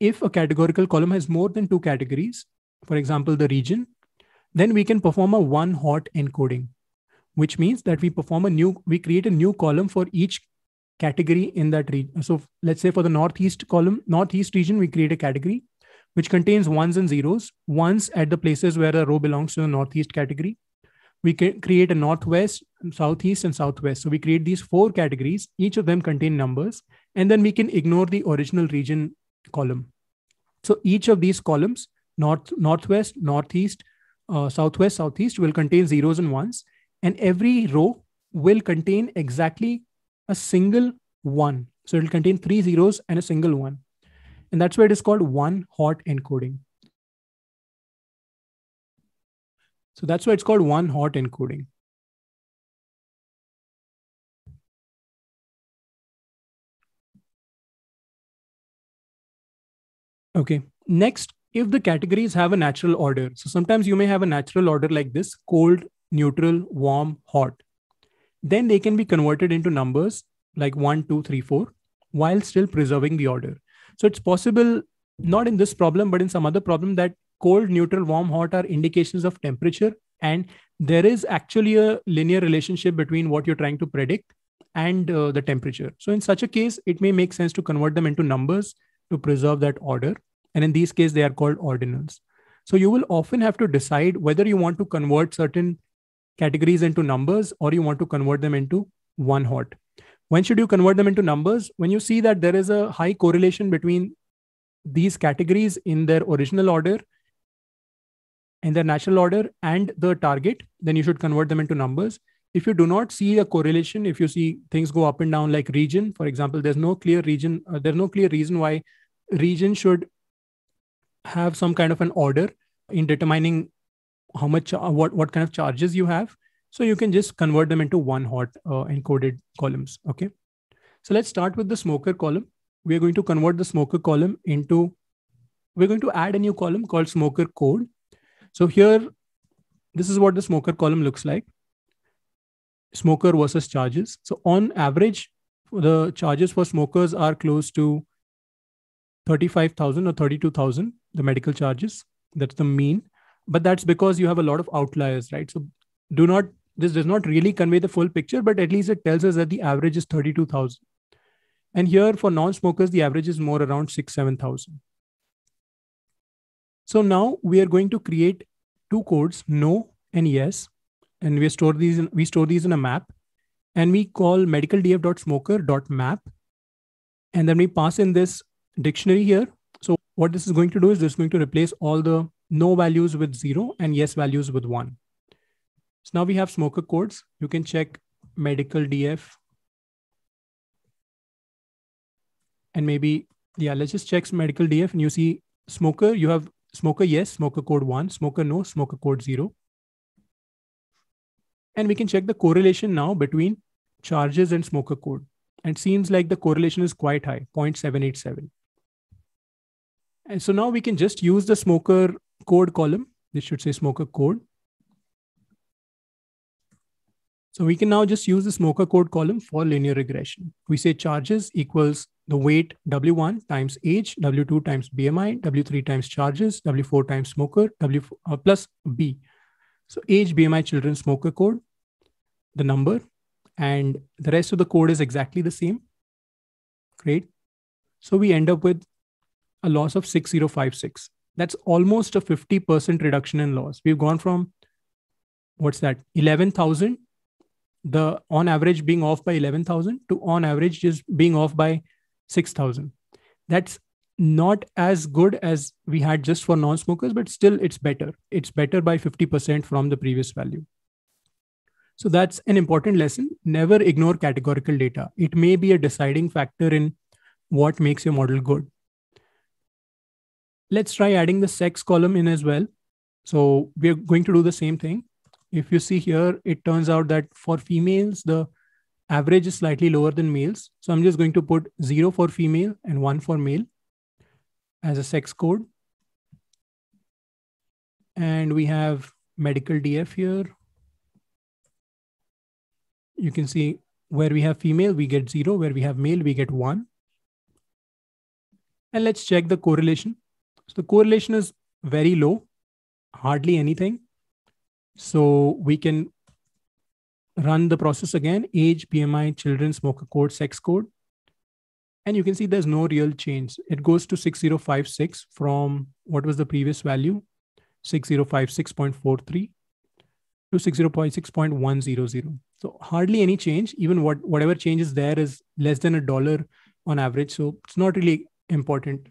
S1: if a categorical column has more than two categories, for example, the region, then we can perform a one hot encoding which means that we perform a new, we create a new column for each category in that region. So let's say for the Northeast column, Northeast region, we create a category which contains ones and zeros, ones at the places where a row belongs to the Northeast category. We can create a Northwest, Southeast, and Southwest. So we create these four categories, each of them contain numbers, and then we can ignore the original region column. So each of these columns, North, Northwest, Northeast, uh, Southwest, Southeast will contain zeros and ones and every row will contain exactly
S2: a single one. So it'll contain three zeros and a single one. And that's why it is called one hot encoding. So that's why it's called one hot encoding. Okay, next, if the categories have a natural order. So sometimes you may have a natural
S1: order like this, cold, neutral, warm, hot. Then they can be converted into numbers like 1, 2, 3, 4, while still preserving the order. So it's possible, not in this problem, but in some other problem, that cold, neutral, warm, hot are indications of temperature. And there is actually a linear relationship between what you're trying to predict and uh, the temperature. So in such a case, it may make sense to convert them into numbers to preserve that order. And in these cases, they are called ordinals. So you will often have to decide whether you want to convert certain categories into numbers or you want to convert them into one hot. When should you convert them into numbers? When you see that there is a high correlation between these categories in their original order in their natural order and the target, then you should convert them into numbers. If you do not see a correlation, if you see things go up and down like region, for example, there's no clear region, uh, there's no clear reason why region should have some kind of an order in determining how much uh, what what kind of charges you have so you can just convert them into one hot uh, encoded columns okay so let's start with the smoker column we are going to convert the smoker column into we're going to add a new column called smoker code so here this is what the smoker column looks like smoker versus charges so on average the charges for smokers are close to 35000 or 32000 the medical charges that's the mean but that's because you have a lot of outliers right so do not this does not really convey the full picture but at least it tells us that the average is 32000 and here for non-smokers the average is more around 6 7000 so now we are going to create two codes no and yes and we store these in, we store these in a map and we call medicaldf.smoker.map and then we pass in this dictionary here so what this is going to do is this is going to replace all the no values with zero and yes values with one. So now we have smoker codes. You can check medical DF. And maybe, yeah, let's just check medical DF and you see smoker, you have smoker yes, smoker code one, smoker no, smoker code zero. And we can check the correlation now between charges and smoker code. And seems like the correlation is quite high, 0.787. And so now we can just use the smoker code column. This should say smoker code. So we can now just use the smoker code column for linear regression. We say charges equals the weight W1 times age, W2 times BMI, W3 times charges, W4 times smoker, W uh, plus B. So age, BMI, children, smoker code, the number, and the rest of the code is exactly the same. Great. So we end up with a loss of 6056. That's almost a 50% reduction in loss. We've gone from what's that? 11,000, the on average being off by 11,000 to on average just being off by 6,000. That's not as good as we had just for non smokers, but still it's better. It's better by 50% from the previous value. So that's an important lesson. Never ignore categorical data. It may be a deciding factor in what makes your model good. Let's try adding the sex column in as well. So we're going to do the same thing. If you see here, it turns out that for females, the average is slightly lower than males. So I'm just going to put zero for female and one for male
S2: as a sex code. And we have medical DF here. You can see where we have
S1: female, we get zero. Where we have male, we get one. And let's check the correlation. So the correlation is very low, hardly anything. So we can run the process again, age, BMI, children, smoker code, sex code. And you can see there's no real change. It goes to 6056 from what was the previous value, 6056.43 to 60.6.100. So hardly any change. Even what whatever change is there is less than a dollar on average. So it's not really important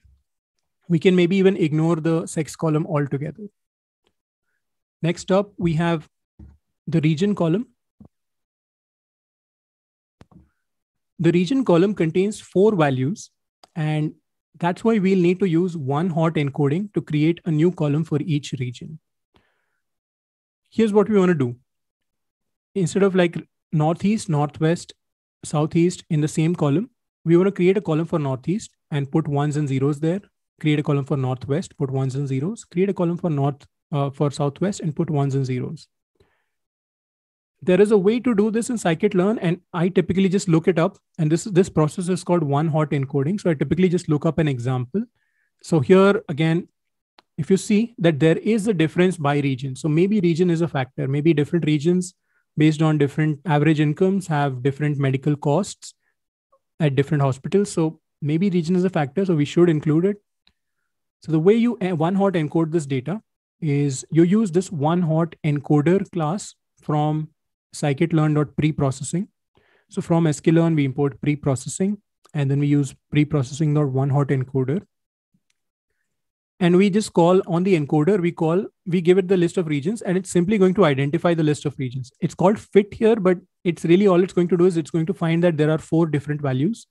S2: we can maybe even ignore the sex column altogether. Next up, we have the region column.
S1: The region column contains four values, and that's why we'll need to use one hot encoding to create a new column for each region. Here's what we want to do. Instead of like Northeast, Northwest, Southeast in the same column, we want to create a column for Northeast and put ones and zeros there create a column for Northwest, put ones and zeros, create a column for North uh, for Southwest and put ones and zeros. There is a way to do this in scikit-learn and I typically just look it up and this, this process is called one hot encoding. So I typically just look up an example. So here again, if you see that there is a difference by region. So maybe region is a factor, maybe different regions based on different average incomes have different medical costs at different hospitals. So maybe region is a factor. So we should include it. So the way you one hot encode this data is you use this one hot encoder class from scikit-learn.preprocessing. So from sklearn, we import preprocessing, and then we use one-hot encoder. And we just call on the encoder, we call, we give it the list of regions, and it's simply going to identify the list of regions. It's called fit here, but it's really all it's going to do is it's going to find that there are four different values,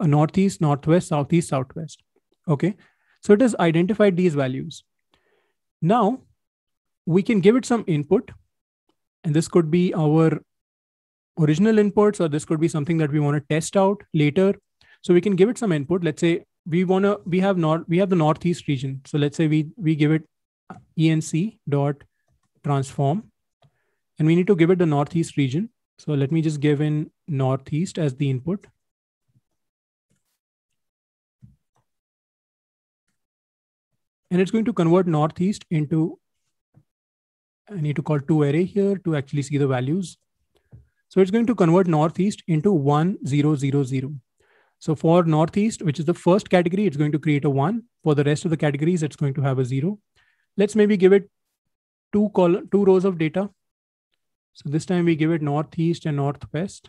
S1: a uh, northeast, northwest, southeast, southwest. Okay. So it has identified these values. Now we can give it some input, and this could be our original inputs, or this could be something that we want to test out later. So we can give it some input. Let's say we want to, we have not, we have the Northeast region. So let's say we, we give it enc dot transform and we need to give it the Northeast region. So let me just give in Northeast as the
S2: input and it's going to convert northeast into I need to call
S1: two array here to actually see the values. So it's going to convert northeast into 1000. So for northeast, which is the first category, it's going to create a one. For the rest of the categories, it's going to have a zero. Let's maybe give it two col two rows of
S2: data. So this time we give it northeast and northwest.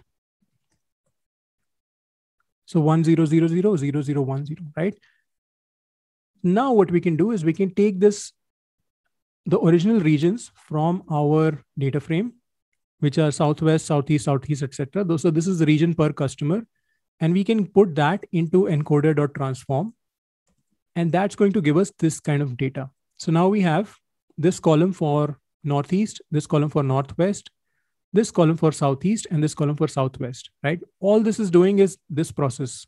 S2: So 1000, 0010, right?
S1: Now, what we can do is we can take this, the original regions from our data frame, which are Southwest, Southeast, Southeast, etc. So this is the region per customer. And we can put that into encoder.transform. And that's going to give us this kind of data. So now we have this column for Northeast, this column for Northwest, this column for Southeast, and this column for Southwest, right? All this is doing is this process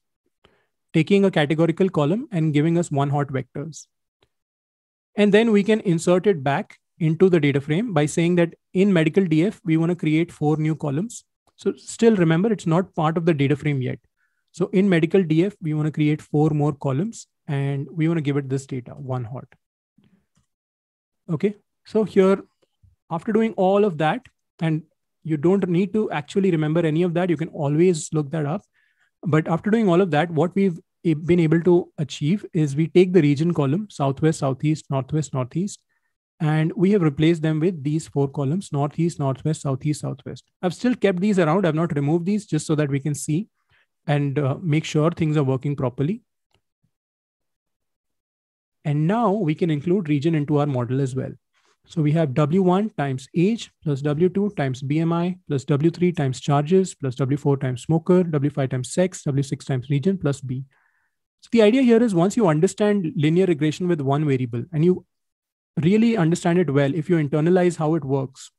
S1: taking a categorical column and giving us one hot vectors. And then we can insert it back into the data frame by saying that in medical DF, we want to create four new columns. So still remember, it's not part of the data frame yet. So in medical DF, we want to create four more columns and we want to give it this data, one hot. Okay, so here, after doing all of that, and you don't need to actually remember any of that, you can always look that up. But after doing all of that, what we've been able to achieve is we take the region column, Southwest, Southeast, Northwest, Northeast, and we have replaced them with these four columns, Northeast, Northwest, Southeast, Southwest. I've still kept these around. I've not removed these just so that we can see and uh, make sure things are working properly. And now we can include region into our model as well. So we have W1 times age plus W2 times BMI plus W3 times charges plus W4 times smoker, W5 times sex, W6 times region plus B. So the idea here is once you understand linear regression with one variable and you really understand it well, if you internalize how it works,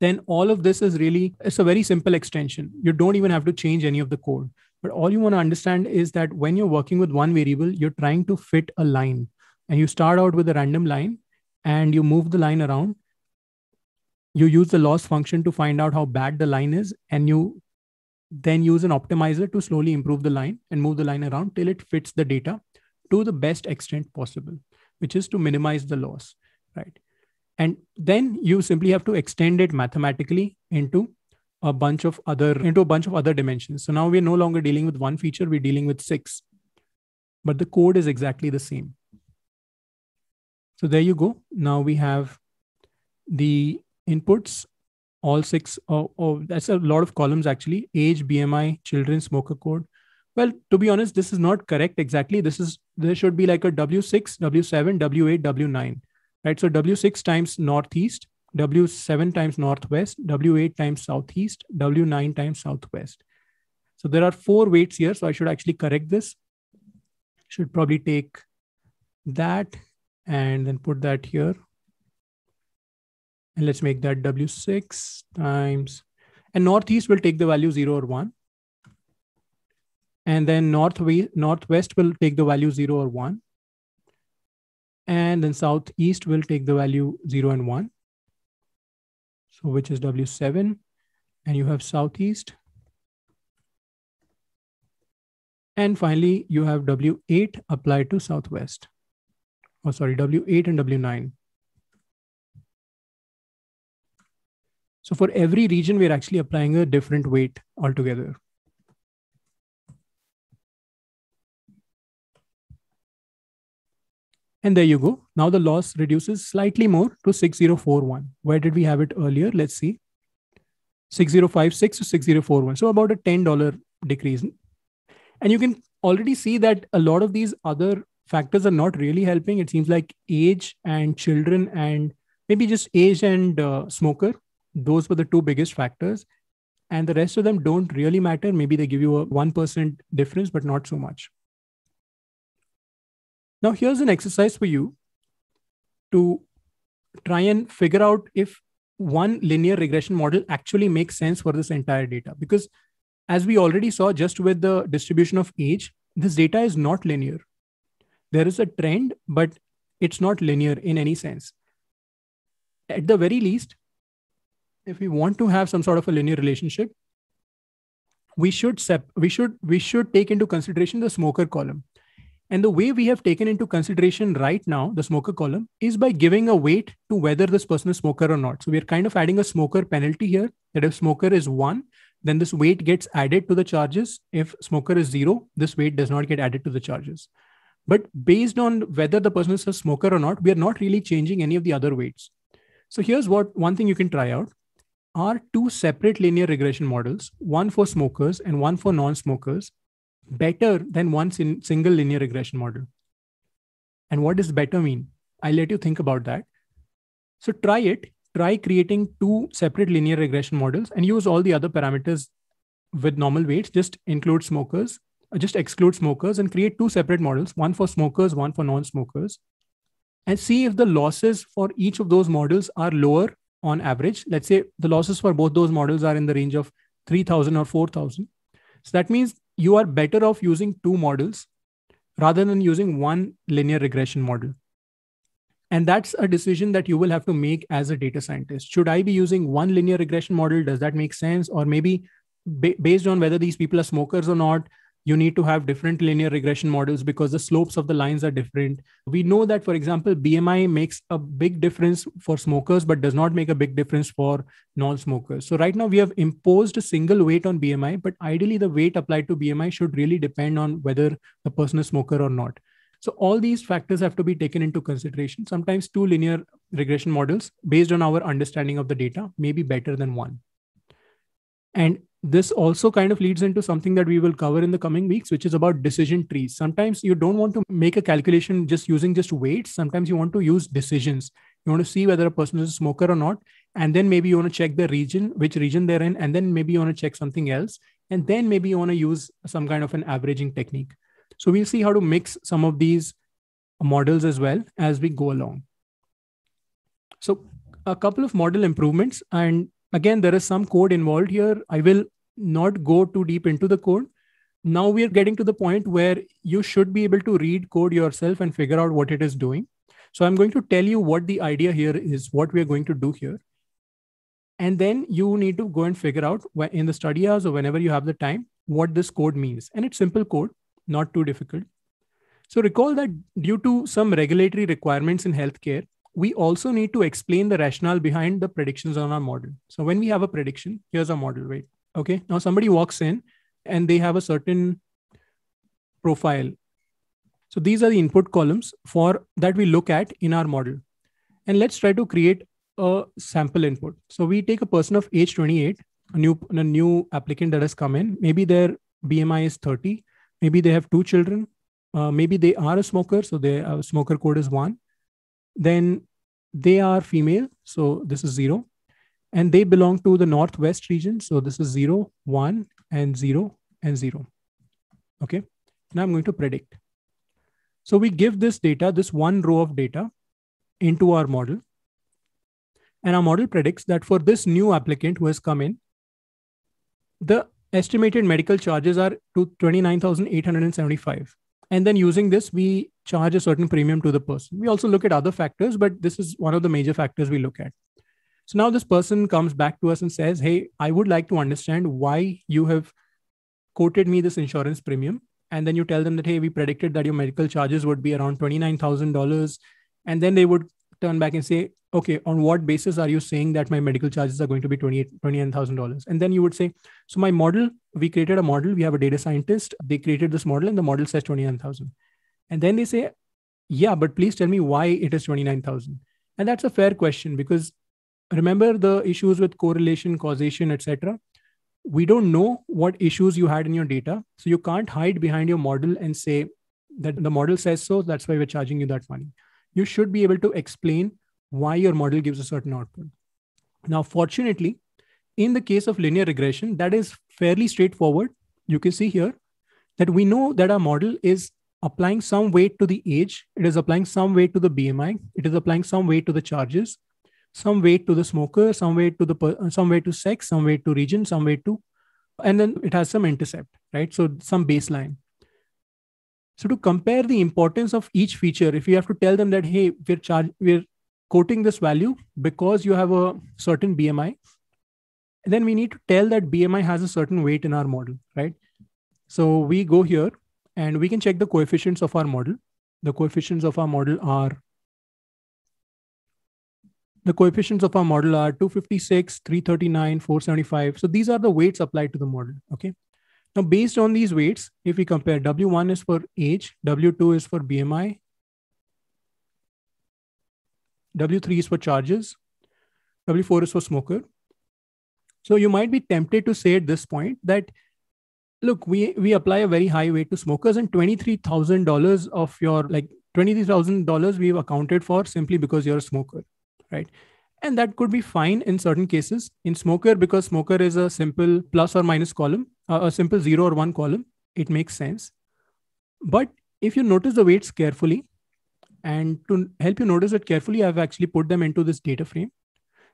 S1: then all of this is really, it's a very simple extension. You don't even have to change any of the code. But all you want to understand is that when you're working with one variable, you're trying to fit a line and you start out with a random line and you move the line around you use the loss function to find out how bad the line is and you then use an optimizer to slowly improve the line and move the line around till it fits the data to the best extent possible which is to minimize the loss right and then you simply have to extend it mathematically into a bunch of other into a bunch of other dimensions so now we're no longer dealing with one feature we're dealing with six but the code is exactly the same so there you go. Now we have the inputs, all six. Oh, oh, that's a lot of columns actually. Age, BMI, children, smoker code. Well, to be honest, this is not correct exactly. This is there should be like a W6, W7, W8, W9, right? So W6 times northeast, W7 times northwest, W8 times southeast, W9 times southwest. So there are four weights here. So I should actually correct this. Should probably take that and then put that here. And let's make that W6 times, and Northeast will take the value zero or one. And then north Northwest will take the value zero or one. And then Southeast will take the value zero and one. So which is W7 and you have Southeast.
S2: And finally, you have W8 applied to Southwest. Oh, sorry, W8 and W9. So for every region, we're actually applying a different weight altogether. And there you go. Now the loss reduces slightly more to 6041. Where did we have
S1: it earlier? Let's see. 6056 to 6041. So about a $10 decrease. And you can already see that a lot of these other factors are not really helping. It seems like age and children, and maybe just age and uh, smoker, those were the two biggest factors. And the rest of them don't really matter. Maybe they give you a 1% difference, but not so much. Now, here's an exercise for you to try and figure out if one linear regression model actually makes sense for this entire data. Because as we already saw, just with the distribution of age, this data is not linear there is a trend, but it's not linear in any sense. At the very least, if we want to have some sort of a linear relationship, we should sep- we should we should take into consideration the smoker column. And the way we have taken into consideration right now the smoker column is by giving a weight to whether this person is smoker or not. So we are kind of adding a smoker penalty here that if smoker is one, then this weight gets added to the charges. If smoker is zero, this weight does not get added to the charges. But based on whether the person is a smoker or not, we are not really changing any of the other weights. So here's what one thing you can try out are two separate linear regression models, one for smokers and one for non-smokers, better than one sin- single linear regression model. And what does better mean? I'll let you think about that. So try it. Try creating two separate linear regression models and use all the other parameters with normal weights. Just include smokers just exclude smokers and create two separate models one for smokers one for non-smokers and see if the losses for each of those models are lower on average let's say the losses for both those models are in the range of 3000 or 4000 so that means you are better off using two models rather than using one linear regression model and that's a decision that you will have to make as a data scientist should i be using one linear regression model does that make sense or maybe based on whether these people are smokers or not you need to have different linear regression models because the slopes of the lines are different. We know that, for example, BMI makes a big difference for smokers, but does not make a big difference for non smokers. So, right now, we have imposed a single weight on BMI, but ideally, the weight applied to BMI should really depend on whether the person is smoker or not. So all these factors have to be taken into consideration. Sometimes two linear regression models based on our understanding of the data may be better than one. And this also kind of leads into something that we will cover in the coming weeks, which is about decision trees. Sometimes you don't want to make a calculation just using just weights. Sometimes you want to use decisions. You want to see whether a person is a smoker or not. And then maybe you want to check the region, which region they're in. And then maybe you want to check something else. And then maybe you want to use some kind of an averaging technique. So we'll see how to mix some of these models as well as we go along. So a couple of model improvements and Again, there is some code involved here. I will not go too deep into the code. Now we are getting to the point where you should be able to read code yourself and figure out what it is doing. So I'm going to tell you what the idea here is, what we're going to do here. And then you need to go and figure out in the study hours or whenever you have the time, what this code means. And it's simple code, not too difficult. So recall that due to some regulatory requirements in healthcare, we also need to explain the rationale behind the predictions on our model. So when we have a prediction, here's our model right? Okay. Now somebody walks in and they have a certain profile. So these are the input columns for that we look at in our model. And let's try to create a sample input. So we take a person of age 28, a new a new applicant that has come in. Maybe their BMI is 30. Maybe they have two children. Uh, maybe they are a smoker, so their uh, smoker code is one. Then they are female so this is 0 and they belong to the northwest region so this is zero, one, and 0 and 0 okay now i'm going to predict so we give this data this one row of data into our model and our model predicts that for this new applicant who has come in the estimated medical charges are to 29875 and then using this, we charge a certain premium to the person. We also look at other factors, but this is one of the major factors we look at. So now this person comes back to us and says, Hey, I would like to understand why you have quoted me this insurance premium. And then you tell them that, Hey, we predicted that your medical charges would be around $29,000. And then they would turn back and say, okay, on what basis are you saying that my medical charges are going to be $29,000? And then you would say, so my model, we created a model, we have a data scientist, they created this model and the model says 29,000. And then they say, yeah, but please tell me why it is 29,000. And that's a fair question because remember the issues with correlation, causation, etc. We don't know what issues you had in your data. So you can't hide behind your model and say that the model says so, that's why we're charging you that money. You should be able to explain why your model gives a certain output. Now, fortunately, in the case of linear regression, that is fairly straightforward. You can see here that we know that our model is applying some weight to the age, it is applying some weight to the BMI, it is applying some weight to the charges, some weight to the smoker, some weight to the uh, some weight to sex, some weight to region, some weight to, and then it has some intercept, right? So some baseline. So to compare the importance of each feature, if you have to tell them that hey, we're charge we're quoting this value because you have a certain BMI. then we need to tell that BMI has a certain weight in our model, right? So we go here and we can check the coefficients of our model. The coefficients of our model are the coefficients of our model are 256, 339, 475. So these are the weights applied to the model. Okay. Now, based on these weights, if we compare W1 is for age, W2 is for BMI, W3 is for charges, W4 is for smoker. So you might be tempted to say at this point that, look, we, we apply a very high weight to smokers and $23,000 of your, like $23,000 we've accounted for simply because you're a smoker, right? And that could be fine in certain cases. In smoker, because smoker is a simple plus or minus column, uh, a simple zero or one column, it makes sense. But if you notice the weights carefully, and to help you notice it carefully, I've actually put them into this data frame.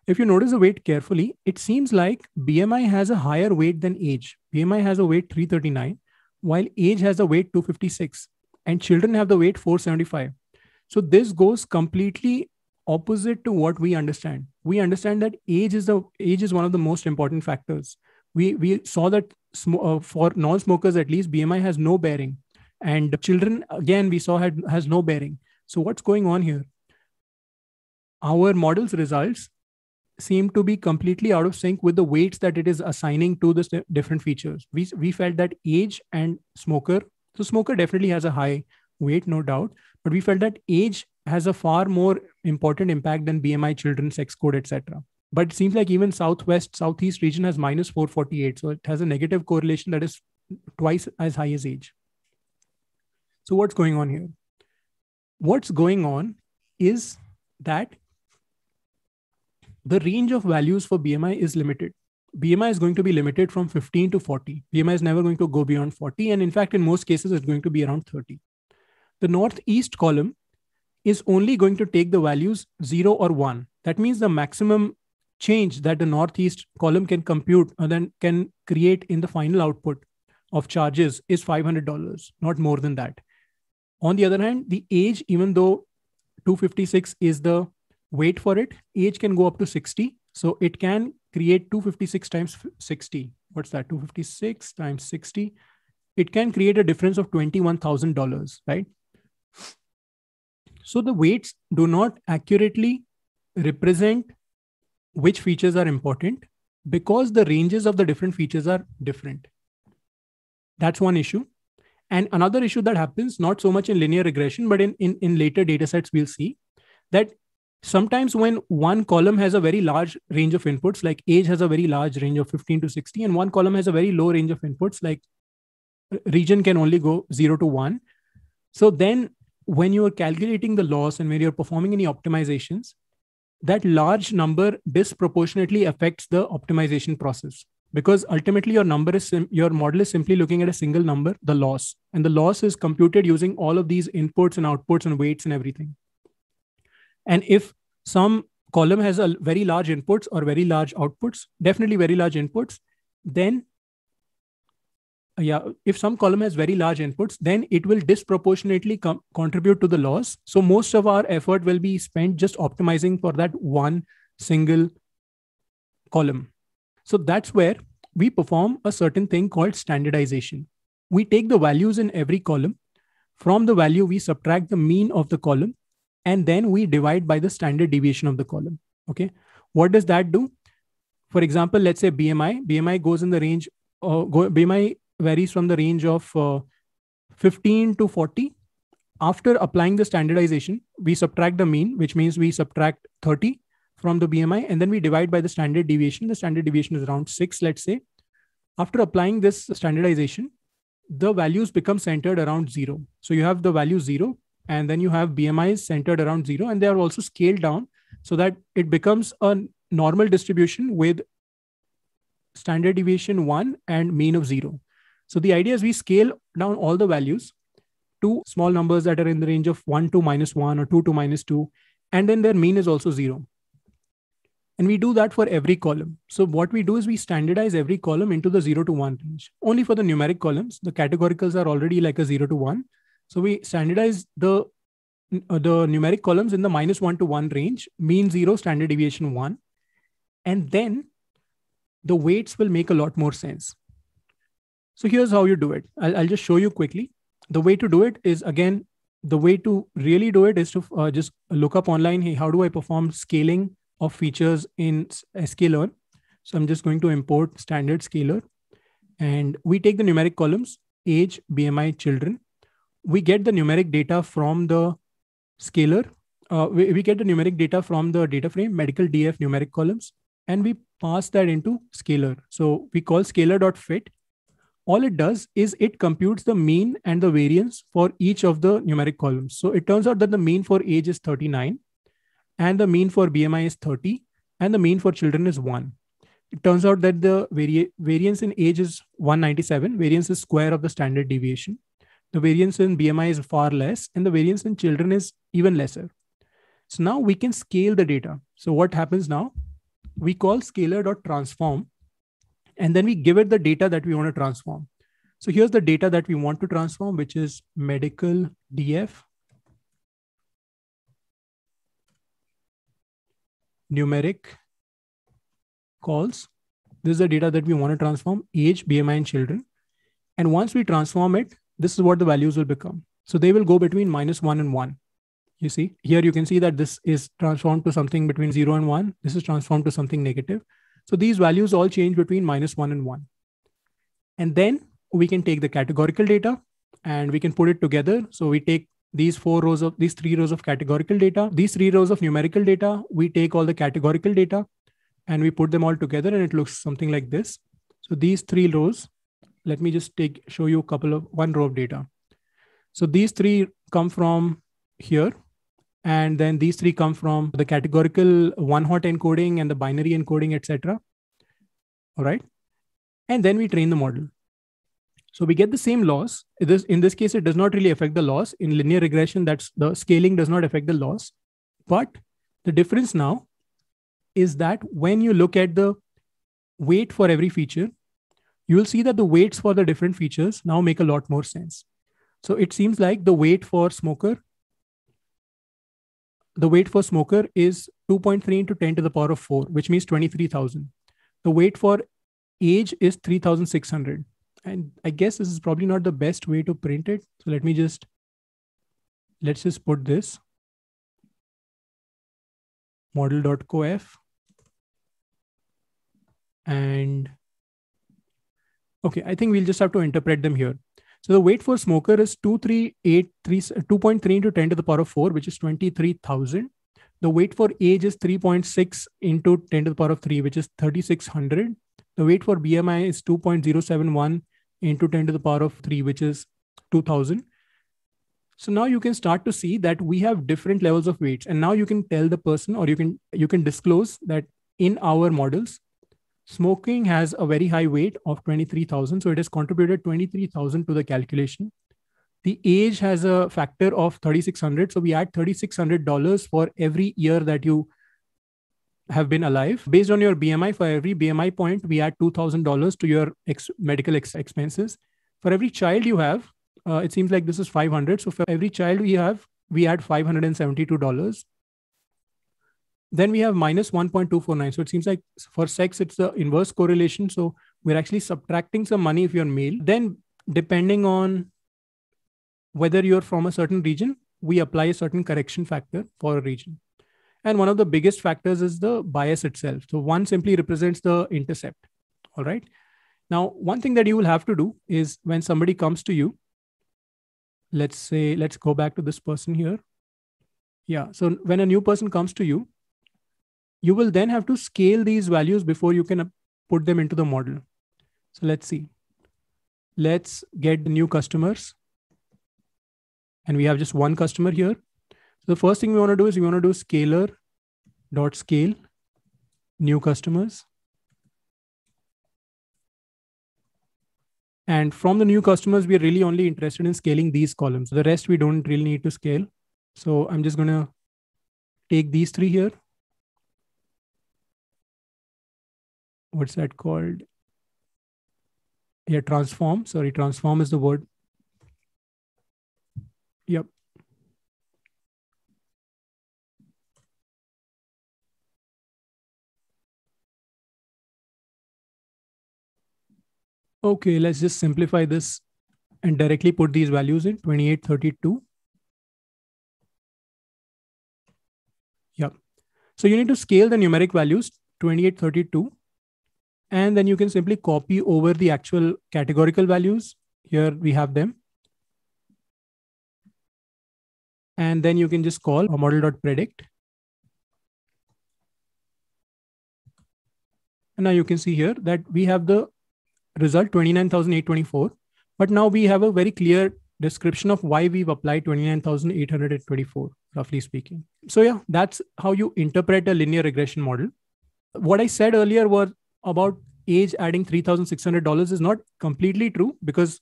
S1: If you notice the weight carefully, it seems like BMI has a higher weight than age. BMI has a weight 339, while age has a weight 256, and children have the weight 475. So this goes completely opposite to what we understand. We understand that age is the age is one of the most important factors. We we saw that uh, for non-smokers at least BMI has no bearing, and children again we saw had has no bearing. So, what's going on here? Our model's results seem to be completely out of sync with the weights that it is assigning to the different features. We, we felt that age and smoker, so smoker definitely has a high weight, no doubt, but we felt that age has a far more important impact than BMI, children, sex code, etc. But it seems like even Southwest, Southeast region has minus 448. So it has a negative correlation that is twice as high as age. So what's going on here? what's going on is that the range of values for BMI is limited. BMI is going to be limited from 15 to 40. BMI is never going to go beyond 40. And in fact, in most cases, it's going to be around 30. The northeast column is only going to take the values 0 or 1. That means the maximum change that the northeast column can compute and uh, then can create in the final output of charges is $500, not more than that. On the other hand, the age, even though 256 is the weight for it, age can go up to 60. So it can create 256 times 60. What's that? 256 times 60. It can create a difference of $21,000, right? So the weights do not accurately represent which features are important because the ranges of the different features are different. That's one issue. And another issue that happens, not so much in linear regression, but in, in, in later data sets, we'll see that sometimes when one column has a very large range of inputs, like age has a very large range of 15 to 60, and one column has a very low range of inputs, like region can only go zero to one. So then when you are calculating the loss and when you're performing any optimizations, that large number disproportionately affects the optimization process because ultimately your number is sim- your model is simply looking at a single number the loss and the loss is computed using all of these inputs and outputs and weights and everything and if some column has a very large inputs or very large outputs definitely very large inputs then uh, yeah if some column has very large inputs then it will disproportionately com- contribute to the loss so most of our effort will be spent just optimizing for that one single column so that's where we perform a certain thing called standardization. We take the values in every column. From the value, we subtract the mean of the column, and then we divide by the standard deviation of the column. Okay. What does that do? For example, let's say BMI. BMI goes in the range, uh, go, BMI varies from the range of uh, 15 to 40. After applying the standardization, we subtract the mean, which means we subtract 30 from the BMI, and then we divide by the standard deviation. The standard deviation is around six, let's say. After applying this standardization, the values become centered around zero. So you have the value zero, and then you have BMIs centered around zero, and they are also scaled down so that it becomes a normal distribution with standard deviation one and mean of zero. So the idea is we scale down all the values to small numbers that are in the range of one to minus one or two to minus two, and then their mean is also zero. And we do that for every column. So what we do is we standardize every column into the zero to one range. Only for the numeric columns, the categoricals are already like a zero to one. So we standardize the uh, the numeric columns in the minus one to one range, mean zero, standard deviation one, and then the weights will make a lot more sense. So here's how you do it. I'll, I'll just show you quickly. The way to do it is again, the way to really do it is to uh, just look up online. Hey, how do I perform scaling of features in sklearn. Eh, so I'm just going to import standard scalar and we take the numeric columns, age, BMI, children. We get the numeric data from the scalar. Uh, we, we get the numeric data from the data frame, medical DF numeric columns, and we pass that into scalar. So we call scalar.fit. All it does is it computes the mean and the variance for each of the numeric columns. So it turns out that the mean for age is 39 and the mean for BMI is 30 and the mean for children is 1. It turns out that the vari- variance in age is 197, variance is square of the standard deviation. The variance in BMI is far less, and the variance in children is even lesser. So now we can scale the data. So what happens now? We call scalar.transform, and then we give it the data that we want to transform. So here's the data that we want to transform, which is medical DF numeric calls. This is the data that we want to transform, age, BMI, and children. And once we transform it, this is what the values will become. So they will go between minus one and one. You see, here you can see that this is transformed to something between zero and one. This is transformed to something negative. So these values all change between minus one and one. And then we can take the categorical data and we can put it together. So we take these four rows of these three rows of categorical data, these three rows of numerical data, we take all the categorical data and we put them all together and it looks something like this. So these three rows, let me just take show you a couple of one row of data. So these three come from here and then these three come from the categorical one hot encoding and the binary encoding etc all right and then we train the model so we get the same loss. In this, in this case, it does not really affect the loss. In linear regression, that's the scaling does not affect the loss. But the difference now is that when you look at the weight for every feature, you will see that the weights for the different features now make a lot more sense. So it seems like the weight for smoker, the weight for smoker is 2.3 into 10 to the power of 4, which means 23,000. The weight for age is 3,600 and I guess this is probably
S2: not the best way to print it. So let me just, let's just put this model.coef and okay, I think we'll just have to interpret them here.
S1: So the weight for smoker is 2.3 into 10 to the power of 4, which is 23,000. The weight for age is 3.6 into 10 to the power of 3, which is 3,600. The weight for BMI is 2.071 into 10 to the power of 3, which is 2000. So now you can start to see that we have different levels of weights. And now you can tell the person or you can you can disclose that in our models, smoking has a very high weight of 23,000. So it has contributed 23,000 to the calculation. The age has a factor of 3,600. So we add $3,600 for every year that you have been alive. Based on your BMI, for every BMI point, we add $2,000 to your ex- medical ex- expenses. For every child you have, uh, it seems like this is 500. So for every child we have, we add $572. Then we have minus 1.249. So it seems like for sex, it's the inverse correlation. So we're actually subtracting some money if you're male. Then depending on whether you're from a certain region, we apply a certain correction factor for a region. And one of the biggest factors is the bias itself. So one simply represents the intercept. All right. Now, one thing that you will have to do is when somebody comes to you, let's say, let's go back to this person here. Yeah. So when a new person comes to you, you will then have to scale these values before you can put them into the model. So let's see. Let's get the new customers. And we have just one customer here. So the first thing we want to do is we want to do scalar dot scale new customers. And from the new customers, we are really only interested in scaling these columns. The rest we don't really need to scale. So I'm just going to
S2: take these three here. What's that called? Yeah, transform. Sorry, transform is the word. Yep. Okay, let's just simplify this and directly put these values in 2832.
S1: Yeah. So you need to scale the numeric values 2832 and then you can simply copy over the actual categorical values. Here we
S2: have them. And then you can just call a model.predict.
S1: And now you can see here that we have the result 29,824. But now we have a very clear description of why we've applied 29,824, roughly speaking. So, yeah, that's how you interpret a linear regression model. What I said earlier was about age adding $3,600 is not completely true because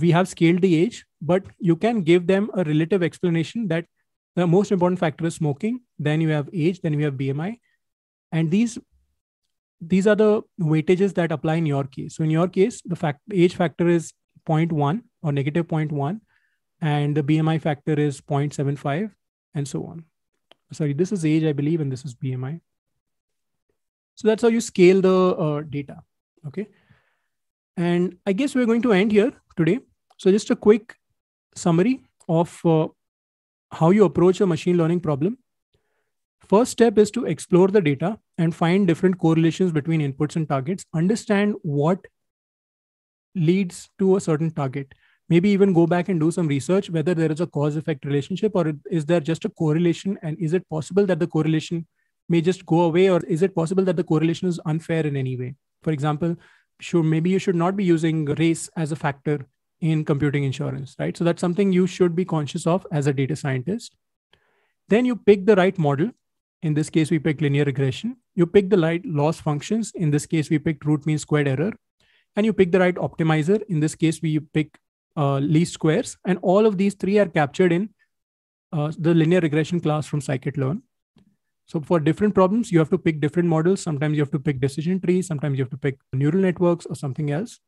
S1: we have scaled the age, but you can give them a relative explanation that the most important factor is smoking, then you have age, then you have BMI. And these these are the weightages that apply in your case. So in your case, the fact age factor is 0.1 or negative 0.1, and the BMI factor is 0.75, and so on. Sorry, this is age, I believe, and this is BMI. So that's how you scale the uh, data. Okay. And I guess we're going to end here today. So just a quick summary of uh, how you approach a machine learning problem First step is to explore the data and find different correlations between inputs and targets, understand what leads to a certain target. Maybe even go back and do some research whether there is a cause effect relationship or is there just a correlation and is it possible that the correlation may just go away or is it possible that the correlation is unfair in any way? For example, sure, maybe you should not be using race as a factor in computing insurance, right? So that's something you should be conscious of as a data scientist. Then you pick the right model in this case, we picked linear regression. You pick the right loss functions. In this case, we picked root mean squared error. And you pick the right optimizer. In this case, we pick uh, least squares. And all of these three are captured in uh, the linear regression class from scikit-learn. So for different problems, you have to pick different models. Sometimes you have to pick decision trees. Sometimes you have to pick neural networks or something else.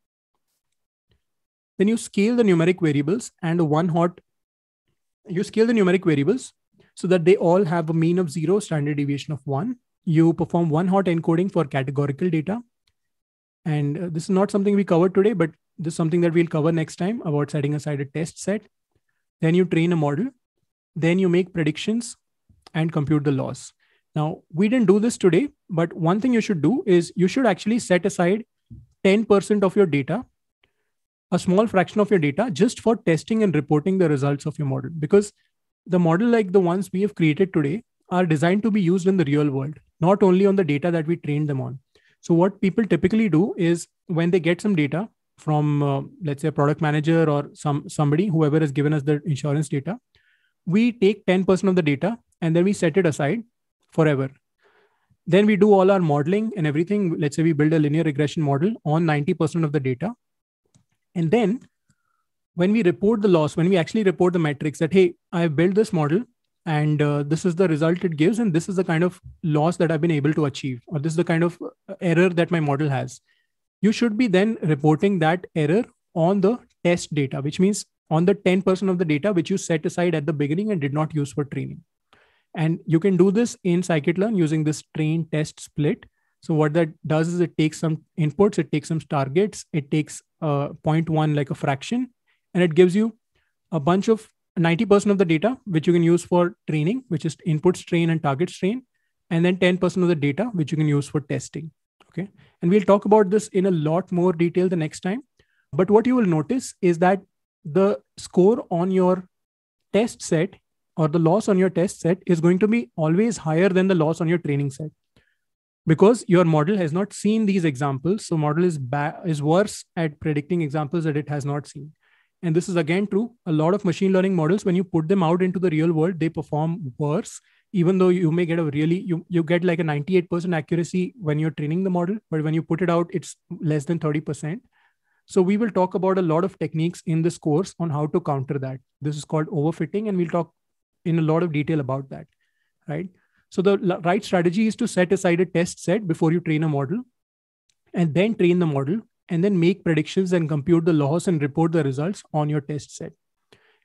S1: Then you scale the numeric variables and a one hot, you scale the numeric variables so that they all have a mean of zero, standard deviation of one. You perform one hot encoding for categorical data. And uh, this is not something we covered today, but this is something that we'll cover next time about setting aside a test set. Then you train a model. Then you make predictions and compute the loss. Now, we didn't do this today, but one thing you should do is you should actually set aside 10% of your data, a small fraction of your data, just for testing and reporting the results of your model. Because the model like the ones we have created today are designed to be used in the real world, not only on the data that we train them on. So what people typically do is when they get some data from, uh, let's say, a product manager or some somebody, whoever has given us the insurance data, we take 10% of the data and then we set it aside forever. Then we do all our modeling and everything. Let's say we build a linear regression model on 90% of the data. And then when we report the loss, when we actually report the metrics that, hey, I've built this model and uh, this is the result it gives, and this is the kind of loss that I've been able to achieve, or this is the kind of uh, error that my model has, you should be then reporting that error on the test data, which means on the 10% of the data which you set aside at the beginning and did not use for training. And you can do this in scikit-learn using this train test split. So what that does is it takes some inputs, it takes some targets, it takes uh, 0.1 like a fraction, and it gives you a bunch of 90% of the data which you can use for training which is input strain and target strain and then 10% of the data which you can use for testing okay and we'll talk about this in a lot more detail the next time but what you will notice is that the score on your test set or the loss on your test set is going to be always higher than the loss on your training set because your model has not seen these examples so model is ba- is worse at predicting examples that it has not seen and this is again true a lot of machine learning models when you put them out into the real world they perform worse even though you may get a really you, you get like a 98% accuracy when you're training the model but when you put it out it's less than 30% so we will talk about a lot of techniques in this course on how to counter that this is called overfitting and we'll talk in a lot of detail about that right so the right strategy is to set aside a test set before you train a model and then train the model and then make predictions and compute the loss and report the results on your test set.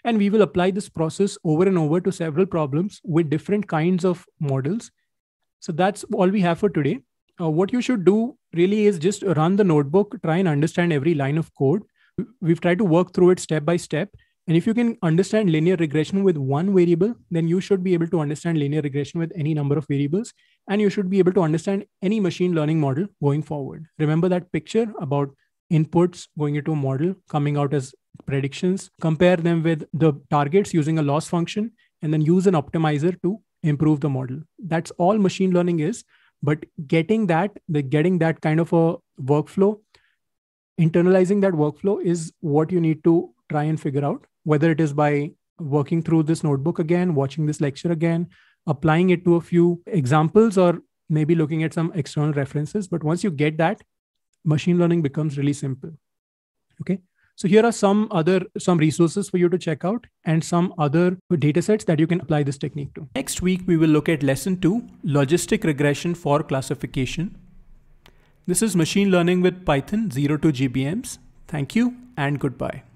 S1: And we will apply this process over and over to several problems with different kinds of models. So that's all we have for today. Uh, what you should do really is just run the notebook, try and understand every line of code. We've tried to work through it step by step. And if you can understand linear regression with one variable, then you should be able to understand linear regression with any number of variables. And you should be able to understand any machine learning model going forward. Remember that picture about inputs going into a model, coming out as predictions, compare them with the targets using a loss function, and then use an optimizer to improve the model. That's all machine learning is. But getting that, the getting that kind of a workflow, internalizing that workflow is what you need to try and figure out whether it is by working through this notebook again, watching this lecture again, applying it to a few examples, or maybe looking at some external references. But once you get that, machine learning becomes really simple. Okay. So here are some other some resources for you to check out and some other data sets that you can apply this technique to. Next week we will look at lesson 2 logistic regression for classification.
S2: This is machine learning with Python 0 to GBMs. Thank you and goodbye.